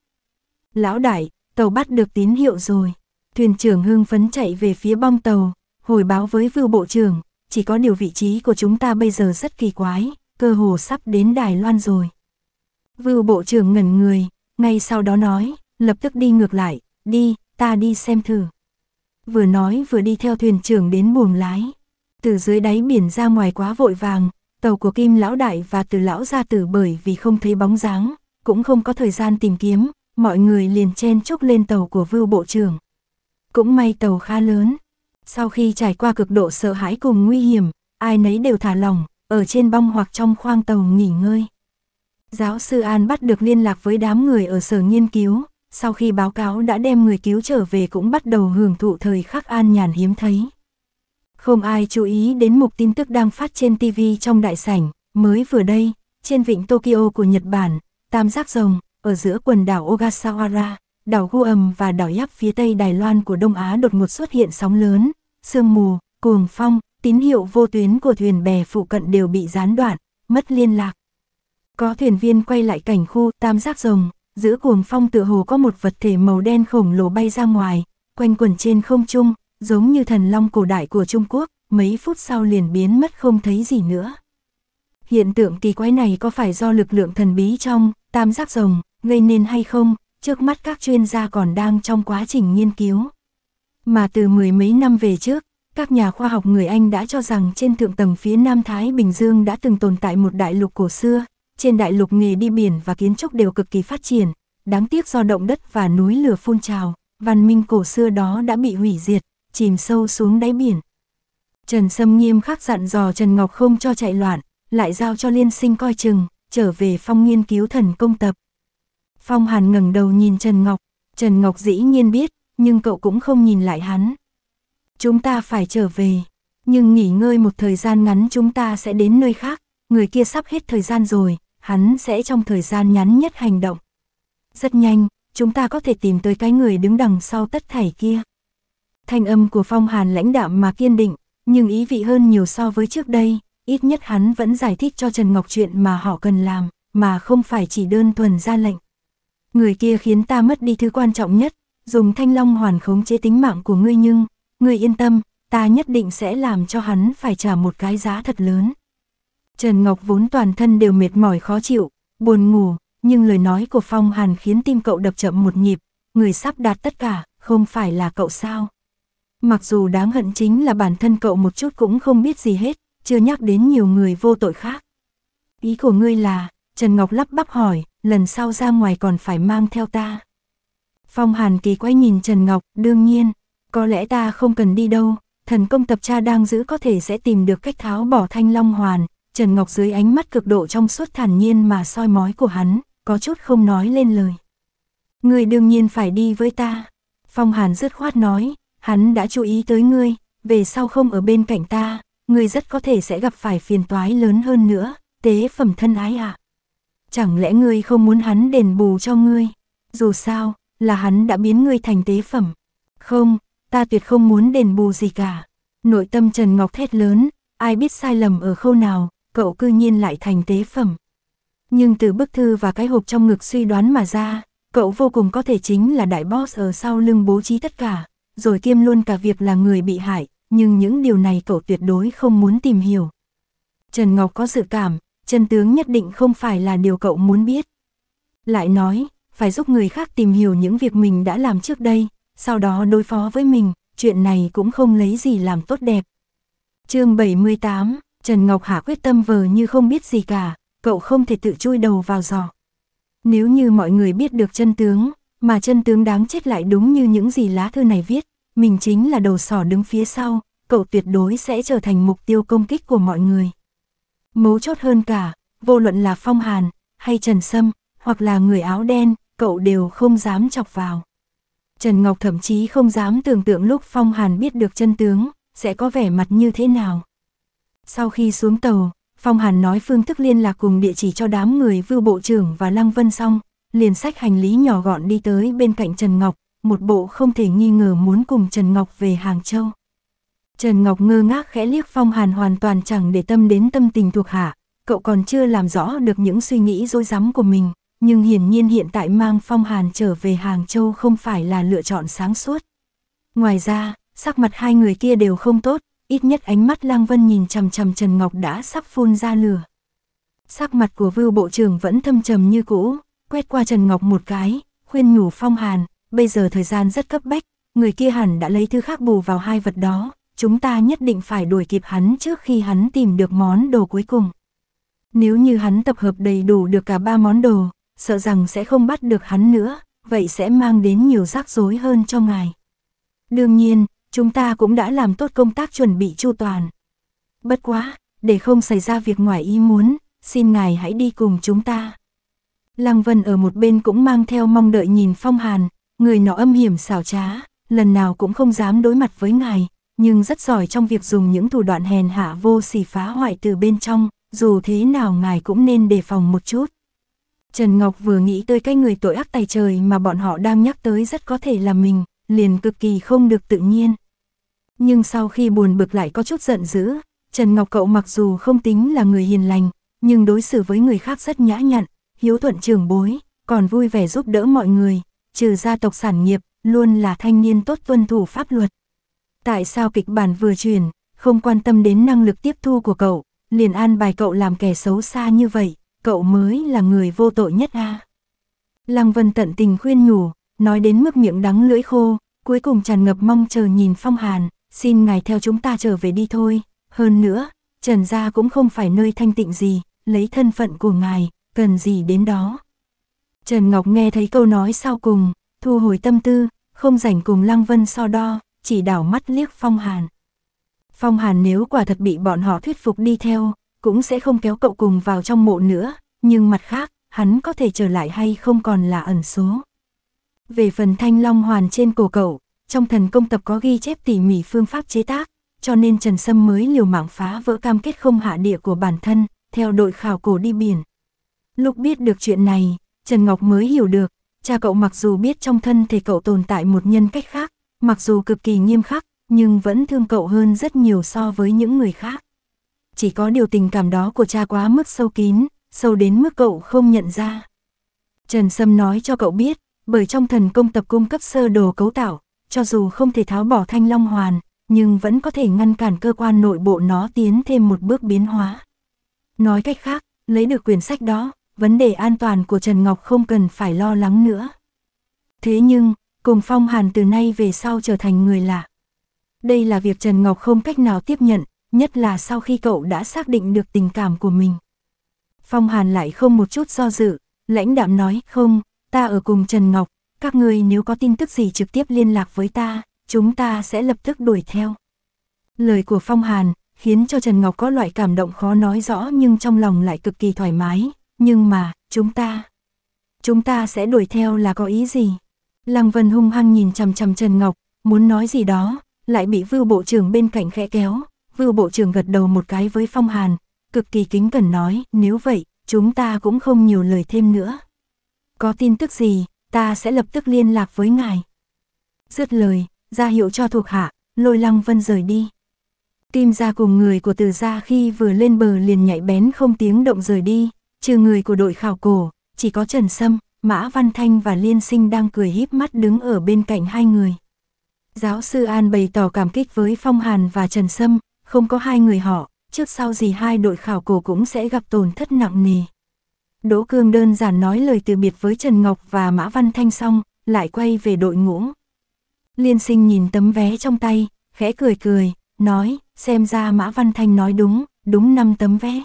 Lão đại, tàu bắt được tín hiệu rồi. Thuyền trưởng hưng phấn chạy về phía bong tàu, hồi báo với vưu bộ trưởng, chỉ có điều vị trí của chúng ta bây giờ rất kỳ quái, cơ hồ sắp đến Đài Loan rồi. Vưu bộ trưởng ngẩn người, ngay sau đó nói, lập tức đi ngược lại, đi, ta đi xem thử. Vừa nói vừa đi theo thuyền trưởng đến buồng lái. Từ dưới đáy biển ra ngoài quá vội vàng, Tàu của Kim Lão Đại và Từ Lão Gia Tử bởi vì không thấy bóng dáng, cũng không có thời gian tìm kiếm, mọi người liền chen chúc lên tàu của Vưu Bộ trưởng. Cũng may tàu khá lớn. Sau khi trải qua cực độ sợ hãi cùng nguy hiểm, ai nấy đều thả lỏng, ở trên bong hoặc trong khoang tàu nghỉ ngơi. Giáo sư An bắt được liên lạc với đám người ở sở nghiên cứu, sau khi báo cáo đã đem người cứu trở về cũng bắt đầu hưởng thụ thời khắc an nhàn hiếm thấy. Không ai chú ý đến mục tin tức đang phát trên TV trong đại sảnh, mới vừa đây, trên vịnh Tokyo của Nhật Bản, tam giác rồng, ở giữa quần đảo Ogasawara, đảo Guam và đảo Yap phía tây Đài Loan của Đông Á đột ngột xuất hiện sóng lớn, sương mù, cuồng phong, tín hiệu vô tuyến của thuyền bè phụ cận đều bị gián đoạn, mất liên lạc. Có thuyền viên quay lại cảnh khu tam giác rồng, giữa cuồng phong tựa hồ có một vật thể màu đen khổng lồ bay ra ngoài, quanh quẩn trên không trung, giống như thần long cổ đại của Trung Quốc, mấy phút sau liền biến mất không thấy gì nữa. Hiện tượng kỳ quái này có phải do lực lượng thần bí trong tam giác rồng gây nên hay không, trước mắt các chuyên gia còn đang trong quá trình nghiên cứu. Mà từ mười mấy năm về trước, các nhà khoa học người Anh đã cho rằng trên thượng tầng phía Nam Thái Bình Dương đã từng tồn tại một đại lục cổ xưa, trên đại lục nghề đi biển và kiến trúc đều cực kỳ phát triển, đáng tiếc do động đất và núi lửa phun trào, văn minh cổ xưa đó đã bị hủy diệt, chìm sâu xuống đáy biển. Trần Sâm nghiêm khắc dặn dò Trần Ngọc không cho chạy loạn, lại giao cho liên sinh coi chừng, trở về phong nghiên cứu thần công tập. Phong Hàn ngẩng đầu nhìn Trần Ngọc, Trần Ngọc dĩ nhiên biết, nhưng cậu cũng không nhìn lại hắn. Chúng ta phải trở về, nhưng nghỉ ngơi một thời gian ngắn chúng ta sẽ đến nơi khác, người kia sắp hết thời gian rồi, hắn sẽ trong thời gian ngắn nhất hành động. Rất nhanh, chúng ta có thể tìm tới cái người đứng đằng sau tất thảy kia. Thanh âm của Phong Hàn lãnh đạm mà kiên định, nhưng ý vị hơn nhiều so với trước đây, ít nhất hắn vẫn giải thích cho Trần Ngọc chuyện mà họ cần làm, mà không phải chỉ đơn thuần ra lệnh. Người kia khiến ta mất đi thứ quan trọng nhất, dùng thanh long hoàn khống chế tính mạng của ngươi nhưng, ngươi yên tâm, ta nhất định sẽ làm cho hắn phải trả một cái giá thật lớn. Trần Ngọc vốn toàn thân đều mệt mỏi khó chịu, buồn ngủ, nhưng lời nói của Phong Hàn khiến tim cậu đập chậm một nhịp, người sắp đạt tất cả, không phải là cậu sao? Mặc dù đáng hận chính là bản thân cậu một chút cũng không biết gì hết, chưa nhắc đến nhiều người vô tội khác. Ý của ngươi là, Trần Ngọc lắp bắp hỏi, lần sau ra ngoài còn phải mang theo ta. Phong Hàn Kỳ quay nhìn Trần Ngọc, đương nhiên, có lẽ ta không cần đi đâu, thần công tập tra đang giữ có thể sẽ tìm được cách tháo bỏ thanh long hoàn. Trần Ngọc dưới ánh mắt cực độ trong suốt thản nhiên mà soi mói của hắn, có chút không nói lên lời. Người đương nhiên phải đi với ta. Phong Hàn dứt khoát nói, Hắn đã chú ý tới ngươi, về sau không ở bên cạnh ta, ngươi rất có thể sẽ gặp phải phiền toái lớn hơn nữa, tế phẩm thân ái ạ. À? Chẳng lẽ ngươi không muốn hắn đền bù cho ngươi? Dù sao, là hắn đã biến ngươi thành tế phẩm. Không, ta tuyệt không muốn đền bù gì cả. Nội tâm Trần Ngọc thét lớn, ai biết sai lầm ở khâu nào, cậu cư nhiên lại thành tế phẩm. Nhưng từ bức thư và cái hộp trong ngực suy đoán mà ra, cậu vô cùng có thể chính là đại boss ở sau lưng bố trí tất cả, rồi kiêm luôn cả việc là người bị hại, nhưng những điều này cậu tuyệt đối không muốn tìm hiểu. Trần Ngọc có dự cảm, chân tướng nhất định không phải là điều cậu muốn biết. Lại nói, phải giúp người khác tìm hiểu những việc mình đã làm trước đây, sau đó đối phó với mình, chuyện này cũng không lấy gì làm tốt đẹp. chương 78, Trần Ngọc Hạ quyết tâm vờ như không biết gì cả, cậu không thể tự chui đầu vào giò. Nếu như mọi người biết được chân tướng, mà chân tướng đáng chết lại đúng như những gì lá thư này viết, mình chính là đầu sỏ đứng phía sau, cậu tuyệt đối sẽ trở thành mục tiêu công kích của mọi người. Mấu chốt hơn cả, vô luận là Phong Hàn, hay Trần Sâm, hoặc là người áo đen, cậu đều không dám chọc vào. Trần Ngọc thậm chí không dám tưởng tượng lúc Phong Hàn biết được chân tướng, sẽ có vẻ mặt như thế nào. Sau khi xuống tàu, Phong Hàn nói phương thức liên lạc cùng địa chỉ cho đám người vưu bộ trưởng và Lăng Vân xong, liền sách hành lý nhỏ gọn đi tới bên cạnh Trần Ngọc, một bộ không thể nghi ngờ muốn cùng Trần Ngọc về Hàng Châu. Trần Ngọc ngơ ngác khẽ liếc Phong Hàn hoàn toàn chẳng để tâm đến tâm tình thuộc hạ, cậu còn chưa làm rõ được những suy nghĩ dối rắm của mình, nhưng hiển nhiên hiện tại mang Phong Hàn trở về Hàng Châu không phải là lựa chọn sáng suốt. Ngoài ra, sắc mặt hai người kia đều không tốt, ít nhất ánh mắt Lang Vân nhìn chằm chằm Trần Ngọc đã sắp phun ra lửa. Sắc mặt của Vưu Bộ trưởng vẫn thâm trầm như cũ, quét qua Trần Ngọc một cái, khuyên nhủ Phong Hàn, bây giờ thời gian rất cấp bách, người kia hẳn đã lấy thứ khác bù vào hai vật đó, chúng ta nhất định phải đuổi kịp hắn trước khi hắn tìm được món đồ cuối cùng. Nếu như hắn tập hợp đầy đủ được cả ba món đồ, sợ rằng sẽ không bắt được hắn nữa, vậy sẽ mang đến nhiều rắc rối hơn cho ngài. Đương nhiên, chúng ta cũng đã làm tốt công tác chuẩn bị chu toàn. Bất quá, để không xảy ra việc ngoài ý muốn, xin ngài hãy đi cùng chúng ta. Lăng Vân ở một bên cũng mang theo mong đợi nhìn Phong Hàn, người nọ âm hiểm xảo trá, lần nào cũng không dám đối mặt với ngài, nhưng rất giỏi trong việc dùng những thủ đoạn hèn hạ vô sỉ phá hoại từ bên trong, dù thế nào ngài cũng nên đề phòng một chút. Trần Ngọc vừa nghĩ tới cái người tội ác tài trời mà bọn họ đang nhắc tới rất có thể là mình, liền cực kỳ không được tự nhiên. Nhưng sau khi buồn bực lại có chút giận dữ, Trần Ngọc cậu mặc dù không tính là người hiền lành, nhưng đối xử với người khác rất nhã nhặn, hiếu thuận trường bối, còn vui vẻ giúp đỡ mọi người, trừ gia tộc sản nghiệp, luôn là thanh niên tốt tuân thủ pháp luật. Tại sao kịch bản vừa truyền, không quan tâm đến năng lực tiếp thu của cậu, liền an bài cậu làm kẻ xấu xa như vậy, cậu mới là người vô tội nhất a. À? Lăng Vân tận tình khuyên nhủ, nói đến mức miệng đắng lưỡi khô, cuối cùng tràn ngập mong chờ nhìn Phong Hàn, xin ngài theo chúng ta trở về đi thôi, hơn nữa, Trần gia cũng không phải nơi thanh tịnh gì, lấy thân phận của ngài, cần gì đến đó. Trần Ngọc nghe thấy câu nói sau cùng, thu hồi tâm tư, không rảnh cùng Lăng Vân so đo, chỉ đảo mắt liếc Phong Hàn. Phong Hàn nếu quả thật bị bọn họ thuyết phục đi theo, cũng sẽ không kéo cậu cùng vào trong mộ nữa, nhưng mặt khác, hắn có thể trở lại hay không còn là ẩn số. Về phần thanh long hoàn trên cổ cậu, trong thần công tập có ghi chép tỉ mỉ phương pháp chế tác, cho nên Trần Sâm mới liều mạng phá vỡ cam kết không hạ địa của bản thân, theo đội khảo cổ đi biển, Lúc biết được chuyện này, Trần Ngọc mới hiểu được, cha cậu mặc dù biết trong thân thể cậu tồn tại một nhân cách khác, mặc dù cực kỳ nghiêm khắc, nhưng vẫn thương cậu hơn rất nhiều so với những người khác. Chỉ có điều tình cảm đó của cha quá mức sâu kín, sâu đến mức cậu không nhận ra. Trần Sâm nói cho cậu biết, bởi trong thần công tập cung cấp sơ đồ cấu tạo, cho dù không thể tháo bỏ thanh long hoàn, nhưng vẫn có thể ngăn cản cơ quan nội bộ nó tiến thêm một bước biến hóa. Nói cách khác, lấy được quyển sách đó, vấn đề an toàn của Trần Ngọc không cần phải lo lắng nữa. Thế nhưng, cùng Phong Hàn từ nay về sau trở thành người lạ. Đây là việc Trần Ngọc không cách nào tiếp nhận, nhất là sau khi cậu đã xác định được tình cảm của mình. Phong Hàn lại không một chút do dự, lãnh đạm nói, không, ta ở cùng Trần Ngọc, các ngươi nếu có tin tức gì trực tiếp liên lạc với ta, chúng ta sẽ lập tức đuổi theo. Lời của Phong Hàn khiến cho Trần Ngọc có loại cảm động khó nói rõ nhưng trong lòng lại cực kỳ thoải mái, nhưng mà, chúng ta... Chúng ta sẽ đuổi theo là có ý gì? Lăng Vân hung hăng nhìn chằm chằm Trần Ngọc, muốn nói gì đó, lại bị Vưu Bộ trưởng bên cạnh khẽ kéo. Vưu Bộ trưởng gật đầu một cái với Phong Hàn, cực kỳ kính cẩn nói, nếu vậy, chúng ta cũng không nhiều lời thêm nữa. Có tin tức gì, ta sẽ lập tức liên lạc với ngài. Dứt lời, ra hiệu cho thuộc hạ, lôi Lăng Vân rời đi. Tim ra cùng người của từ gia khi vừa lên bờ liền nhảy bén không tiếng động rời đi, trừ người của đội khảo cổ, chỉ có Trần Sâm, Mã Văn Thanh và Liên Sinh đang cười híp mắt đứng ở bên cạnh hai người. Giáo sư An bày tỏ cảm kích với Phong Hàn và Trần Sâm, không có hai người họ, trước sau gì hai đội khảo cổ cũng sẽ gặp tổn thất nặng nề. Đỗ Cương đơn giản nói lời từ biệt với Trần Ngọc và Mã Văn Thanh xong, lại quay về đội ngũ. Liên sinh nhìn tấm vé trong tay, khẽ cười cười, nói, xem ra Mã Văn Thanh nói đúng, đúng năm tấm vé.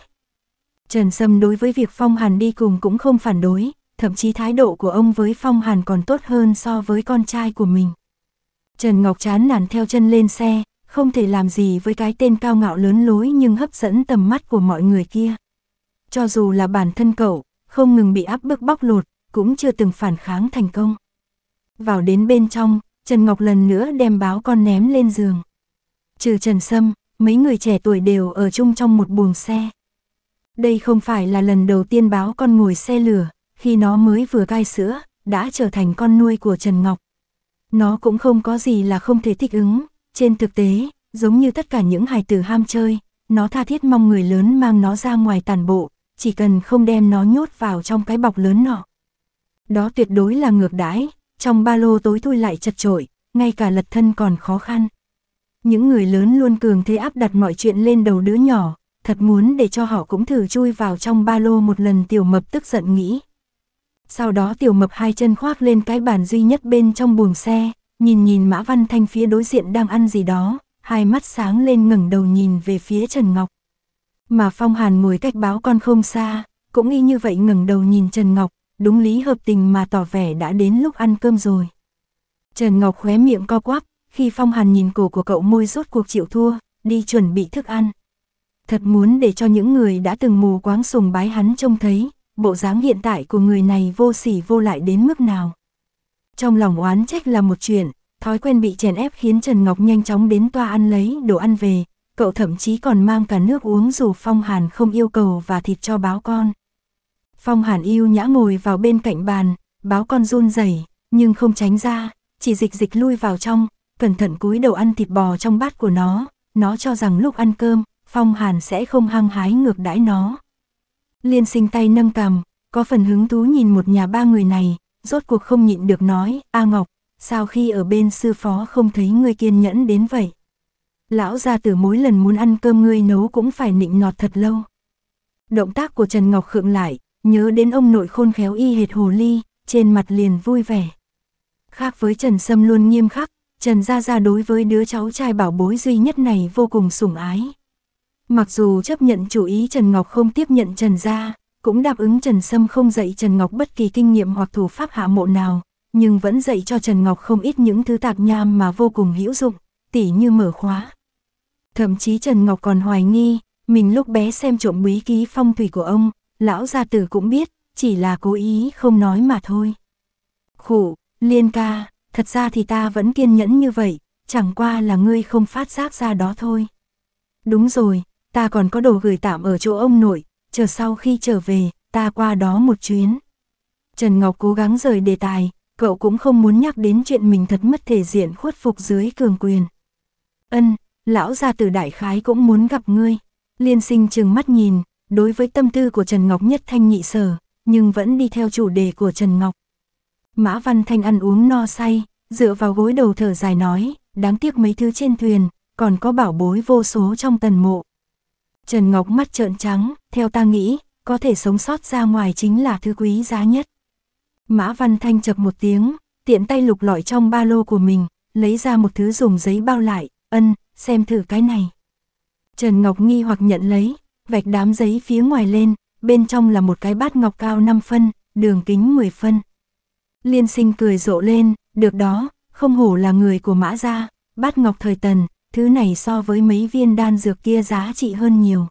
Trần Sâm đối với việc Phong Hàn đi cùng cũng không phản đối, thậm chí thái độ của ông với Phong Hàn còn tốt hơn so với con trai của mình. Trần Ngọc chán nản theo chân lên xe, không thể làm gì với cái tên cao ngạo lớn lối nhưng hấp dẫn tầm mắt của mọi người kia. Cho dù là bản thân cậu, không ngừng bị áp bức bóc lột, cũng chưa từng phản kháng thành công. Vào đến bên trong, Trần Ngọc lần nữa đem báo con ném lên giường. Trừ Trần Sâm, mấy người trẻ tuổi đều ở chung trong một buồng xe. Đây không phải là lần đầu tiên báo con ngồi xe lửa, khi nó mới vừa cai sữa, đã trở thành con nuôi của Trần Ngọc. Nó cũng không có gì là không thể thích ứng, trên thực tế, giống như tất cả những hài tử ham chơi, nó tha thiết mong người lớn mang nó ra ngoài tàn bộ, chỉ cần không đem nó nhốt vào trong cái bọc lớn nọ. Đó tuyệt đối là ngược đãi, trong ba lô tối thui lại chật trội, ngay cả lật thân còn khó khăn. Những người lớn luôn cường thế áp đặt mọi chuyện lên đầu đứa nhỏ, thật muốn để cho họ cũng thử chui vào trong ba lô một lần tiểu mập tức giận nghĩ. Sau đó tiểu mập hai chân khoác lên cái bàn duy nhất bên trong buồng xe, nhìn nhìn Mã Văn Thanh phía đối diện đang ăn gì đó, hai mắt sáng lên ngẩng đầu nhìn về phía Trần Ngọc. Mà Phong Hàn ngồi cách báo con không xa, cũng y như vậy ngẩng đầu nhìn Trần Ngọc, đúng lý hợp tình mà tỏ vẻ đã đến lúc ăn cơm rồi. Trần Ngọc khóe miệng co quắp, khi Phong Hàn nhìn cổ của cậu môi rốt cuộc chịu thua, đi chuẩn bị thức ăn. Thật muốn để cho những người đã từng mù quáng sùng bái hắn trông thấy, bộ dáng hiện tại của người này vô sỉ vô lại đến mức nào. Trong lòng oán trách là một chuyện, thói quen bị chèn ép khiến Trần Ngọc nhanh chóng đến toa ăn lấy đồ ăn về, cậu thậm chí còn mang cả nước uống dù Phong Hàn không yêu cầu và thịt cho báo con. Phong Hàn yêu nhã ngồi vào bên cạnh bàn, báo con run rẩy nhưng không tránh ra, chỉ dịch dịch lui vào trong, cẩn thận cúi đầu ăn thịt bò trong bát của nó, nó cho rằng lúc ăn cơm, Phong Hàn sẽ không hăng hái ngược đãi nó. Liên sinh tay nâng cầm, có phần hứng thú nhìn một nhà ba người này, rốt cuộc không nhịn được nói, A Ngọc, sao khi ở bên sư phó không thấy ngươi kiên nhẫn đến vậy? Lão gia tử mỗi lần muốn ăn cơm ngươi nấu cũng phải nịnh nọt thật lâu. Động tác của Trần Ngọc khựng lại, nhớ đến ông nội khôn khéo y hệt hồ ly, trên mặt liền vui vẻ. Khác với Trần Sâm luôn nghiêm khắc, Trần Gia Gia đối với đứa cháu trai bảo bối duy nhất này vô cùng sủng ái. Mặc dù chấp nhận chủ ý Trần Ngọc không tiếp nhận Trần gia, cũng đáp ứng Trần Sâm không dạy Trần Ngọc bất kỳ kinh nghiệm hoặc thủ pháp hạ mộ nào, nhưng vẫn dạy cho Trần Ngọc không ít những thứ tạp nham mà vô cùng hữu dụng, tỉ như mở khóa. Thậm chí Trần Ngọc còn hoài nghi, mình lúc bé xem trộm bí ký phong thủy của ông, lão gia tử cũng biết, chỉ là cố ý không nói mà thôi. Khủ, liên ca, thật ra thì ta vẫn kiên nhẫn như vậy, chẳng qua là ngươi không phát giác ra đó thôi. Đúng rồi, ta còn có đồ gửi tạm ở chỗ ông nội, chờ sau khi trở về, ta qua đó một chuyến. Trần Ngọc cố gắng rời đề tài, cậu cũng không muốn nhắc đến chuyện mình thật mất thể diện khuất phục dưới cường quyền. Ân, lão gia tử đại khái cũng muốn gặp ngươi. Liên sinh trừng mắt nhìn, đối với tâm tư của Trần Ngọc nhất thanh nhị sở, nhưng vẫn đi theo chủ đề của Trần Ngọc. Mã Văn Thanh ăn uống no say, dựa vào gối đầu thở dài nói, đáng tiếc mấy thứ trên thuyền, còn có bảo bối vô số trong tần mộ, Trần Ngọc mắt trợn trắng, theo ta nghĩ, có thể sống sót ra ngoài chính là thứ quý giá nhất. Mã Văn Thanh chập một tiếng, tiện tay lục lọi trong ba lô của mình, lấy ra một thứ dùng giấy bao lại, ân, xem thử cái này. Trần Ngọc nghi hoặc nhận lấy, vạch đám giấy phía ngoài lên, bên trong là một cái bát ngọc cao 5 phân, đường kính 10 phân. Liên sinh cười rộ lên, được đó, không hổ là người của mã gia, bát ngọc thời tần, thứ này so với mấy viên đan dược kia giá trị hơn nhiều.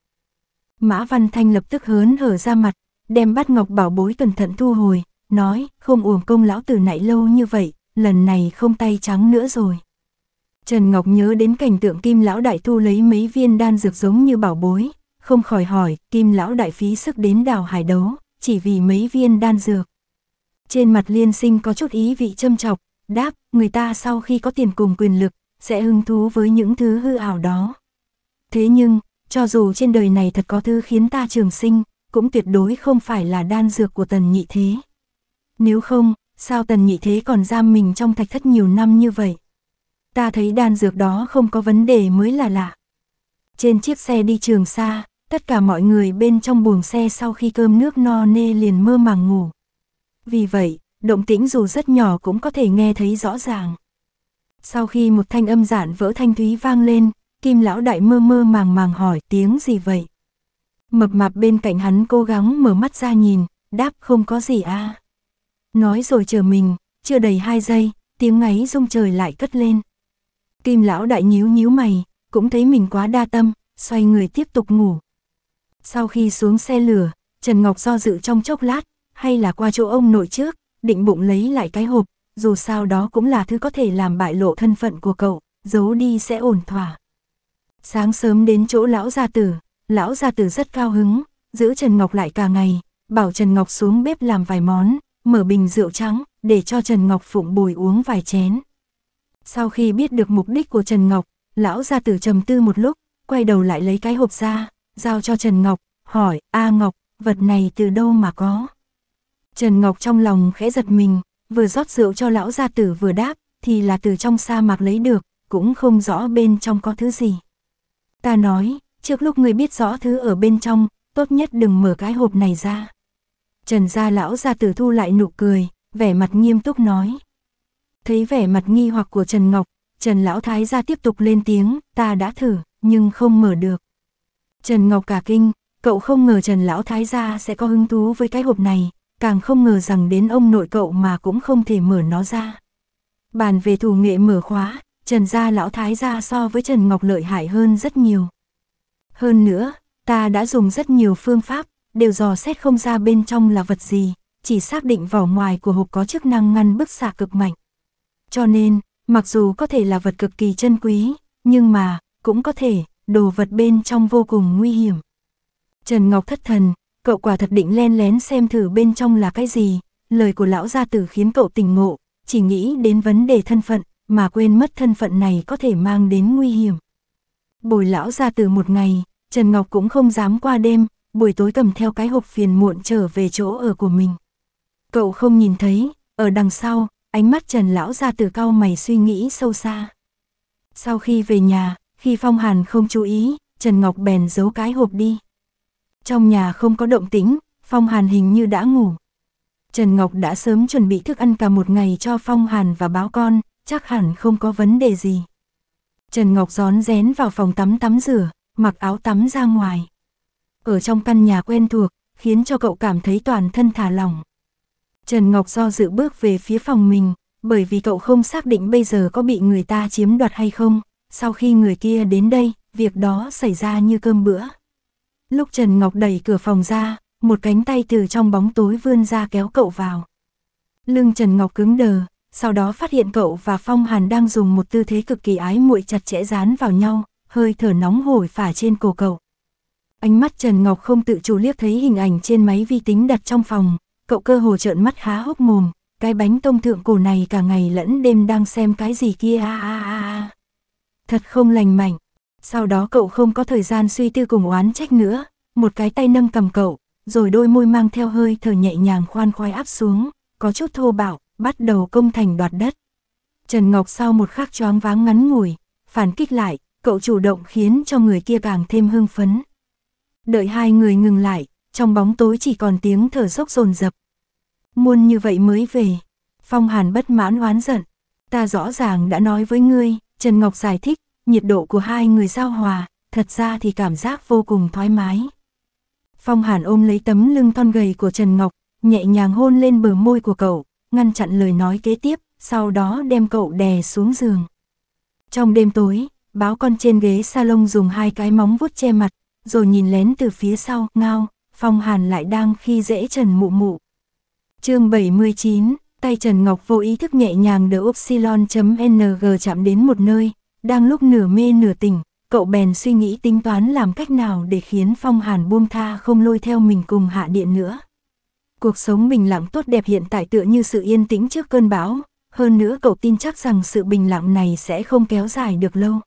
Mã Văn Thanh lập tức hớn hở ra mặt, đem bắt ngọc bảo bối cẩn thận thu hồi, nói, không uổng công lão tử nãy lâu như vậy, lần này không tay trắng nữa rồi. Trần Ngọc nhớ đến cảnh tượng kim lão đại thu lấy mấy viên đan dược giống như bảo bối, không khỏi hỏi, kim lão đại phí sức đến đào hải đấu, chỉ vì mấy viên đan dược. Trên mặt liên sinh có chút ý vị châm chọc, đáp, người ta sau khi có tiền cùng quyền lực, sẽ hứng thú với những thứ hư ảo đó. Thế nhưng, cho dù trên đời này thật có thứ khiến ta trường sinh, cũng tuyệt đối không phải là đan dược của tần nhị thế. Nếu không, sao tần nhị thế còn giam mình trong thạch thất nhiều năm như vậy? Ta thấy đan dược đó không có vấn đề mới là lạ. Trên chiếc xe đi trường xa, tất cả mọi người bên trong buồng xe sau khi cơm nước no nê liền mơ màng ngủ. Vì vậy, động tĩnh dù rất nhỏ cũng có thể nghe thấy rõ ràng. Sau khi một thanh âm giản vỡ thanh thúy vang lên, kim lão đại mơ mơ màng màng hỏi tiếng gì vậy? Mập mạp bên cạnh hắn cố gắng mở mắt ra nhìn, đáp không có gì a à. Nói rồi chờ mình, chưa đầy hai giây, tiếng ngáy rung trời lại cất lên. Kim lão đại nhíu nhíu mày, cũng thấy mình quá đa tâm, xoay người tiếp tục ngủ. Sau khi xuống xe lửa, Trần Ngọc do dự trong chốc lát, hay là qua chỗ ông nội trước, định bụng lấy lại cái hộp, dù sao đó cũng là thứ có thể làm bại lộ thân phận của cậu, giấu đi sẽ ổn thỏa. Sáng sớm đến chỗ lão gia tử, lão gia tử rất cao hứng, giữ Trần Ngọc lại cả ngày, bảo Trần Ngọc xuống bếp làm vài món, mở bình rượu trắng, để cho Trần Ngọc phụng bồi uống vài chén. Sau khi biết được mục đích của Trần Ngọc, lão gia tử trầm tư một lúc, quay đầu lại lấy cái hộp ra, giao cho Trần Ngọc, hỏi, A Ngọc, vật này từ đâu mà có? Trần Ngọc trong lòng khẽ giật mình, vừa rót rượu cho lão gia tử vừa đáp, thì là từ trong sa mạc lấy được, cũng không rõ bên trong có thứ gì. Ta nói, trước lúc người biết rõ thứ ở bên trong, tốt nhất đừng mở cái hộp này ra. Trần gia lão gia tử thu lại nụ cười, vẻ mặt nghiêm túc nói. Thấy vẻ mặt nghi hoặc của Trần Ngọc, Trần lão thái gia tiếp tục lên tiếng, ta đã thử, nhưng không mở được. Trần Ngọc cả kinh, cậu không ngờ Trần lão thái gia sẽ có hứng thú với cái hộp này, càng không ngờ rằng đến ông nội cậu mà cũng không thể mở nó ra. Bàn về thủ nghệ mở khóa, Trần Gia Lão Thái Gia so với Trần Ngọc lợi hại hơn rất nhiều. Hơn nữa, ta đã dùng rất nhiều phương pháp, đều dò xét không ra bên trong là vật gì, chỉ xác định vỏ ngoài của hộp có chức năng ngăn bức xạ cực mạnh. Cho nên, mặc dù có thể là vật cực kỳ chân quý, nhưng mà, cũng có thể, đồ vật bên trong vô cùng nguy hiểm. Trần Ngọc thất thần, cậu quả thật định len lén xem thử bên trong là cái gì, lời của lão gia tử khiến cậu tỉnh ngộ, chỉ nghĩ đến vấn đề thân phận, mà quên mất thân phận này có thể mang đến nguy hiểm. Bồi lão gia tử một ngày, Trần Ngọc cũng không dám qua đêm, buổi tối cầm theo cái hộp phiền muộn trở về chỗ ở của mình. Cậu không nhìn thấy, ở đằng sau, ánh mắt Trần lão gia tử cau mày suy nghĩ sâu xa. Sau khi về nhà, khi Phong Hàn không chú ý, Trần Ngọc bèn giấu cái hộp đi. Trong nhà không có động tĩnh, Phong Hàn hình như đã ngủ. Trần Ngọc đã sớm chuẩn bị thức ăn cả một ngày cho Phong Hàn và báo con, chắc hẳn không có vấn đề gì. Trần Ngọc rón rén vào phòng tắm tắm rửa, mặc áo tắm ra ngoài. Ở trong căn nhà quen thuộc, khiến cho cậu cảm thấy toàn thân thả lỏng. Trần Ngọc do dự bước về phía phòng mình, bởi vì cậu không xác định bây giờ có bị người ta chiếm đoạt hay không. Sau khi người kia đến đây, việc đó xảy ra như cơm bữa. Lúc Trần Ngọc đẩy cửa phòng ra, một cánh tay từ trong bóng tối vươn ra kéo cậu vào. Lưng Trần Ngọc cứng đờ, sau đó phát hiện cậu và Phong Hàn đang dùng một tư thế cực kỳ ái muội chặt chẽ dán vào nhau, hơi thở nóng hổi phả trên cổ cậu. Ánh mắt Trần Ngọc không tự chủ liếc thấy hình ảnh trên máy vi tính đặt trong phòng, cậu cơ hồ trợn mắt há hốc mồm, cái bánh tông thượng cổ này cả ngày lẫn đêm đang xem cái gì kia a a a. Thật không lành mạnh. Sau đó cậu không có thời gian suy tư cùng oán trách nữa, một cái tay nâng cầm cậu, rồi đôi môi mang theo hơi thở nhẹ nhàng khoan khoái áp xuống, có chút thô bạo, bắt đầu công thành đoạt đất. Trần Ngọc sau một khắc choáng váng ngắn ngủi, phản kích lại, cậu chủ động khiến cho người kia càng thêm hưng phấn. Đợi hai người ngừng lại, trong bóng tối chỉ còn tiếng thở dốc dồn dập. Muôn như vậy mới về, Phong Hàn bất mãn oán giận. Ta rõ ràng đã nói với ngươi, Trần Ngọc giải thích, nhiệt độ của hai người giao hòa, thật ra thì cảm giác vô cùng thoải mái. Phong Hàn ôm lấy tấm lưng thon gầy của Trần Ngọc, nhẹ nhàng hôn lên bờ môi của cậu, ngăn chặn lời nói kế tiếp, sau đó đem cậu đè xuống giường. Trong đêm tối, báo con trên ghế salon dùng hai cái móng vuốt che mặt, rồi nhìn lén từ phía sau, ngao, Phong Hàn lại đang khi dễ Trần Mụ Mụ. chương 79, tay Trần Ngọc vô ý thức nhẹ nhàng đỡ upsilon.ng chạm đến một nơi, đang lúc nửa mê nửa tỉnh, cậu bèn suy nghĩ tính toán làm cách nào để khiến Phong Hàn buông tha không lôi theo mình cùng hạ điện nữa. Cuộc sống bình lặng tốt đẹp hiện tại tựa như sự yên tĩnh trước cơn bão, hơn nữa cậu tin chắc rằng sự bình lặng này sẽ không kéo dài được lâu.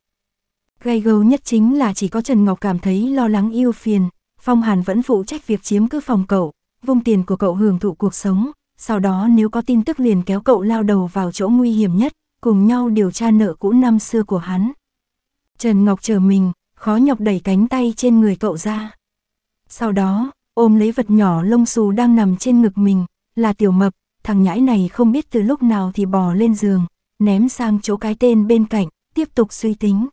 Gây gấu nhất chính là chỉ có Trần Ngọc cảm thấy lo lắng yêu phiền, Phong Hàn vẫn phụ trách việc chiếm cứ phòng cậu, vung tiền của cậu hưởng thụ cuộc sống, sau đó nếu có tin tức liền kéo cậu lao đầu vào chỗ nguy hiểm nhất, cùng nhau điều tra nợ cũ năm xưa của hắn. Trần Ngọc chờ mình, khó nhọc đẩy cánh tay trên người cậu ra. Sau đó, ôm lấy vật nhỏ lông xù đang nằm trên ngực mình, là tiểu mập, thằng nhãi này không biết từ lúc nào thì bò lên giường, ném sang chỗ cái tên bên cạnh, tiếp tục suy tính.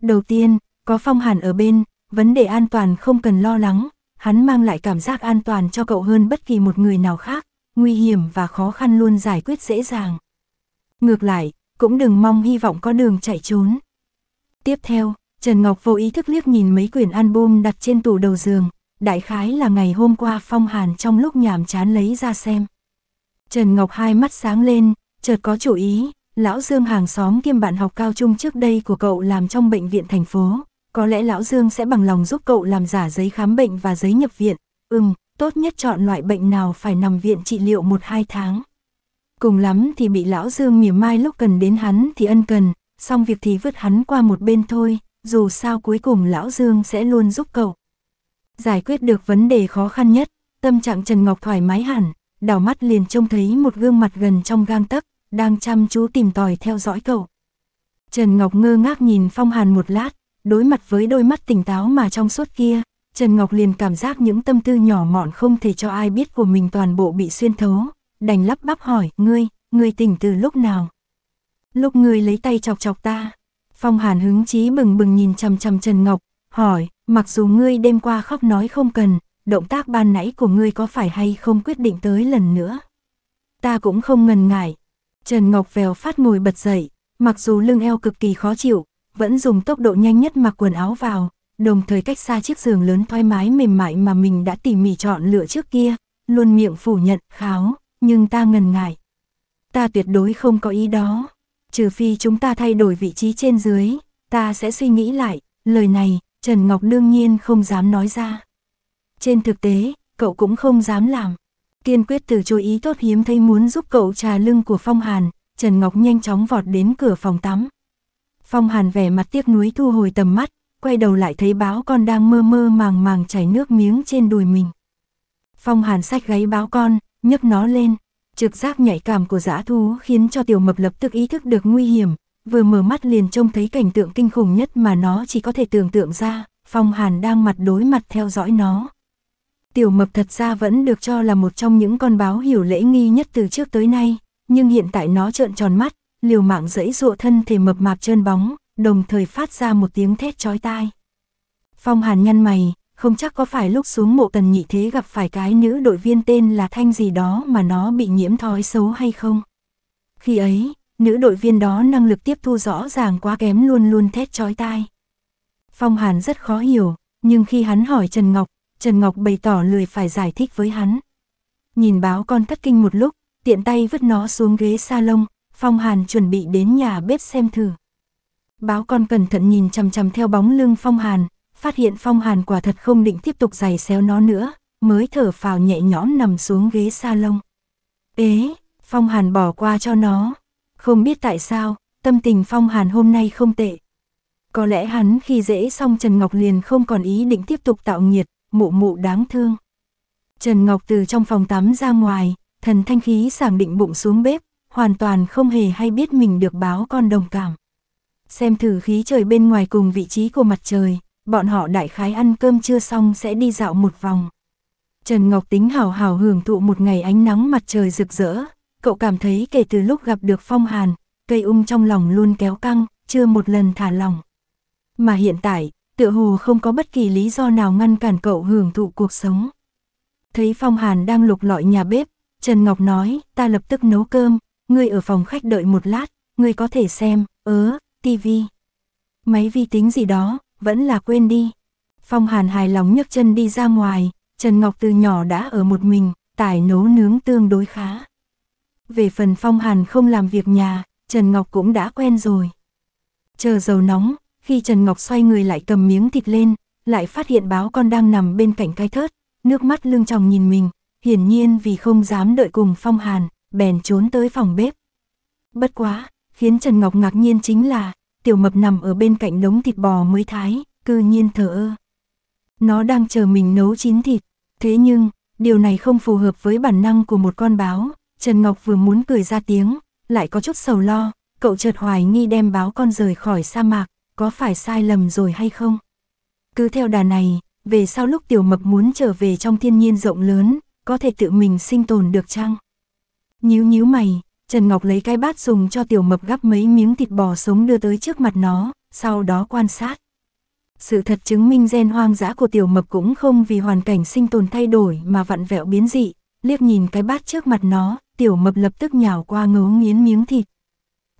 Đầu tiên, có phong hàn ở bên, vấn đề an toàn không cần lo lắng, hắn mang lại cảm giác an toàn cho cậu hơn bất kỳ một người nào khác, nguy hiểm và khó khăn luôn giải quyết dễ dàng. Ngược lại, cũng đừng mong hy vọng có đường chạy trốn. Tiếp theo, Trần Ngọc vô ý thức liếc nhìn mấy quyển album đặt trên tủ đầu giường, đại khái là ngày hôm qua Phong Hàn trong lúc nhàm chán lấy ra xem. Trần Ngọc hai mắt sáng lên, chợt có chủ ý, lão Dương hàng xóm kiêm bạn học cao trung trước đây của cậu làm trong bệnh viện thành phố, có lẽ lão Dương sẽ bằng lòng giúp cậu làm giả giấy khám bệnh và giấy nhập viện, ừm, tốt nhất chọn loại bệnh nào phải nằm viện trị liệu 1-2 tháng. Cùng lắm thì bị lão Dương mỉa mai lúc cần đến hắn thì ân cần, xong việc thì vứt hắn qua một bên thôi, dù sao cuối cùng lão Dương sẽ luôn giúp cậu. Giải quyết được vấn đề khó khăn nhất, tâm trạng Trần Ngọc thoải mái hẳn, đảo mắt liền trông thấy một gương mặt gần trong gang tấc, đang chăm chú tìm tòi theo dõi cậu. Trần Ngọc ngơ ngác nhìn Phong Hàn một lát, đối mặt với đôi mắt tỉnh táo mà trong suốt kia, Trần Ngọc liền cảm giác những tâm tư nhỏ mọn không thể cho ai biết của mình toàn bộ bị xuyên thấu, đành lắp bắp hỏi, ngươi, ngươi tỉnh từ lúc nào? Lúc ngươi lấy tay chọc chọc ta, Phong Hàn hứng chí bừng bừng nhìn chằm chằm Trần Ngọc, hỏi, mặc dù ngươi đêm qua khóc nói không cần, động tác ban nãy của ngươi có phải hay không quyết định tới lần nữa? Ta cũng không ngần ngại. Trần Ngọc vèo phát ngồi bật dậy, mặc dù lưng eo cực kỳ khó chịu, vẫn dùng tốc độ nhanh nhất mặc quần áo vào, đồng thời cách xa chiếc giường lớn thoải mái mềm mại mà mình đã tỉ mỉ chọn lựa trước kia, luôn miệng phủ nhận, kháo nhưng ta ngần ngại. Ta tuyệt đối không có ý đó. Trừ phi chúng ta thay đổi vị trí trên dưới, ta sẽ suy nghĩ lại, lời này, Trần Ngọc đương nhiên không dám nói ra. Trên thực tế, cậu cũng không dám làm. Kiên quyết từ chối ý tốt hiếm thấy muốn giúp cậu trà lưng của Phong Hàn, Trần Ngọc nhanh chóng vọt đến cửa phòng tắm. Phong Hàn vẻ mặt tiếc nuối thu hồi tầm mắt, quay đầu lại thấy báo con đang mơ mơ màng màng chảy nước miếng trên đùi mình. Phong Hàn sách gáy báo con, nhấc nó lên. Trực giác nhạy cảm của dã thú khiến cho tiểu mập lập tức ý thức được nguy hiểm, vừa mở mắt liền trông thấy cảnh tượng kinh khủng nhất mà nó chỉ có thể tưởng tượng ra, phong hàn đang mặt đối mặt theo dõi nó. Tiểu mập thật ra vẫn được cho là một trong những con báo hiểu lễ nghi nhất từ trước tới nay, nhưng hiện tại nó trợn tròn mắt, liều mạng dẫy dụa thân thể mập mạp trơn bóng, đồng thời phát ra một tiếng thét chói tai. Phong hàn nhăn mày, không chắc có phải lúc xuống mộ tần nhị thế gặp phải cái nữ đội viên tên là Thanh gì đó mà nó bị nhiễm thói xấu hay không. Khi ấy, nữ đội viên đó năng lực tiếp thu rõ ràng quá kém luôn luôn thét chói tai. Phong Hàn rất khó hiểu, nhưng khi hắn hỏi Trần Ngọc, Trần Ngọc bày tỏ lười phải giải thích với hắn. Nhìn báo con cắt kinh một lúc, tiện tay vứt nó xuống ghế salon, Phong Hàn chuẩn bị đến nhà bếp xem thử. Báo con cẩn thận nhìn chằm chằm theo bóng lưng Phong Hàn, phát hiện Phong Hàn quả thật không định tiếp tục giày xéo nó nữa, mới thở phào nhẹ nhõm nằm xuống ghế salon. Ế, Phong Hàn bỏ qua cho nó. Không biết tại sao, tâm tình Phong Hàn hôm nay không tệ. Có lẽ hắn khi dễ xong Trần Ngọc liền không còn ý định tiếp tục tạo nhiệt, mụ mụ đáng thương. Trần Ngọc từ trong phòng tắm ra ngoài, thần thanh khí sảng định bụng xuống bếp, hoàn toàn không hề hay biết mình được báo con đồng cảm. Xem thử khí trời bên ngoài cùng vị trí của mặt trời, bọn họ đại khái ăn cơm chưa xong sẽ đi dạo một vòng. Trần Ngọc Tính hào hào hưởng thụ một ngày ánh nắng mặt trời rực rỡ, cậu cảm thấy kể từ lúc gặp được Phong Hàn, cây ung trong lòng luôn kéo căng, chưa một lần thả lòng. Mà hiện tại, tựa hồ không có bất kỳ lý do nào ngăn cản cậu hưởng thụ cuộc sống. Thấy Phong Hàn đang lục lọi nhà bếp, Trần Ngọc nói, ta lập tức nấu cơm, ngươi ở phòng khách đợi một lát, ngươi có thể xem, ớ, tivi, máy vi tính gì đó, vẫn là quên đi. Phong Hàn hài lòng nhấc chân đi ra ngoài, Trần Ngọc từ nhỏ đã ở một mình, tải nấu nướng tương đối khá. Về phần Phong Hàn không làm việc nhà, Trần Ngọc cũng đã quen rồi. Chờ dầu nóng, khi Trần Ngọc xoay người lại cầm miếng thịt lên, lại phát hiện báo con đang nằm bên cạnh cái thớt, nước mắt lưng tròng nhìn mình, hiển nhiên vì không dám đợi cùng Phong Hàn, bèn trốn tới phòng bếp. Bất quá, khiến Trần Ngọc ngạc nhiên chính là, tiểu mập nằm ở bên cạnh đống thịt bò mới thái, cư nhiên thở ơ. Nó đang chờ mình nấu chín thịt, thế nhưng, điều này không phù hợp với bản năng của một con báo, Trần Ngọc vừa muốn cười ra tiếng, lại có chút sầu lo, cậu chợt hoài nghi đem báo con rời khỏi sa mạc, có phải sai lầm rồi hay không? Cứ theo đà này, về sau lúc tiểu mập muốn trở về trong thiên nhiên rộng lớn, có thể tự mình sinh tồn được chăng? Nhíu nhíu mày, Trần Ngọc lấy cái bát dùng cho tiểu mập gắp mấy miếng thịt bò sống đưa tới trước mặt nó, sau đó quan sát. Sự thật chứng minh gen hoang dã của tiểu mập cũng không vì hoàn cảnh sinh tồn thay đổi mà vặn vẹo biến dị, liếc nhìn cái bát trước mặt nó, tiểu mập lập tức nhào qua ngấu nghiến miếng thịt.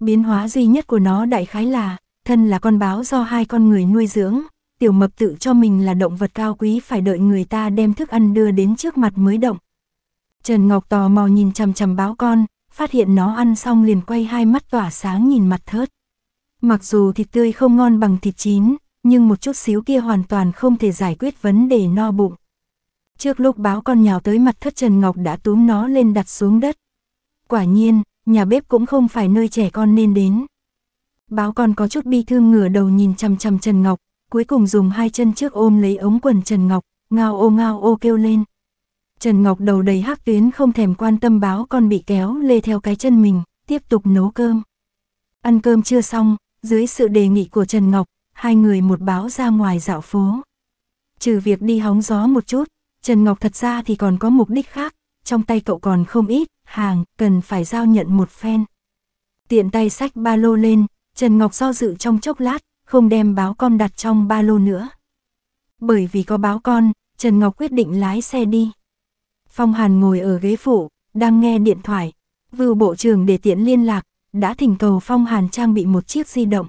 Biến hóa duy nhất của nó đại khái là, thân là con báo do hai con người nuôi dưỡng, tiểu mập tự cho mình là động vật cao quý phải đợi người ta đem thức ăn đưa đến trước mặt mới động. Trần Ngọc tò mò nhìn chằm chằm báo con, phát hiện nó ăn xong liền quay hai mắt tỏa sáng nhìn mặt thớt. Mặc dù thịt tươi không ngon bằng thịt chín, nhưng một chút xíu kia hoàn toàn không thể giải quyết vấn đề no bụng. Trước lúc báo con nhào tới mặt thất Trần Ngọc đã túm nó lên đặt xuống đất. Quả nhiên, nhà bếp cũng không phải nơi trẻ con nên đến. Báo con có chút bi thương ngửa đầu nhìn chằm chằm Trần Ngọc, cuối cùng dùng hai chân trước ôm lấy ống quần Trần Ngọc, ngao ô ngao ô kêu lên. Trần Ngọc đầu đầy hắc tuyến không thèm quan tâm báo con bị kéo lê theo cái chân mình, tiếp tục nấu cơm. Ăn cơm chưa xong, dưới sự đề nghị của Trần Ngọc, hai người một báo ra ngoài dạo phố. Trừ việc đi hóng gió một chút, Trần Ngọc thật ra thì còn có mục đích khác, trong tay cậu còn không ít, hàng, cần phải giao nhận một phen. Tiện tay sách ba lô lên, Trần Ngọc do dự trong chốc lát, không đem báo con đặt trong ba lô nữa. Bởi vì có báo con, Trần Ngọc quyết định lái xe đi. Phong Hàn ngồi ở ghế phụ, đang nghe điện thoại. Vưu Bộ trưởng để tiện liên lạc, đã thỉnh cầu Phong Hàn trang bị một chiếc di động.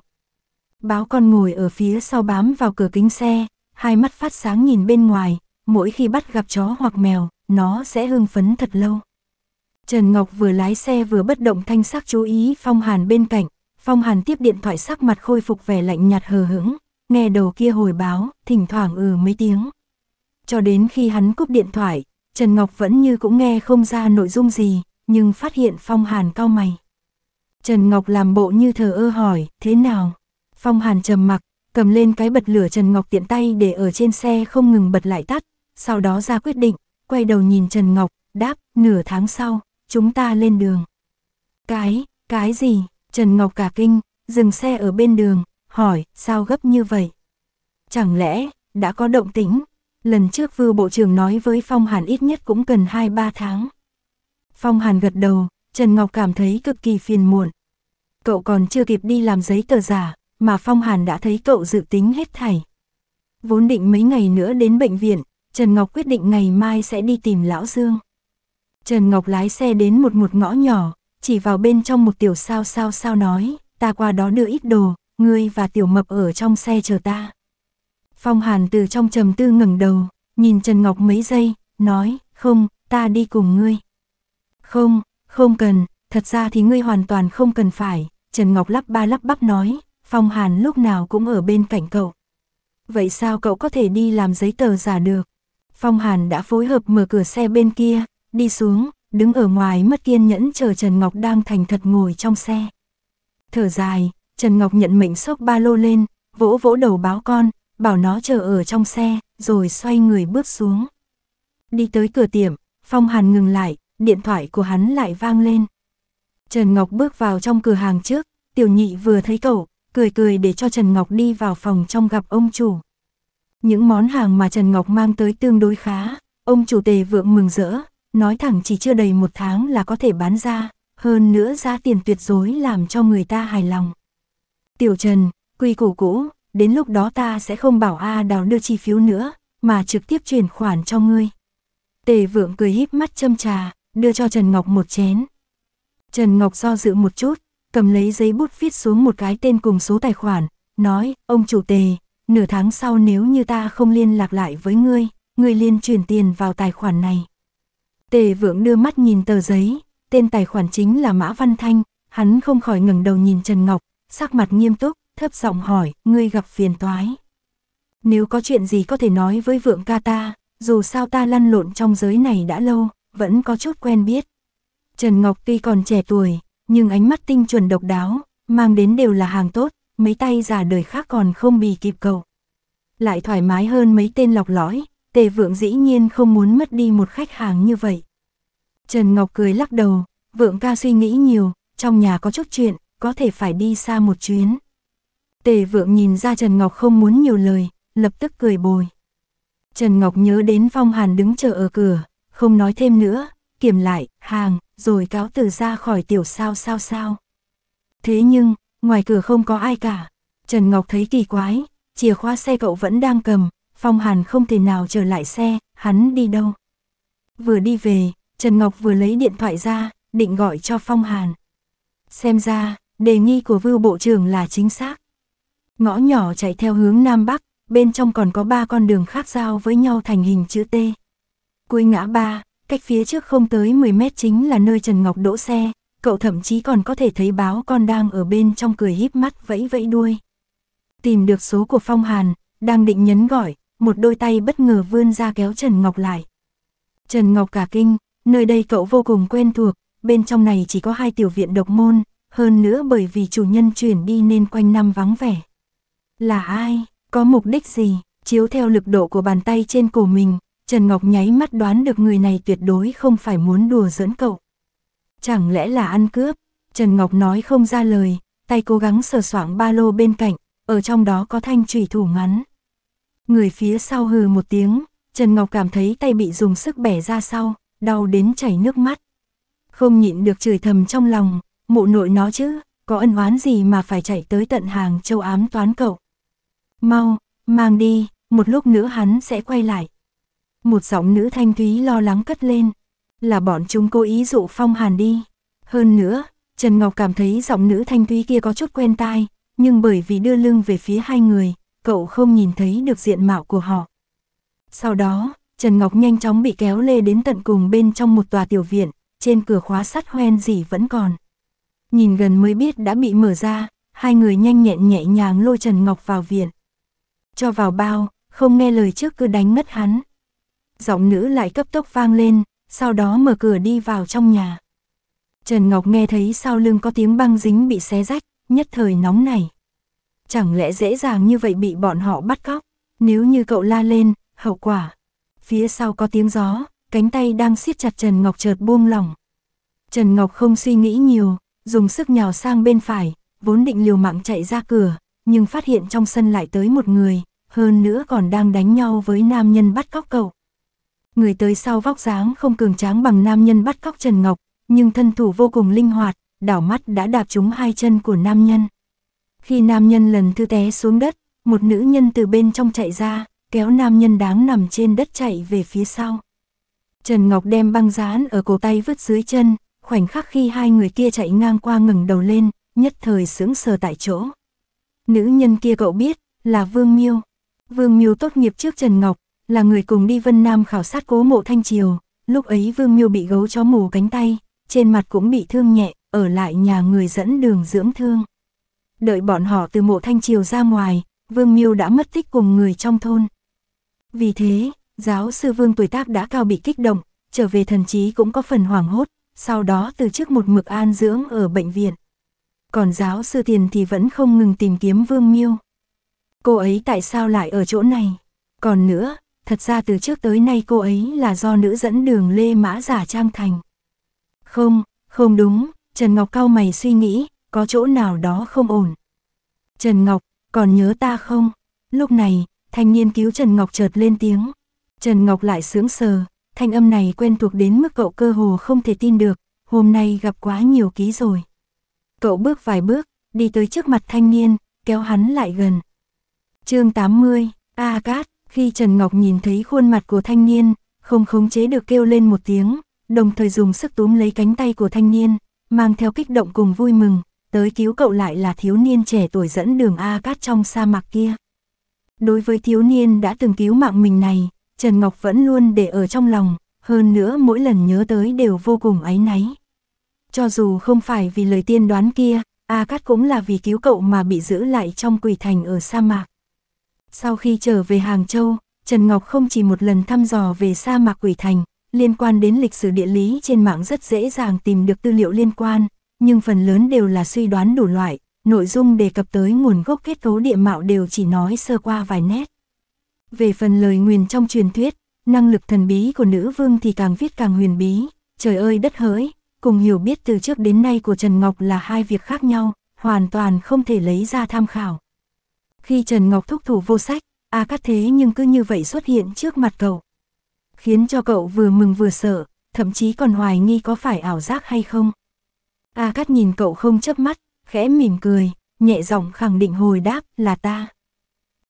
Báo con ngồi ở phía sau bám vào cửa kính xe, hai mắt phát sáng nhìn bên ngoài, mỗi khi bắt gặp chó hoặc mèo, nó sẽ hưng phấn thật lâu. Trần Ngọc vừa lái xe vừa bất động thanh sắc chú ý Phong Hàn bên cạnh, Phong Hàn tiếp điện thoại sắc mặt khôi phục vẻ lạnh nhạt hờ hững, nghe đầu kia hồi báo, thỉnh thoảng ừ mấy tiếng. Cho đến khi hắn cúp điện thoại, Trần Ngọc vẫn như cũng nghe không ra nội dung gì, nhưng phát hiện Phong Hàn cao mày. Trần Ngọc làm bộ như thờ ơ hỏi, thế nào? Phong Hàn trầm mặc, cầm lên cái bật lửa Trần Ngọc tiện tay để ở trên xe không ngừng bật lại tắt, sau đó ra quyết định, quay đầu nhìn Trần Ngọc, đáp, nửa tháng sau, chúng ta lên đường. Cái, cái gì? Trần Ngọc cả kinh, dừng xe ở bên đường, hỏi, sao gấp như vậy? Chẳng lẽ, đã có động tĩnh? Lần trước Vưu Bộ trưởng nói với Phong Hàn ít nhất cũng cần 2-3 tháng. Phong Hàn gật đầu, Trần Ngọc cảm thấy cực kỳ phiền muộn. Cậu còn chưa kịp đi làm giấy tờ giả, mà Phong Hàn đã thấy cậu dự tính hết thảy. Vốn định mấy ngày nữa đến bệnh viện, Trần Ngọc quyết định ngày mai sẽ đi tìm Lão Dương. Trần Ngọc lái xe đến một một ngõ nhỏ, chỉ vào bên trong một tiểu sao sao sao nói, ta qua đó đưa ít đồ, ngươi và tiểu mập ở trong xe chờ ta. Phong Hàn từ trong trầm tư ngẩng đầu, nhìn Trần Ngọc mấy giây, nói, không, ta đi cùng ngươi. Không, không cần, thật ra thì ngươi hoàn toàn không cần phải, Trần Ngọc lắp ba lắp bắp nói, Phong Hàn lúc nào cũng ở bên cạnh cậu. Vậy sao cậu có thể đi làm giấy tờ giả được? Phong Hàn đã phối hợp mở cửa xe bên kia, đi xuống, đứng ở ngoài mất kiên nhẫn chờ Trần Ngọc đang thành thật ngồi trong xe. Thở dài, Trần Ngọc nhận mệnh xốc ba lô lên, vỗ vỗ đầu báo con, bảo nó chờ ở trong xe, rồi xoay người bước xuống. Đi tới cửa tiệm, Phong Hàn ngừng lại, điện thoại của hắn lại vang lên. Trần Ngọc bước vào trong cửa hàng trước, tiểu nhị vừa thấy cậu, cười cười để cho Trần Ngọc đi vào phòng trong gặp ông chủ. Những món hàng mà Trần Ngọc mang tới tương đối khá, ông chủ tề vượng mừng rỡ, nói thẳng chỉ chưa đầy một tháng là có thể bán ra, hơn nữa giá tiền tuyệt đối làm cho người ta hài lòng. Tiểu Trần, quy củ cũ, đến lúc đó ta sẽ không bảo A Đào đưa chi phiếu nữa, mà trực tiếp chuyển khoản cho ngươi. Tề vượng cười híp mắt châm trà, đưa cho Trần Ngọc một chén. Trần Ngọc do dự một chút, cầm lấy giấy bút viết xuống một cái tên cùng số tài khoản, nói, ông chủ tề, nửa tháng sau nếu như ta không liên lạc lại với ngươi, ngươi liên chuyển tiền vào tài khoản này. Tề vượng đưa mắt nhìn tờ giấy, tên tài khoản chính là Mã Văn Thanh, hắn không khỏi ngẩng đầu nhìn Trần Ngọc, sắc mặt nghiêm túc, thấp giọng hỏi, ngươi gặp phiền toái. Nếu có chuyện gì có thể nói với vượng ca ta, dù sao ta lăn lộn trong giới này đã lâu, vẫn có chút quen biết. Trần Ngọc tuy còn trẻ tuổi, nhưng ánh mắt tinh chuẩn độc đáo, mang đến đều là hàng tốt, mấy tay già đời khác còn không bì kịp cầu. Lại thoải mái hơn mấy tên lọc lõi, tề vượng dĩ nhiên không muốn mất đi một khách hàng như vậy. Trần Ngọc cười lắc đầu, vượng ca suy nghĩ nhiều, trong nhà có chút chuyện, có thể phải đi xa một chuyến. Tề vượng nhìn ra Trần Ngọc không muốn nhiều lời, lập tức cười bồi. Trần Ngọc nhớ đến Phong Hàn đứng chờ ở cửa, không nói thêm nữa, kiểm lại, hàng, rồi cáo từ ra khỏi tiểu sao sao sao. Thế nhưng, ngoài cửa không có ai cả, Trần Ngọc thấy kỳ quái, chìa khóa xe cậu vẫn đang cầm, Phong Hàn không thể nào trở lại xe, hắn đi đâu. Vừa đi về, Trần Ngọc vừa lấy điện thoại ra, định gọi cho Phong Hàn. Xem ra, đề nghị của Vưu Bộ trưởng là chính xác. Ngõ nhỏ chạy theo hướng Nam Bắc, bên trong còn có ba con đường khác giao với nhau thành hình chữ T. Cuối ngã ba, cách phía trước không tới 10 mét chính là nơi Trần Ngọc đỗ xe, cậu thậm chí còn có thể thấy báo con đang ở bên trong cười híp mắt vẫy vẫy đuôi. Tìm được số của Phong Hàn, đang định nhấn gọi, một đôi tay bất ngờ vươn ra kéo Trần Ngọc lại. Trần Ngọc cả kinh, nơi đây cậu vô cùng quen thuộc, bên trong này chỉ có hai tiểu viện độc môn, hơn nữa bởi vì chủ nhân chuyển đi nên quanh năm vắng vẻ. Là ai? Có mục đích gì? Chiếu theo lực độ của bàn tay trên cổ mình, Trần Ngọc nháy mắt đoán được người này tuyệt đối không phải muốn đùa giỡn cậu. Chẳng lẽ là ăn cướp? Trần Ngọc nói không ra lời, tay cố gắng sờ soạng ba lô bên cạnh, ở trong đó có thanh trùy thủ ngắn. Người phía sau hừ một tiếng, Trần Ngọc cảm thấy tay bị dùng sức bẻ ra sau, đau đến chảy nước mắt. Không nhịn được chửi thầm trong lòng, mụ nội nó chứ, có ân oán gì mà phải chạy tới tận hàng châu ám toán cậu. Mau, mang đi, một lúc nữa hắn sẽ quay lại. Một giọng nữ thanh thúy lo lắng cất lên. Là bọn chúng cố ý dụ Phong Hàn đi. Hơn nữa, Trần Ngọc cảm thấy giọng nữ thanh thúy kia có chút quen tai, nhưng bởi vì đưa lưng về phía hai người, cậu không nhìn thấy được diện mạo của họ. Sau đó, Trần Ngọc nhanh chóng bị kéo lê đến tận cùng bên trong một tòa tiểu viện, trên cửa khóa sắt hoen gì vẫn còn. Nhìn gần mới biết đã bị mở ra, hai người nhanh nhẹn nhẹ nhàng lôi Trần Ngọc vào viện cho vào bao, không nghe lời trước cứ đánh ngất hắn. Giọng nữ lại cấp tốc vang lên, sau đó mở cửa đi vào trong nhà. Trần Ngọc nghe thấy sau lưng có tiếng băng dính bị xé rách, nhất thời nóng này. Chẳng lẽ dễ dàng như vậy bị bọn họ bắt cóc, nếu như cậu la lên, hậu quả. Phía sau có tiếng gió, cánh tay đang siết chặt Trần Ngọc chợt buông lỏng. Trần Ngọc không suy nghĩ nhiều, dùng sức nhào sang bên phải, vốn định liều mạng chạy ra cửa, nhưng phát hiện trong sân lại tới một người, hơn nữa còn đang đánh nhau với nam nhân bắt cóc cậu. Người tới sau vóc dáng không cường tráng bằng nam nhân bắt cóc Trần Ngọc, nhưng thân thủ vô cùng linh hoạt, đảo mắt đã đạp trúng hai chân của nam nhân. Khi nam nhân lần thứ té xuống đất, một nữ nhân từ bên trong chạy ra, kéo nam nhân đáng nằm trên đất chạy về phía sau. Trần Ngọc đem băng dán ở cổ tay vứt dưới chân, khoảnh khắc khi hai người kia chạy ngang qua ngừng đầu lên, nhất thời sững sờ tại chỗ. Nữ nhân kia cậu biết, là Vương Miêu. Vương Miêu tốt nghiệp trước Trần Ngọc, là người cùng đi Vân Nam khảo sát cố mộ Thanh Triều. Lúc ấy Vương Miêu bị gấu chó mù cánh tay, trên mặt cũng bị thương nhẹ, ở lại nhà người dẫn đường dưỡng thương. Đợi bọn họ từ mộ Thanh Triều ra ngoài, Vương Miêu đã mất tích cùng người trong thôn. Vì thế, giáo sư Vương tuổi tác đã cao bị kích động, trở về thần trí cũng có phần hoảng hốt, sau đó từ trước một mực an dưỡng ở bệnh viện còn giáo sư tiền thì vẫn không ngừng tìm kiếm Vương Miêu. Cô ấy tại sao lại ở chỗ này? Còn nữa, thật ra từ trước tới nay cô ấy là do nữ dẫn đường Lê Mã giả trang thành. Không, không đúng, Trần Ngọc cao mày suy nghĩ, có chỗ nào đó không ổn. Trần Ngọc, còn nhớ ta không? Lúc này, thanh niên cứu Trần Ngọc chợt lên tiếng. Trần Ngọc lại sướng sờ, thanh âm này quen thuộc đến mức cậu cơ hồ không thể tin được, hôm nay gặp quá nhiều ký rồi. Cậu bước vài bước, đi tới trước mặt thanh niên, kéo hắn lại gần. chương 80, A Cát, khi Trần Ngọc nhìn thấy khuôn mặt của thanh niên, không khống chế được kêu lên một tiếng, đồng thời dùng sức túm lấy cánh tay của thanh niên, mang theo kích động cùng vui mừng, tới cứu cậu lại là thiếu niên trẻ tuổi dẫn đường A Cát trong sa mạc kia. Đối với thiếu niên đã từng cứu mạng mình này, Trần Ngọc vẫn luôn để ở trong lòng, hơn nữa mỗi lần nhớ tới đều vô cùng áy náy cho dù không phải vì lời tiên đoán kia, A Cát cũng là vì cứu cậu mà bị giữ lại trong quỷ thành ở sa mạc. Sau khi trở về Hàng Châu, Trần Ngọc không chỉ một lần thăm dò về sa mạc quỷ thành, liên quan đến lịch sử địa lý trên mạng rất dễ dàng tìm được tư liệu liên quan, nhưng phần lớn đều là suy đoán đủ loại, nội dung đề cập tới nguồn gốc kết cấu địa mạo đều chỉ nói sơ qua vài nét. Về phần lời nguyền trong truyền thuyết, năng lực thần bí của nữ vương thì càng viết càng huyền bí, trời ơi đất hỡi, cùng hiểu biết từ trước đến nay của Trần Ngọc là hai việc khác nhau, hoàn toàn không thể lấy ra tham khảo. Khi Trần Ngọc thúc thủ vô sách, A Cát thế nhưng cứ như vậy xuất hiện trước mặt cậu. Khiến cho cậu vừa mừng vừa sợ, thậm chí còn hoài nghi có phải ảo giác hay không. A Cát nhìn cậu không chớp mắt, khẽ mỉm cười, nhẹ giọng khẳng định hồi đáp là ta.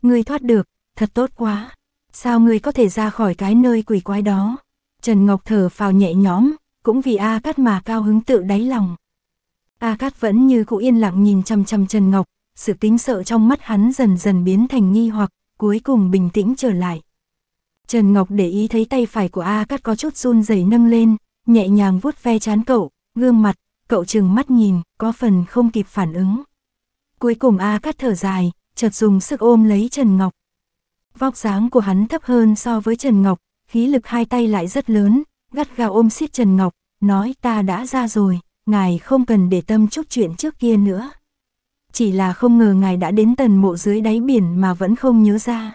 Ngươi thoát được, thật tốt quá. Sao ngươi có thể ra khỏi cái nơi quỷ quái đó? Trần Ngọc thở phào nhẹ nhõm, cũng vì A Cát mà cao hứng tự đáy lòng. A Cát vẫn như cũ yên lặng nhìn chăm chăm Trần Ngọc, sự tính sợ trong mắt hắn dần dần biến thành nghi hoặc, cuối cùng bình tĩnh trở lại. Trần Ngọc để ý thấy tay phải của A Cát có chút run rẩy nâng lên, nhẹ nhàng vuốt ve chán cậu, gương mặt, cậu chừng mắt nhìn, có phần không kịp phản ứng. Cuối cùng A Cát thở dài, chợt dùng sức ôm lấy Trần Ngọc. Vóc dáng của hắn thấp hơn so với Trần Ngọc, khí lực hai tay lại rất lớn, gắt gao ôm siết Trần Ngọc, nói ta đã ra rồi, ngài không cần để tâm chút chuyện trước kia nữa. Chỉ là không ngờ ngài đã đến tần mộ dưới đáy biển mà vẫn không nhớ ra.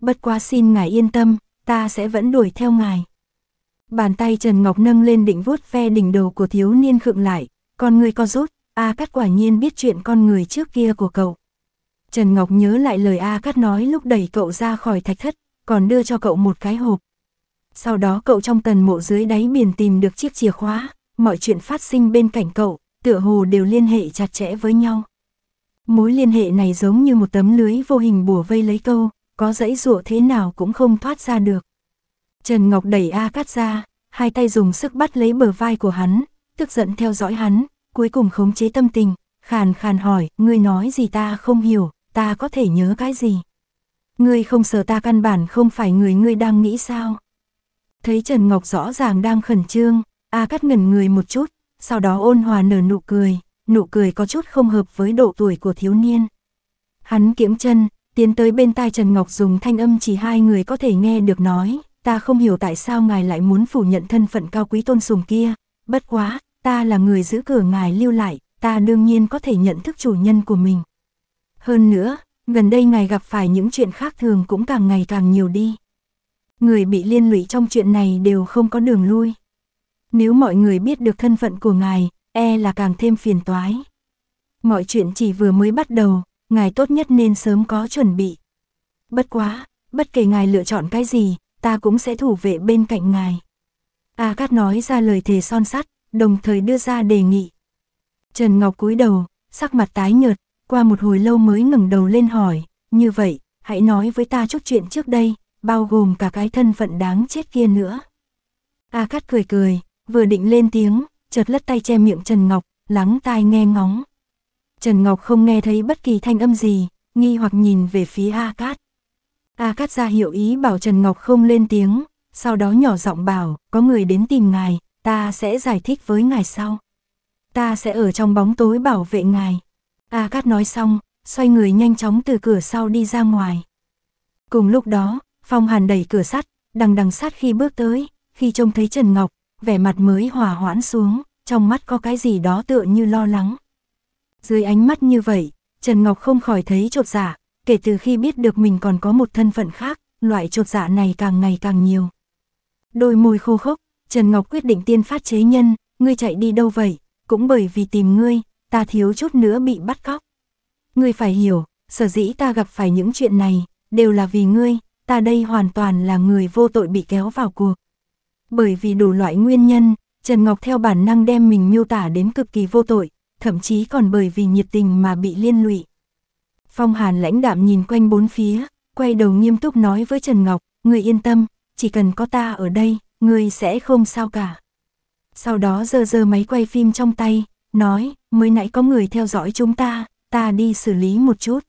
Bất quá xin ngài yên tâm, ta sẽ vẫn đuổi theo ngài. Bàn tay Trần Ngọc nâng lên định vuốt ve đỉnh đầu của thiếu niên khựng lại, con người co rút, A Cát quả nhiên biết chuyện con người trước kia của cậu. Trần Ngọc nhớ lại lời A Cát nói lúc đẩy cậu ra khỏi thạch thất, còn đưa cho cậu một cái hộp. Sau đó cậu trong tần mộ dưới đáy biển tìm được chiếc chìa khóa, mọi chuyện phát sinh bên cạnh cậu, tựa hồ đều liên hệ chặt chẽ với nhau. Mối liên hệ này giống như một tấm lưới vô hình bùa vây lấy câu, có dãy rụa thế nào cũng không thoát ra được. Trần Ngọc đẩy A Cát ra, hai tay dùng sức bắt lấy bờ vai của hắn, tức giận theo dõi hắn, cuối cùng khống chế tâm tình, khàn khàn hỏi, ngươi nói gì ta không hiểu, ta có thể nhớ cái gì? Ngươi không sợ ta căn bản không phải người ngươi đang nghĩ sao? Thấy Trần Ngọc rõ ràng đang khẩn trương, A Cát ngẩn người một chút, sau đó ôn hòa nở nụ cười, nụ cười có chút không hợp với độ tuổi của thiếu niên. Hắn kiễng chân, tiến tới bên tai Trần Ngọc dùng thanh âm chỉ hai người có thể nghe được nói, ta không hiểu tại sao ngài lại muốn phủ nhận thân phận cao quý tôn sùng kia, bất quá, ta là người giữ cửa ngài lưu lại, ta đương nhiên có thể nhận thức chủ nhân của mình. Hơn nữa, gần đây ngài gặp phải những chuyện khác thường cũng càng ngày càng nhiều đi. Người bị liên lụy trong chuyện này đều không có đường lui. Nếu mọi người biết được thân phận của ngài, e là càng thêm phiền toái. Mọi chuyện chỉ vừa mới bắt đầu, ngài tốt nhất nên sớm có chuẩn bị. Bất quá, bất kể ngài lựa chọn cái gì, ta cũng sẽ thủ vệ bên cạnh ngài. A à, Cát nói ra lời thề son sắt, đồng thời đưa ra đề nghị. Trần Ngọc cúi đầu, sắc mặt tái nhợt, qua một hồi lâu mới ngẩng đầu lên hỏi, như vậy, hãy nói với ta chút chuyện trước đây, bao gồm cả cái thân phận đáng chết kia nữa. A Cát cười cười, vừa định lên tiếng, chợt lất tay che miệng Trần Ngọc, lắng tai nghe ngóng. Trần Ngọc không nghe thấy bất kỳ thanh âm gì, nghi hoặc nhìn về phía A Cát. A Cát ra hiệu ý bảo Trần Ngọc không lên tiếng, sau đó nhỏ giọng bảo, có người đến tìm ngài, ta sẽ giải thích với ngài sau. Ta sẽ ở trong bóng tối bảo vệ ngài. A Cát nói xong, xoay người nhanh chóng từ cửa sau đi ra ngoài. Cùng lúc đó, Phong Hàn đẩy cửa sắt, đằng đằng sát khi bước tới, khi trông thấy Trần Ngọc, vẻ mặt mới hòa hoãn xuống, trong mắt có cái gì đó tựa như lo lắng. Dưới ánh mắt như vậy, Trần Ngọc không khỏi thấy trột dạ, kể từ khi biết được mình còn có một thân phận khác, loại trột dạ này càng ngày càng nhiều. Đôi môi khô khốc, Trần Ngọc quyết định tiên phát chế nhân, ngươi chạy đi đâu vậy, cũng bởi vì tìm ngươi, ta thiếu chút nữa bị bắt cóc. Ngươi phải hiểu, sở dĩ ta gặp phải những chuyện này, đều là vì ngươi, ta đây hoàn toàn là người vô tội bị kéo vào cuộc. Bởi vì đủ loại nguyên nhân, Trần Ngọc theo bản năng đem mình miêu tả đến cực kỳ vô tội, thậm chí còn bởi vì nhiệt tình mà bị liên lụy. Phong Hàn lãnh đạm nhìn quanh bốn phía, quay đầu nghiêm túc nói với Trần Ngọc, người yên tâm, chỉ cần có ta ở đây, người sẽ không sao cả. Sau đó giơ giơ máy quay phim trong tay, nói, mới nãy có người theo dõi chúng ta, ta đi xử lý một chút.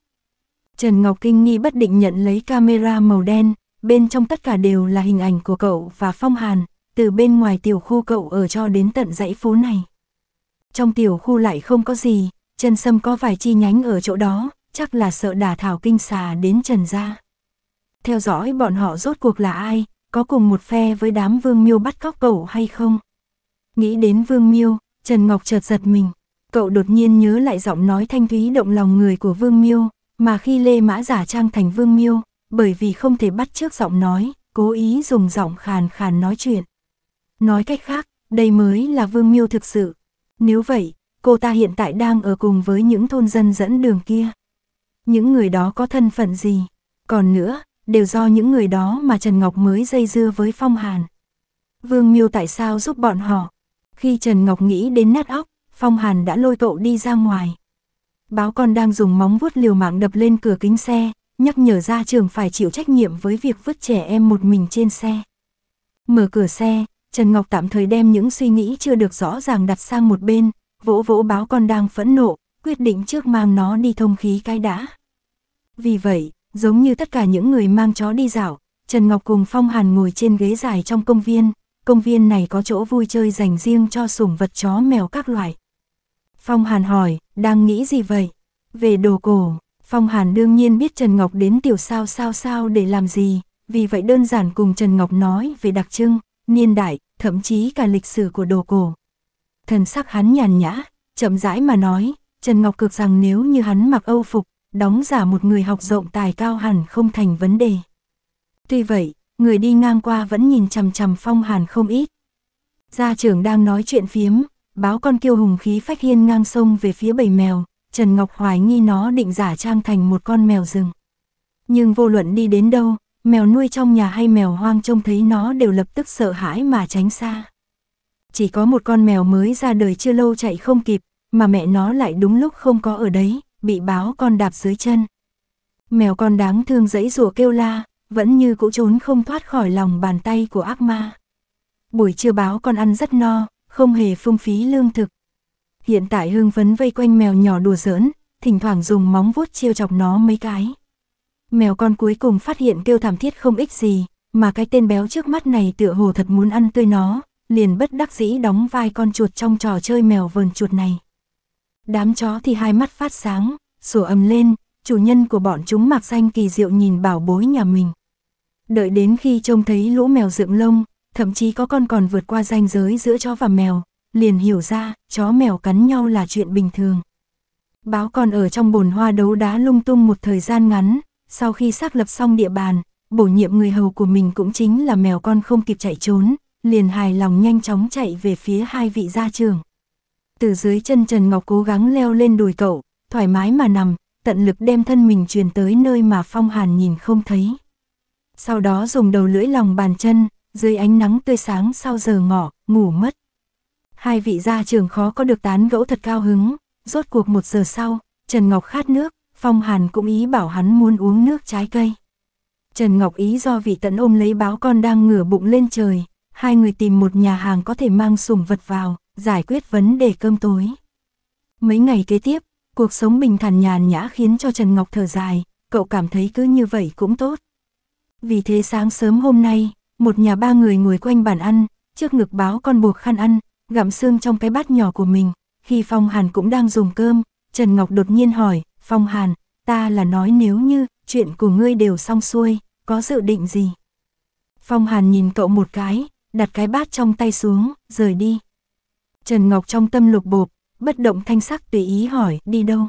Trần Ngọc Kinh nghi bất định nhận lấy camera màu đen, bên trong tất cả đều là hình ảnh của cậu và Phong Hàn, từ bên ngoài tiểu khu cậu ở cho đến tận dãy phố này. Trong tiểu khu lại không có gì, Trần Sâm có vài chi nhánh ở chỗ đó, chắc là sợ Đà thảo kinh xà đến Trần gia. Theo dõi bọn họ rốt cuộc là ai, có cùng một phe với đám Vương Miêu bắt cóc cậu hay không? Nghĩ đến Vương Miêu, Trần Ngọc chợt giật mình, cậu đột nhiên nhớ lại giọng nói thanh thúy động lòng người của Vương Miêu, mà khi Lê Mã giả trang thành Vương Miêu, bởi vì không thể bắt trước giọng nói, cố ý dùng giọng khàn khàn nói chuyện. Nói cách khác, đây mới là Vương Miêu thực sự. Nếu vậy, cô ta hiện tại đang ở cùng với những thôn dân dẫn đường kia. Những người đó có thân phận gì? Còn nữa, đều do những người đó mà Trần Ngọc mới dây dưa với Phong Hàn. Vương Miêu tại sao giúp bọn họ? Khi Trần Ngọc nghĩ đến nát óc, Phong Hàn đã lôi cậu đi ra ngoài báo con đang dùng móng vuốt liều mạng đập lên cửa kính xe, nhắc nhở ra trường phải chịu trách nhiệm với việc vứt trẻ em một mình trên xe. Mở cửa xe, Trần Ngọc tạm thời đem những suy nghĩ chưa được rõ ràng đặt sang một bên, vỗ vỗ báo con đang phẫn nộ, quyết định trước mang nó đi thông khí cái đã. Vì vậy, giống như tất cả những người mang chó đi dạo, Trần Ngọc cùng Phong Hàn ngồi trên ghế dài trong công viên, công viên này có chỗ vui chơi dành riêng cho sủng vật chó mèo các loại, Phong Hàn hỏi, đang nghĩ gì vậy? Về đồ cổ, Phong Hàn đương nhiên biết Trần Ngọc đến tiểu sao sao sao để làm gì, vì vậy đơn giản cùng Trần Ngọc nói về đặc trưng, niên đại, thậm chí cả lịch sử của đồ cổ. Thần sắc hắn nhàn nhã, chậm rãi mà nói, Trần Ngọc cực rằng nếu như hắn mặc âu phục, đóng giả một người học rộng tài cao hẳn không thành vấn đề. Tuy vậy, người đi ngang qua vẫn nhìn chằm chằm Phong Hàn không ít. Gia trưởng đang nói chuyện phiếm, Báo con kiêu hùng khí phách hiên ngang sông về phía bầy mèo, Trần Ngọc hoài nghi nó định giả trang thành một con mèo rừng. Nhưng vô luận đi đến đâu, mèo nuôi trong nhà hay mèo hoang trông thấy nó đều lập tức sợ hãi mà tránh xa. Chỉ có một con mèo mới ra đời chưa lâu chạy không kịp, mà mẹ nó lại đúng lúc không có ở đấy, bị báo con đạp dưới chân. Mèo con đáng thương dẫy rủa kêu la, vẫn như cũ trốn không thoát khỏi lòng bàn tay của ác ma. Buổi trưa báo con ăn rất no, không hề phung phí lương thực. Hiện tại hương phấn vây quanh mèo nhỏ đùa giỡn, thỉnh thoảng dùng móng vuốt trêu chọc nó mấy cái. Mèo con cuối cùng phát hiện kêu thảm thiết không ích gì, mà cái tên béo trước mắt này tựa hồ thật muốn ăn tươi nó, liền bất đắc dĩ đóng vai con chuột trong trò chơi mèo vờn chuột này. Đám chó thì hai mắt phát sáng, sủa ầm lên, chủ nhân của bọn chúng mặc xanh kỳ diệu nhìn bảo bối nhà mình. Đợi đến khi trông thấy lũ mèo rượm lông, thậm chí có con còn vượt qua ranh giới giữa chó và mèo, liền hiểu ra, chó mèo cắn nhau là chuyện bình thường. Báo còn ở trong bồn hoa đấu đá lung tung một thời gian ngắn, sau khi xác lập xong địa bàn, bổ nhiệm người hầu của mình cũng chính là mèo con không kịp chạy trốn, liền hài lòng nhanh chóng chạy về phía hai vị gia trưởng. Từ dưới chân Trần Ngọc cố gắng leo lên đùi cậu, thoải mái mà nằm, tận lực đem thân mình truyền tới nơi mà Phong Hàn nhìn không thấy. Sau đó dùng đầu lưỡi lòng bàn chân, dưới ánh nắng tươi sáng sau giờ ngọ ngủ mất. Hai vị gia trưởng khó có được tán gẫu thật cao hứng, rốt cuộc một giờ sau, Trần Ngọc khát nước, Phong Hàn cũng ý bảo hắn muốn uống nước trái cây. Trần Ngọc ý do vị tận ôm lấy báo con đang ngửa bụng lên trời, hai người tìm một nhà hàng có thể mang sủng vật vào, giải quyết vấn đề cơm tối. Mấy ngày kế tiếp, cuộc sống bình thản nhàn nhã khiến cho Trần Ngọc thở dài, cậu cảm thấy cứ như vậy cũng tốt. Vì thế sáng sớm hôm nay, một nhà ba người ngồi quanh bàn ăn, trước ngực báo con buộc khăn ăn, gặm xương trong cái bát nhỏ của mình. Khi Phong Hàn cũng đang dùng cơm, Trần Ngọc đột nhiên hỏi, Phong Hàn, ta là nói nếu như chuyện của ngươi đều xong xuôi, có dự định gì? Phong Hàn nhìn cậu một cái, đặt cái bát trong tay xuống, rời đi. Trần Ngọc trong tâm lục bộp, bất động thanh sắc tùy ý hỏi, đi đâu?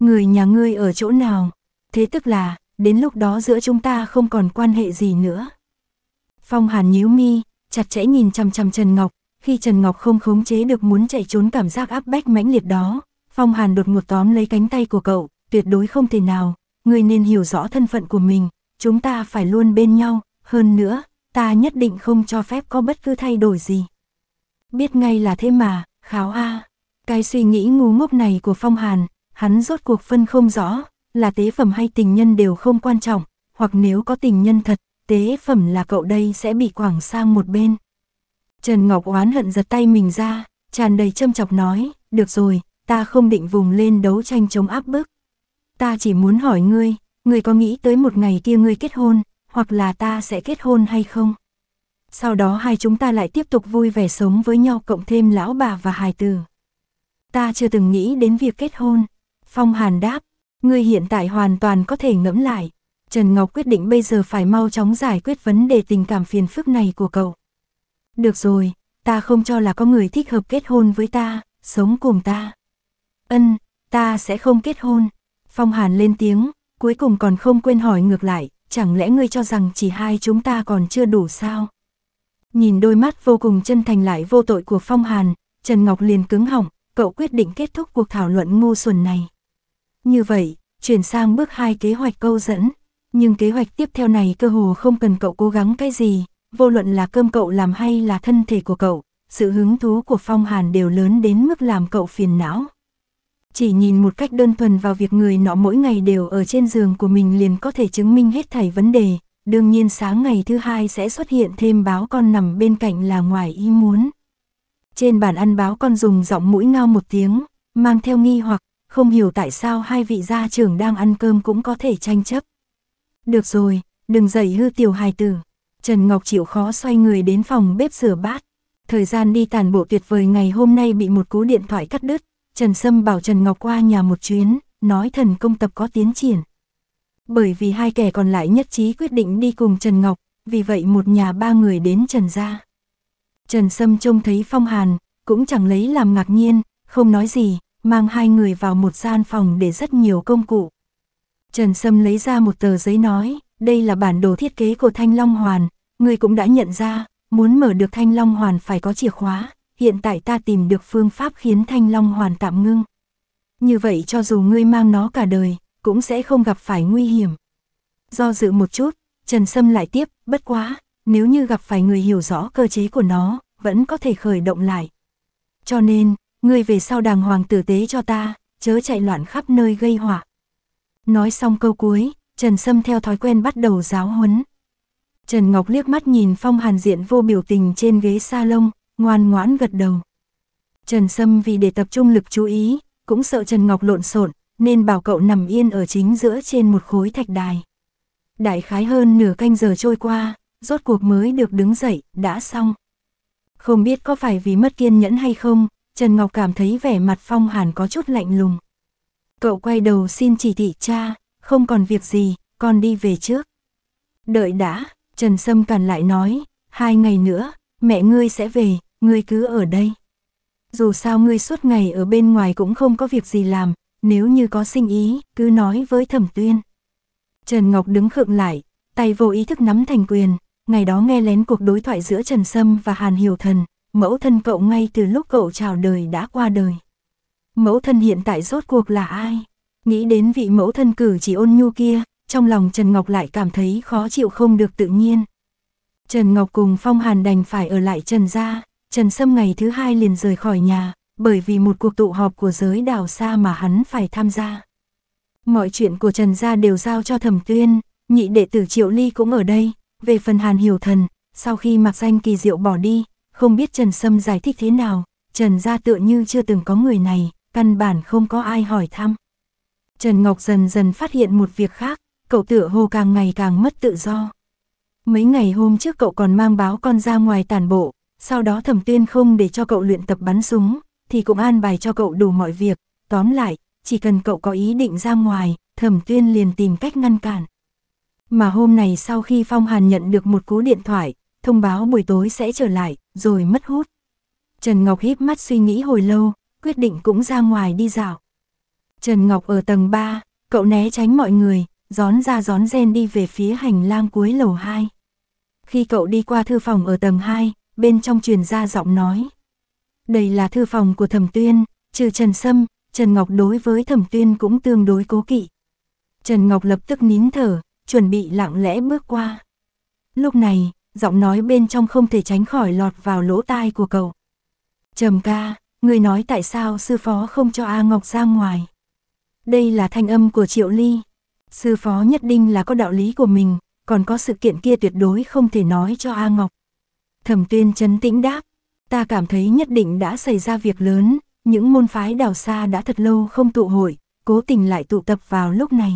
Người nhà ngươi ở chỗ nào? Thế tức là, đến lúc đó giữa chúng ta không còn quan hệ gì nữa. Phong Hàn nhíu mi, chặt chẽ nhìn chằm chằm Trần Ngọc, khi Trần Ngọc không khống chế được muốn chạy trốn cảm giác áp bách mãnh liệt đó, Phong Hàn đột ngột tóm lấy cánh tay của cậu, tuyệt đối không thể nào, Ngươi nên hiểu rõ thân phận của mình, chúng ta phải luôn bên nhau, hơn nữa, ta nhất định không cho phép có bất cứ thay đổi gì. Biết ngay là thế mà, kháo a Cái suy nghĩ ngu ngốc này của Phong Hàn, hắn rốt cuộc phân không rõ, là tế phẩm hay tình nhân đều không quan trọng, hoặc nếu có tình nhân thật, tế phẩm là cậu đây sẽ bị quẳng sang một bên. Trần Ngọc oán hận giật tay mình ra, tràn đầy châm chọc nói, được rồi, ta không định vùng lên đấu tranh chống áp bức. Ta chỉ muốn hỏi ngươi, ngươi có nghĩ tới một ngày kia ngươi kết hôn, hoặc là ta sẽ kết hôn hay không? Sau đó hai chúng ta lại tiếp tục vui vẻ sống với nhau cộng thêm lão bà và hài tử. Ta chưa từng nghĩ đến việc kết hôn. Phong Hàn đáp, ngươi hiện tại hoàn toàn có thể ngẫm lại, Trần Ngọc quyết định bây giờ phải mau chóng giải quyết vấn đề tình cảm phiền phức này của cậu. Được rồi, ta không cho là có người thích hợp kết hôn với ta, sống cùng ta. Ân, ta sẽ không kết hôn. Phong Hàn lên tiếng, cuối cùng còn không quên hỏi ngược lại, chẳng lẽ ngươi cho rằng chỉ hai chúng ta còn chưa đủ sao? Nhìn đôi mắt vô cùng chân thành lại vô tội của Phong Hàn, Trần Ngọc liền cứng họng, cậu quyết định kết thúc cuộc thảo luận ngu xuẩn này. Như vậy, chuyển sang bước hai kế hoạch câu dẫn, nhưng kế hoạch tiếp theo này cơ hồ không cần cậu cố gắng cái gì, vô luận là cơm cậu làm hay là thân thể của cậu, sự hứng thú của Phong Hàn đều lớn đến mức làm cậu phiền não. Chỉ nhìn một cách đơn thuần vào việc người nọ mỗi ngày đều ở trên giường của mình liền có thể chứng minh hết thảy vấn đề, đương nhiên sáng ngày thứ hai sẽ xuất hiện thêm báo con nằm bên cạnh là ngoài ý muốn. Trên bàn ăn báo con dùng giọng mũi ngao một tiếng, mang theo nghi hoặc, không hiểu tại sao hai vị gia trưởng đang ăn cơm cũng có thể tranh chấp. Được rồi, đừng dậy hư tiểu hài tử. Trần Ngọc chịu khó xoay người đến phòng bếp rửa bát. Thời gian đi tàn bộ tuyệt vời ngày hôm nay bị một cú điện thoại cắt đứt. Trần Sâm bảo Trần Ngọc qua nhà một chuyến, nói thần công tập có tiến triển. Bởi vì hai kẻ còn lại nhất trí quyết định đi cùng Trần Ngọc, vì vậy một nhà ba người đến Trần gia. Trần Sâm trông thấy Phong Hàn, cũng chẳng lấy làm ngạc nhiên, không nói gì, mang hai người vào một gian phòng để rất nhiều công cụ. Trần Sâm lấy ra một tờ giấy nói, đây là bản đồ thiết kế của Thanh Long Hoàn, Ngươi cũng đã nhận ra, muốn mở được Thanh Long Hoàn phải có chìa khóa, hiện tại ta tìm được phương pháp khiến Thanh Long Hoàn tạm ngưng. Như vậy cho dù ngươi mang nó cả đời, cũng sẽ không gặp phải nguy hiểm. Do dự một chút, Trần Sâm lại tiếp, bất quá, nếu như gặp phải người hiểu rõ cơ chế của nó, vẫn có thể khởi động lại. Cho nên, ngươi về sau đàng hoàng tử tế cho ta, chớ chạy loạn khắp nơi gây họa. Nói xong câu cuối, Trần Sâm theo thói quen bắt đầu giáo huấn. Trần Ngọc liếc mắt nhìn Phong Hàn Diện vô biểu tình trên ghế sa lông, ngoan ngoãn gật đầu. Trần Sâm vì để tập trung lực chú ý, cũng sợ Trần Ngọc lộn xộn, nên bảo cậu nằm yên ở chính giữa trên một khối thạch đài. Đại khái hơn nửa canh giờ trôi qua, rốt cuộc mới được đứng dậy, đã xong. Không biết có phải vì mất kiên nhẫn hay không, Trần Ngọc cảm thấy vẻ mặt Phong Hàn có chút lạnh lùng. Cậu quay đầu xin chỉ thị cha, không còn việc gì, con đi về trước. Đợi đã, Trần Sâm cản lại nói, hai ngày nữa, mẹ ngươi sẽ về, ngươi cứ ở đây. Dù sao ngươi suốt ngày ở bên ngoài cũng không có việc gì làm, nếu như có sinh ý, cứ nói với thẩm tuyên. Trần Ngọc đứng khựng lại, tay vô ý thức nắm thành quyền, ngày đó nghe lén cuộc đối thoại giữa Trần Sâm và Hàn Hiểu Thần, mẫu thân cậu ngay từ lúc cậu chào đời đã qua đời. Mẫu thân hiện tại rốt cuộc là ai? Nghĩ đến vị mẫu thân cử chỉ ôn nhu kia, trong lòng Trần Ngọc lại cảm thấy khó chịu không được tự nhiên. Trần Ngọc cùng Phong Hàn đành phải ở lại Trần gia, Trần Sâm ngày thứ hai liền rời khỏi nhà, bởi vì một cuộc tụ họp của giới đảo xa mà hắn phải tham gia. Mọi chuyện của Trần gia đều giao cho Thẩm Tuyên, nhị đệ tử Triệu Ly cũng ở đây, về phần Hàn Hiểu Thần, sau khi mặc danh kỳ diệu bỏ đi, không biết Trần Sâm giải thích thế nào, Trần gia tựa như chưa từng có người này, căn bản không có ai hỏi thăm. Trần Ngọc dần dần phát hiện một việc khác, cậu tựa hồ càng ngày càng mất tự do. Mấy ngày hôm trước cậu còn mang báo con ra ngoài tàn bộ, sau đó thẩm tuyên không để cho cậu luyện tập bắn súng, thì cũng an bài cho cậu đủ mọi việc, tóm lại, chỉ cần cậu có ý định ra ngoài, thẩm tuyên liền tìm cách ngăn cản. Mà hôm này sau khi Phong Hàn nhận được một cú điện thoại, thông báo buổi tối sẽ trở lại, rồi mất hút. Trần Ngọc híp mắt suy nghĩ hồi lâu, quyết định cũng ra ngoài đi dạo. Trần Ngọc ở tầng 3, cậu né tránh mọi người, gión ra gión ren đi về phía hành lang cuối lầu 2. Khi cậu đi qua thư phòng ở tầng 2, bên trong truyền ra giọng nói. Đây là thư phòng của Thẩm Tuyên, trừ Trần Sâm, Trần Ngọc đối với Thẩm Tuyên cũng tương đối cố kỵ. Trần Ngọc lập tức nín thở, chuẩn bị lặng lẽ bước qua. Lúc này, giọng nói bên trong không thể tránh khỏi lọt vào lỗ tai của cậu. Trầm ca, Người nói tại sao sư phó không cho A Ngọc ra ngoài. Đây là thanh âm của Triệu Ly. Sư phó nhất định là có đạo lý của mình, còn có sự kiện kia tuyệt đối không thể nói cho A Ngọc. Thẩm tuyên chấn tĩnh đáp, ta cảm thấy nhất định đã xảy ra việc lớn, những môn phái đào xa đã thật lâu không tụ hội, cố tình lại tụ tập vào lúc này.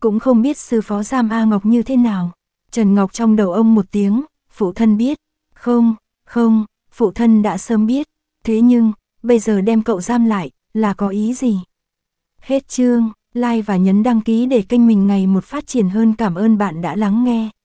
Cũng không biết sư phó giam A Ngọc như thế nào. Trần Ngọc trong đầu ông một tiếng, phụ thân biết. Không, không, phụ thân đã sớm biết. Thế nhưng, bây giờ đem cậu giam lại, là có ý gì? Hết chương, like và nhấn đăng ký để kênh mình ngày một phát triển hơn cảm ơn bạn đã lắng nghe.